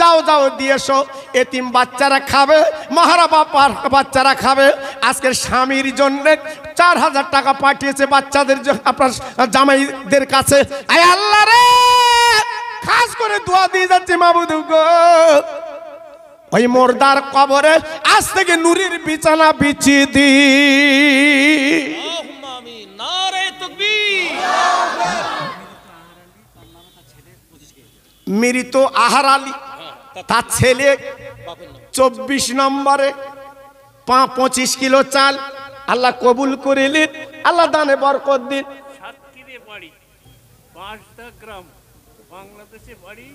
যাও যাও দিয়েছো এতিম বাচ্চারা খাবে মহারা বাপার বাচ্চারা খাবে আজকের স্বামীর জন্যে চার হাজার টাকা পাঠিয়েছে বাচ্চাদের আপনার জামাইদের কাছে আয় আল্লাহ রে খাস করে দোয়া দিয়ে যাচ্ছে মাবুদু গো ওই মোরদার কবরে আজ থেকে নুরির বিছানা বিছিয়ে দি মৃত আহার আলী তার ছেলে চব্বিশ নম্বরে পা পঁচিশ কিলো চাল আল্লাহ কবুল করিলেন আল্লাহ দানে বরকত দিন বাংলাদেশে বাড়ি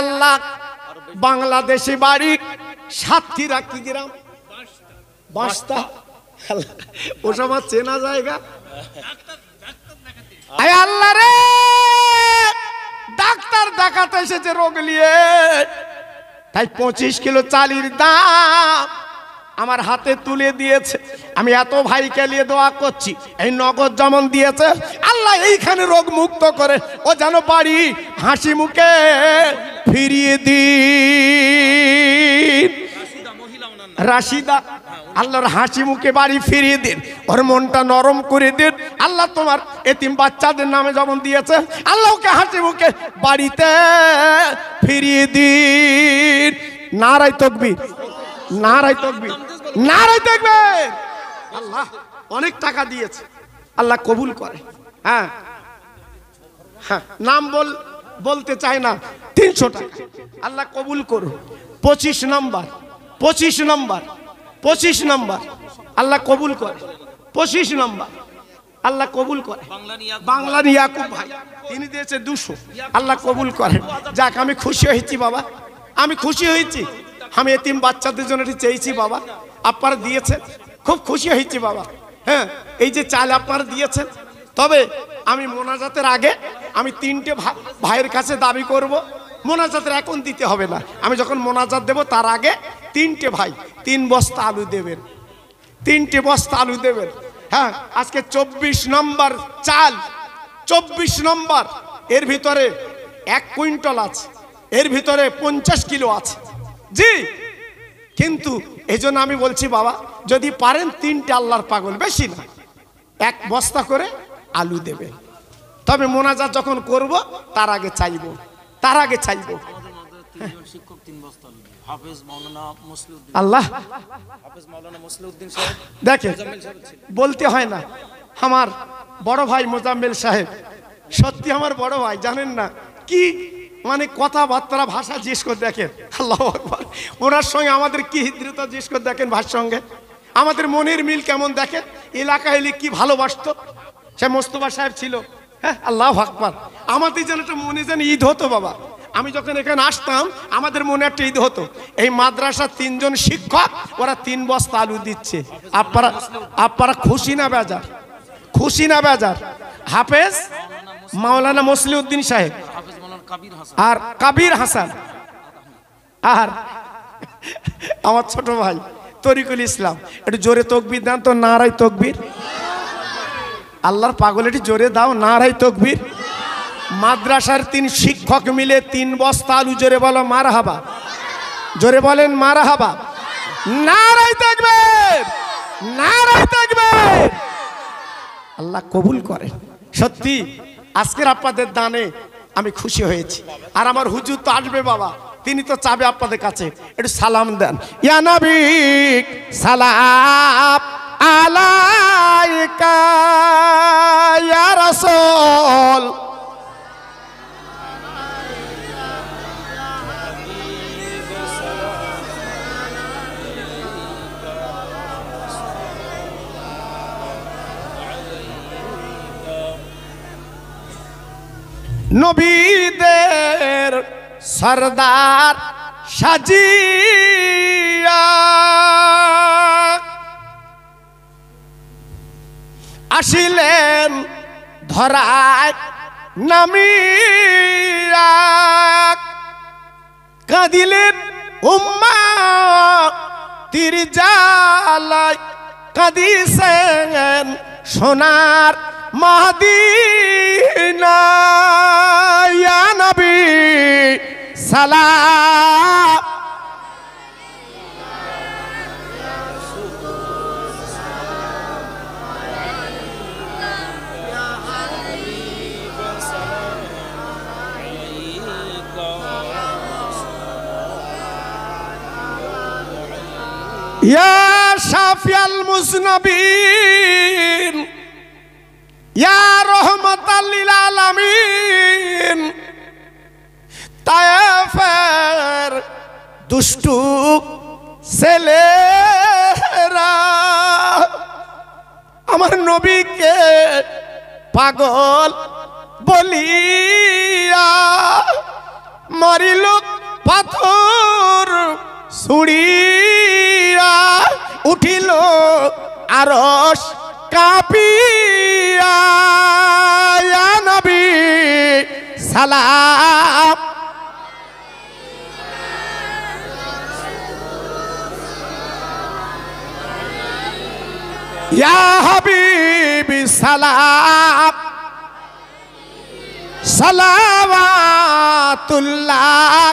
আল্লাহ বাংলাদেশি বাড়ি সাতক্ষীরা কি গ্রাম বাঁশতা [laughs] ওসামা চেনা জায়গা আল্লাহ রে ডাক্তার দেখাতে এসেছে রোগ নিয়ে তাই পঁচিশ কিলো চালির দাম আমার হাতে তুলে দিয়েছে আমি এত ভাইকে নিয়ে দোয়া করছি এই নগদ যেমন দিয়েছে আল্লাহ এইখানে রোগ মুক্ত করে ও যেন পারি হাসি মুখে ফিরিয়ে দিই রাশিদা আল্লাহর হাসি মুখে বাড়ি ফিরিয়ে দিন ওর মনটা নরম করে দিন আল্লাহ তোমার এতিম বাচ্চাদের নামে যেমন দিয়েছে আল্লাহকে হাসি মুখে বাড়িতে ফিরিয়ে দিন নারাই তকবি নারাই তকবি নারাই দেখবে আল্লাহ অনেক টাকা দিয়েছে আল্লাহ কবুল করে হ্যাঁ হ্যাঁ নাম বল বলতে চায় না তিনশো টাকা আল্লাহ কবুল করুন পঁচিশ নাম্বার পঁচিশ নম্বর পঁচিশ নম্বর আল্লাহ কবুল করে পঁচিশ নম্বর আল্লাহ কবুল করে বাংলা ইয়াকুব ভাই তিনি দিয়েছে দুশো আল্লাহ কবুল করেন যাক আমি খুশি হয়েছি বাবা আমি খুশি হয়েছি আমি এতিম বাচ্চাদের জন্য এটি চেয়েছি বাবা আপনারা দিয়েছেন খুব খুশি হয়েছি বাবা হ্যাঁ এই যে চাল আপনারা দিয়েছেন তবে আমি মোনাজাতের আগে আমি তিনটে ভাইয়ের কাছে দাবি করব মোনাজাতের এখন দিতে হবে না আমি যখন মোনাজাত দেব তার আগে তিনটে ভাই তিন বস্তা আলু দেবেন তিনটে বস্তা আলু দেবেন হ্যাঁ আজকে চব্বিশ নম্বর চাল চব্বিশ নম্বর এর ভিতরে এক কুইন্টল আছে এর ভিতরে পঞ্চাশ কিলো আছে জি কিন্তু এই জন্য আমি বলছি বাবা যদি পারেন তিনটে আল্লাহর পাগল বেশি না এক বস্তা করে আলু দেবে তবে মোনাজাত যখন করব তার আগে চাইব তার আগে চাইব শিক্ষক তিন বস্তা আল্লাহ দেখে বলতে হয় না আমার বড় ভাই মোজাম্মেল সাহেব সত্যি আমার বড় ভাই জানেন না কি মানে কথাবার্তা ভাষা জিজ্ঞেস করে দেখেন আল্লাহ আকবর ওনার সঙ্গে আমাদের কি হৃদ্রতা জিজ্ঞেস করে দেখেন ভার সঙ্গে আমাদের মনের মিল কেমন দেখেন এলে কি ভালোবাসত সে মোস্তফা সাহেব ছিল হ্যাঁ আল্লাহ আকবর আমাদের যেন একটা মনে যেন ঈদ হতো বাবা আমি যখন এখানে আসতাম আমাদের মনে একটা ঈদ হতো এই মাদ্রাসার তিনজন শিক্ষক ওরা তিন বস্তা আলু দিচ্ছে আপনারা আপনারা খুশি না বেজার খুশি না বেজার হাফেজ মাওলানা মসলিউদ্দিন সাহেব আর কাবির হাসান আর আমার ছোট ভাই তরিকুল ইসলাম একটু জোরে তকবির দেন তো নারাই তকবির আল্লাহর পাগল এটি জোরে দাও নারাই তকবির মাদ্রাসার তিন শিক্ষক মিলে তিন বস্তা আলু জোরে বলো মার হাবা জোরে বলেন মার হাবা নারাই থাকবে নারাই থাকবে আল্লাহ কবুল করে সত্যি আজকের আপনাদের দানে আমি খুশি হয়েছি আর আমার হুজুর তো আসবে বাবা তিনি তো চাবে আপনাদের কাছে একটু সালাম দেন ইয়ানাবিক সালাম আলাইকা ইয়া রাসূল নবীদের সর্দার সাজিয়া আসিলেন ধরায় নামিয়া কাঁদিলেন উম্মা তির জালায় কাঁদিসেন সোনার মাদিনা ইয়া নবী সালাম ইয়া শাফিয়াল মুসনবিন দুষ্টু ছেলেরা আমার নবীকে পাগল বলিয়া মারিল পাথর ছুড়িয়া উঠিল আরস কাপিয়া নবী সালাম ইয়া হাবিবি সালাম সালামাতুল্লাহ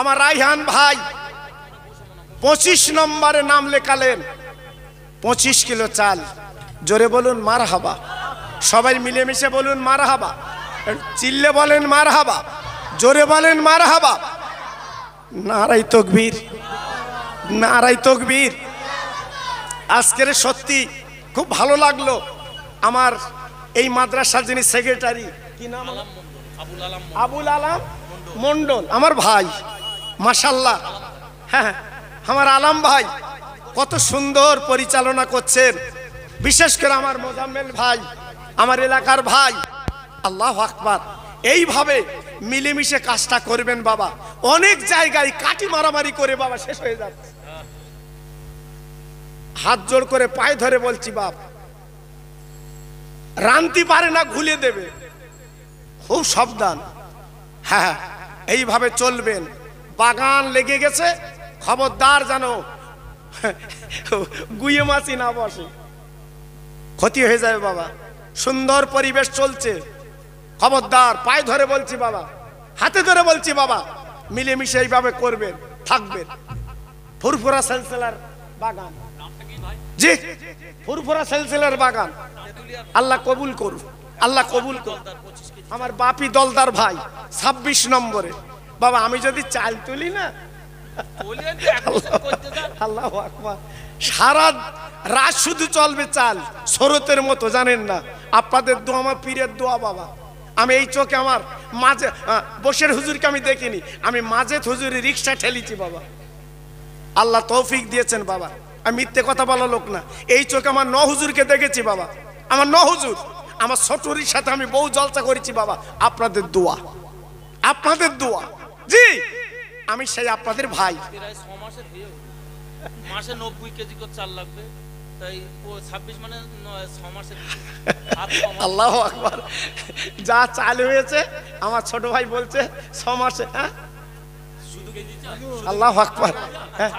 আমার রাইহান ভাই পঁচিশ নম্বরে নাম লেখালেন পঁচিশ কিলো চাল জোরে বলুন মার হাবা সবাই মিলেমিশে বলুন মার হাবা চিল্লে বলেন মার হাবা জোরে বলেন মার হাবা নারাই তকবীর নারাই তকবীর আজকের সত্যি খুব ভালো লাগলো আমার এই মাদ্রাসার যিনি সেক্রেটারি কি নাম আবুল আলাম আবুল আলাম মন্ডল আমার ভাই মাসাল্লাহ হ্যাঁ আমার আলাম ভাই কত সুন্দর পরিচালনা করছেন বিশেষ করে আমার মোজাম্মেল ভাই আমার এলাকার ভাই আল্লাহ আকবার এইভাবে মিলেমিশে কাজটা করবেন বাবা অনেক জায়গায় কাটি মারামারি করে বাবা শেষ হয়ে যাচ্ছে হাত জোর করে পায়ে ধরে বলছি বাপ রান্তি পারে না ঘুলে দেবে খুব সাবধান হ্যাঁ, হ্যাঁ এইভাবে চলবেন বাগান লেগে গেছে খবরদার যেন গুয়ে মাছি না বসে ক্ষতি হয়ে যাবে বাবা সুন্দর পরিবেশ চলছে খবরদার পায়ে ধরে বলছি বাবা হাতে ধরে বলছি বাবা মিলেমিশে এইভাবে করবেন থাকবেন ফুরফুরা সেলসেলার বাগান জি ফুরফুরা সেলসেলার বাগান আল্লাহ কবুল করুন আল্লাহ কবুল করুন আমার বাপি দলদার ভাই ছাব্বিশ নম্বরে বাবা আমি যদি চাল তুলি না আল্লাহ আকবার সারা রাত শুধু চলবে চাল শরতের মতো জানেন না আপনাদের দোয়া আমার পীরের দোয়া বাবা আমি এই চোখে আমার মাঝে বসের হুজুরকে আমি দেখিনি আমি মাঝে হুজুরি রিক্সা ঠেলিছি বাবা আল্লাহ তৌফিক দিয়েছেন বাবা আমি মিথ্যে কথা বলা লোক না এই চোখে আমার ন হুজুরকে দেখেছি বাবা আমার ন হুজুর আমার ছটুরির সাথে আমি বহু জলসা করেছি বাবা আপনাদের দোয়া আপনাদের দোয়া জি আমি সেই আপনাদের ভাই মাসে নব্বই কেজি করে চাল লাগবে তাই ছাব্বিশ মানে ছ মাসে আল্লাহ যা হয়েছে আমার ছোট ভাই বলছে ছ মাসে হ্যাঁ আল্লাহ আল্লাহ হ্যাঁ?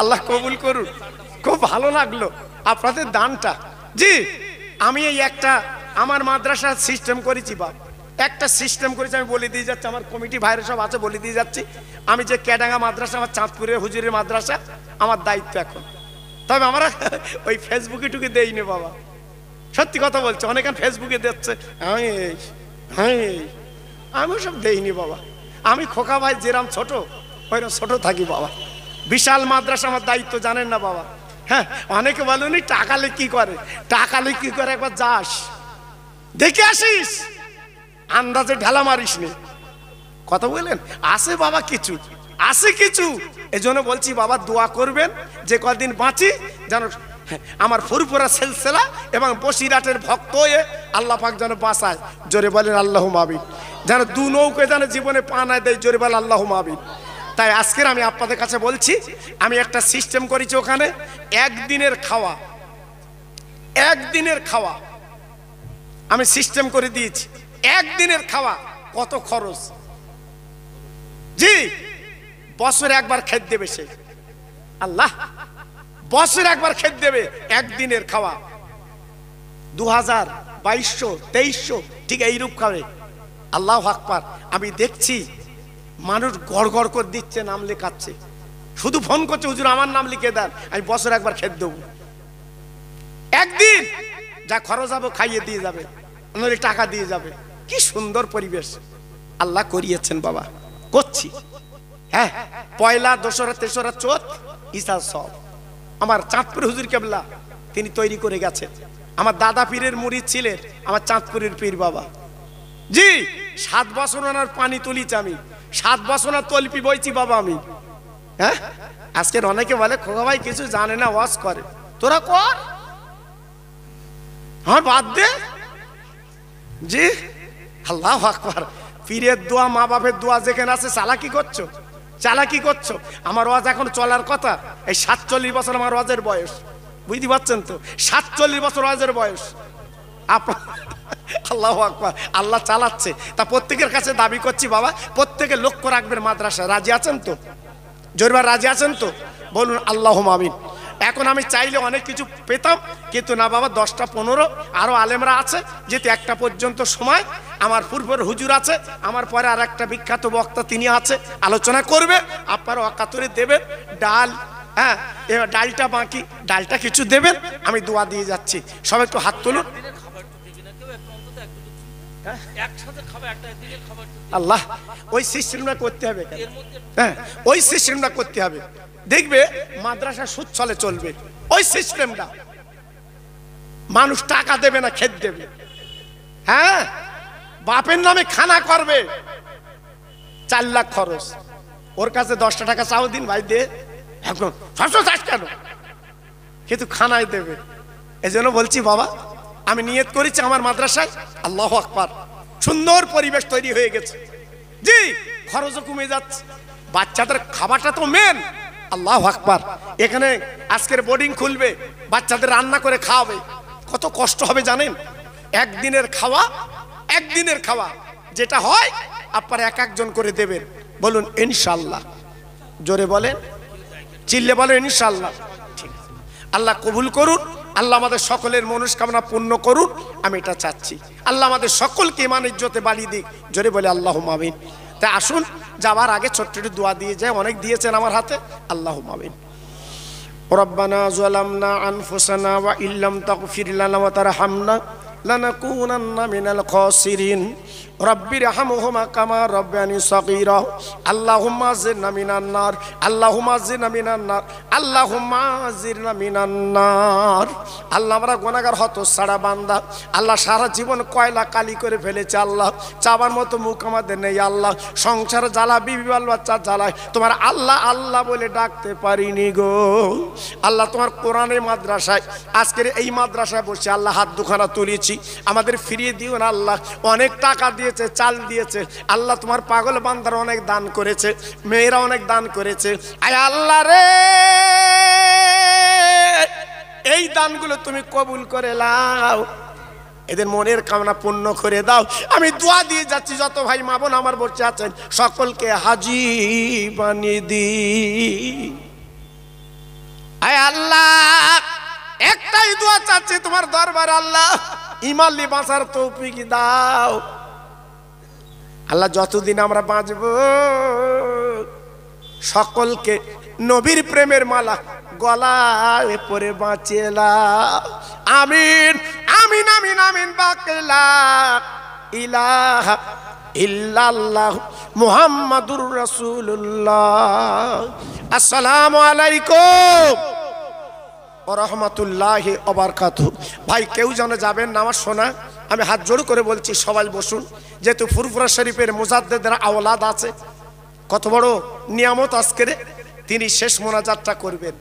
আল্লাহ কবুল করুন খুব ভালো লাগলো আপনাদের দানটা জি আমি এই একটা আমার মাদ্রাসার সিস্টেম করেছি বাবা একটা সিস্টেম করেছি আমি বলে দিয়ে যাচ্ছি আমার কমিটি ভাইরা সব আছে বলে দিয়ে যাচ্ছি আমি যে ক্যাডাঙ্গা মাদ্রাসা আমার চাঁদপুরের হুজুরের মাদ্রাসা আমার দায়িত্ব এখন তবে আমরা [laughs] ওই ফেসবুকে টুকে দেইনি বাবা সত্যি কথা বলছে অনেক ফেসবুকে দেখছে আমি হ্যাঁ আমি সব দেইনি বাবা আমি খোকা ভাই যেরাম ছোট ওইরকম ছোট থাকি বাবা বিশাল মাদ্রাসা আমার দায়িত্ব জানেন না বাবা হ্যাঁ অনেকে বলেনি টাকালে কি করে টাকালে কি করে একবার যাস দেখে আসিস আন্দাজে ঢেলা মারিস নি কথা বললেন আছে বাবা কিছু আছে কিছু এই জন্য বলছি বাবা দোয়া করবেন যে কদিন বাঁচি যেন আমার ফুরফুরা সেলসেলা এবং বসিরাটের ভক্ত হয়ে আল্লাহ পাক যেন বাঁচায় জোরে বলেন আল্লাহ মাবিন যেন দু নৌকে যেন জীবনে পানায় দেয় জোরে বলেন আল্লাহ মাবিন তাই আজকের আমি আপনাদের কাছে বলছি আমি একটা সিস্টেম করেছি ওখানে একদিনের খাওয়া একদিনের খাওয়া আমি সিস্টেম করে দিয়েছি একদিনের খাওয়া কত খরচ জি বছরে একবার খেত দেবে সে আল্লাহ বছরে একবার খেত দেবে একদিনের খাওয়া দু হাজার বাইশশো তেইশশো ঠিক এইরূপ খাবে আল্লাহ আকবার আমি দেখছি মানুষ গড় গড় করে দিচ্ছে নাম লেখাচ্ছে শুধু ফোন করছে হুজুর আমার নাম লিখে দেন আমি বছর একবার খেত দেবো একদিন যা খরচ হবে খাইয়ে দিয়ে যাবে নইলে টাকা দিয়ে যাবে কি সুন্দর পরিবেশ আল্লাহ করিয়েছেন বাবা করছি হ্যাঁ পয়লা দোসরা তেসরা চোত ইসা সব আমার চাঁদপুর হুজুর কেবলা তিনি তৈরি করে গেছেন আমার দাদা পীরের মুড়ি ছিলেন আমার চাঁদপুরের পীর বাবা জি সাত বাসনার পানি তুলিছি আমি সাত বছর তলপি বইছি বাবা আমি হ্যাঁ আজকের অনেকে বলে খোকা ভাই কিছু জানে না ওয়াজ করে তোরা কর হ্যাঁ বাদ দে জি আল্লাহ আকবর পীরের দোয়া মা বাপের দোয়া যেখানে আছে চালাকি করছো চালাকি করছো আমার ওয়াজ এখন চলার কথা এই সাতচল্লিশ বছর আমার ওয়াজের বয়স বুঝতে পারছেন তো সাতচল্লিশ বছর ওয়াজের বয়স আল্লাহ আকবর আল্লাহ চালাচ্ছে তা প্রত্যেকের কাছে দাবি করছি বাবা প্রত্যেকে লক্ষ্য রাখবেন মাদ্রাসা রাজি আছেন তো জরিবার রাজি আছেন তো বলুন আল্লাহ মামিন এখন আমি চাইলে অনেক কিছু পেতাম কিন্তু না বাবা দশটা পনেরো আরও আলেমরা আছে যেহেতু একটা পর্যন্ত সময় আমার পূর্বের হুজুর আছে আমার পরে আর একটা বিখ্যাত বক্তা তিনি আছে আলোচনা করবে আপনার অকাতরে দেবেন ডাল হ্যাঁ এবার ডালটা বাকি ডালটা কিছু দেবেন আমি দোয়া দিয়ে যাচ্ছি সবাই একটু হাত তুলুন আল্লাহ ওই সিস্টেমটা করতে হবে হ্যাঁ ওই সিস্টেমটা করতে হবে দেখবে মাদ্রাসা সুচ্ছলে চলবে ওই সিস্টেমটা মানুষ টাকা দেবে না খেত দেবে হ্যাঁ বাপের নামে খানা করবে চার লাখ খরচ ওর কাছে দশটা টাকা চাও দিন ভাই দে একদম ছশো চাষ কেন কিন্তু খানায় দেবে এই জন্য বলছি বাবা আমি নিয়ত করেছি আমার মাদ্রাসায় আল্লাহ আকবর সুন্দর পরিবেশ তৈরি হয়ে গেছে জি খরচও কমে যাচ্ছে বাচ্চাদের খাবারটা তো মেন আল্লাহ আকবার এখানে আজকের বোর্ডিং খুলবে বাচ্চাদের রান্না করে খাওয়াবে কত কষ্ট হবে জানেন একদিনের খাওয়া একদিনের খাওয়া যেটা হয় আপনারা এক একজন করে দেবেন বলুন ইনশাল্লাহ জোরে বলেন চিল্লে বলেন ইনশাল্লাহ ঠিক আল্লাহ কবুল করুন আল্লাহ আমাদের সকলের মনস্কামনা পূর্ণ করুন আমি এটা চাচ্ছি আল্লাহ আমাদের সকলকে মানের জোতে বাড়িয়ে দিক জোরে বলে আল্লাহ মামিন তা আসুন যাওয়ার আগে ছোট্ট একটু দোয়া দিয়ে যায় অনেক দিয়েছেন আমার হাতে আল্লাহ মাবিন ربنا ظلمنا أنفسنا وإن لم تغفر لنا وترحمنا لنكونن من الخاسرين রব্বির আল্লাহ আমরা বান্দা আল্লাহ সারা জীবন কয়লা কালি করে ফেলেছে আল্লাহ চাবার মতো মুখ আমাদের নেই আল্লাহ সংসার জ্বালা বিবি বাচ্চা জ্বালায় তোমার আল্লাহ আল্লাহ বলে ডাকতে পারিনি গো আল্লাহ তোমার কোরআনে মাদ্রাসায় আজকের এই মাদ্রাসায় বসে আল্লাহ হাত দুখানা তুলেছি আমাদের ফিরিয়ে দিও না আল্লাহ অনেক টাকা দিয়ে দিয়েছে চাল দিয়েছে আল্লাহ তোমার পাগল বান্দার অনেক দান করেছে মেয়েরা অনেক দান করেছে আয় আল্লাহ রে এই দানগুলো তুমি কবুল করে লাও এদের মনের কামনা পূর্ণ করে দাও আমি দোয়া দিয়ে যাচ্ছি যত ভাই মা বোন আমার বসে আছেন সকলকে হাজি বানিয়ে দি আয় আল্লাহ একটাই দোয়া চাচ্ছি তোমার দরবার আল্লাহ ইমাল্লি বাঁচার তৌফিক দাও আল্লাহ যতদিন আমরা বাঁচব সকলকে নবীর প্রেমের মালা গলায় পরে বাঁচেলা আমিন আমিন আমিন আমিন বাকলা ইলাহা ইল্লাল্লাহ মুহাম্মাদুর রাসূলুল্লাহ আসসালামু আলাইকুম ওয়া বারাকাতুহু ভাই কেউ যেন যাবেন না আমার শোনা আমি হাত জোড় করে বলছি সবাই বসুন যেহেতু ফুরফুরা শরীফের মুজাদ্দেদের আওলাদ আছে কত বড় নিয়ামত আজকের তিনি শেষ মোনাজাতটা করবেন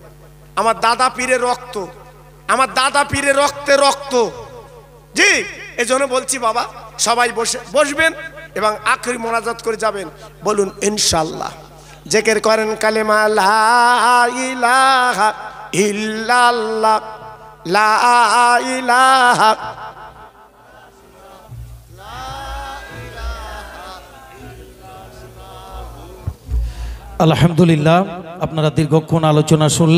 আমার দাদা পীরের রক্ত আমার দাদা পীরের রক্তে রক্ত জি এজন্য বলছি বাবা সবাই বসে বসবেন এবং আখরি মোনাজাত করে যাবেন বলুন ইনশাল্লাহ জেকের করেন কালেমা ইলাহা ইল্লাল্লাহ লা ইলাহা আলহামদুলিল্লাহ আপনারা দীর্ঘক্ষণ আলোচনা শুনলেন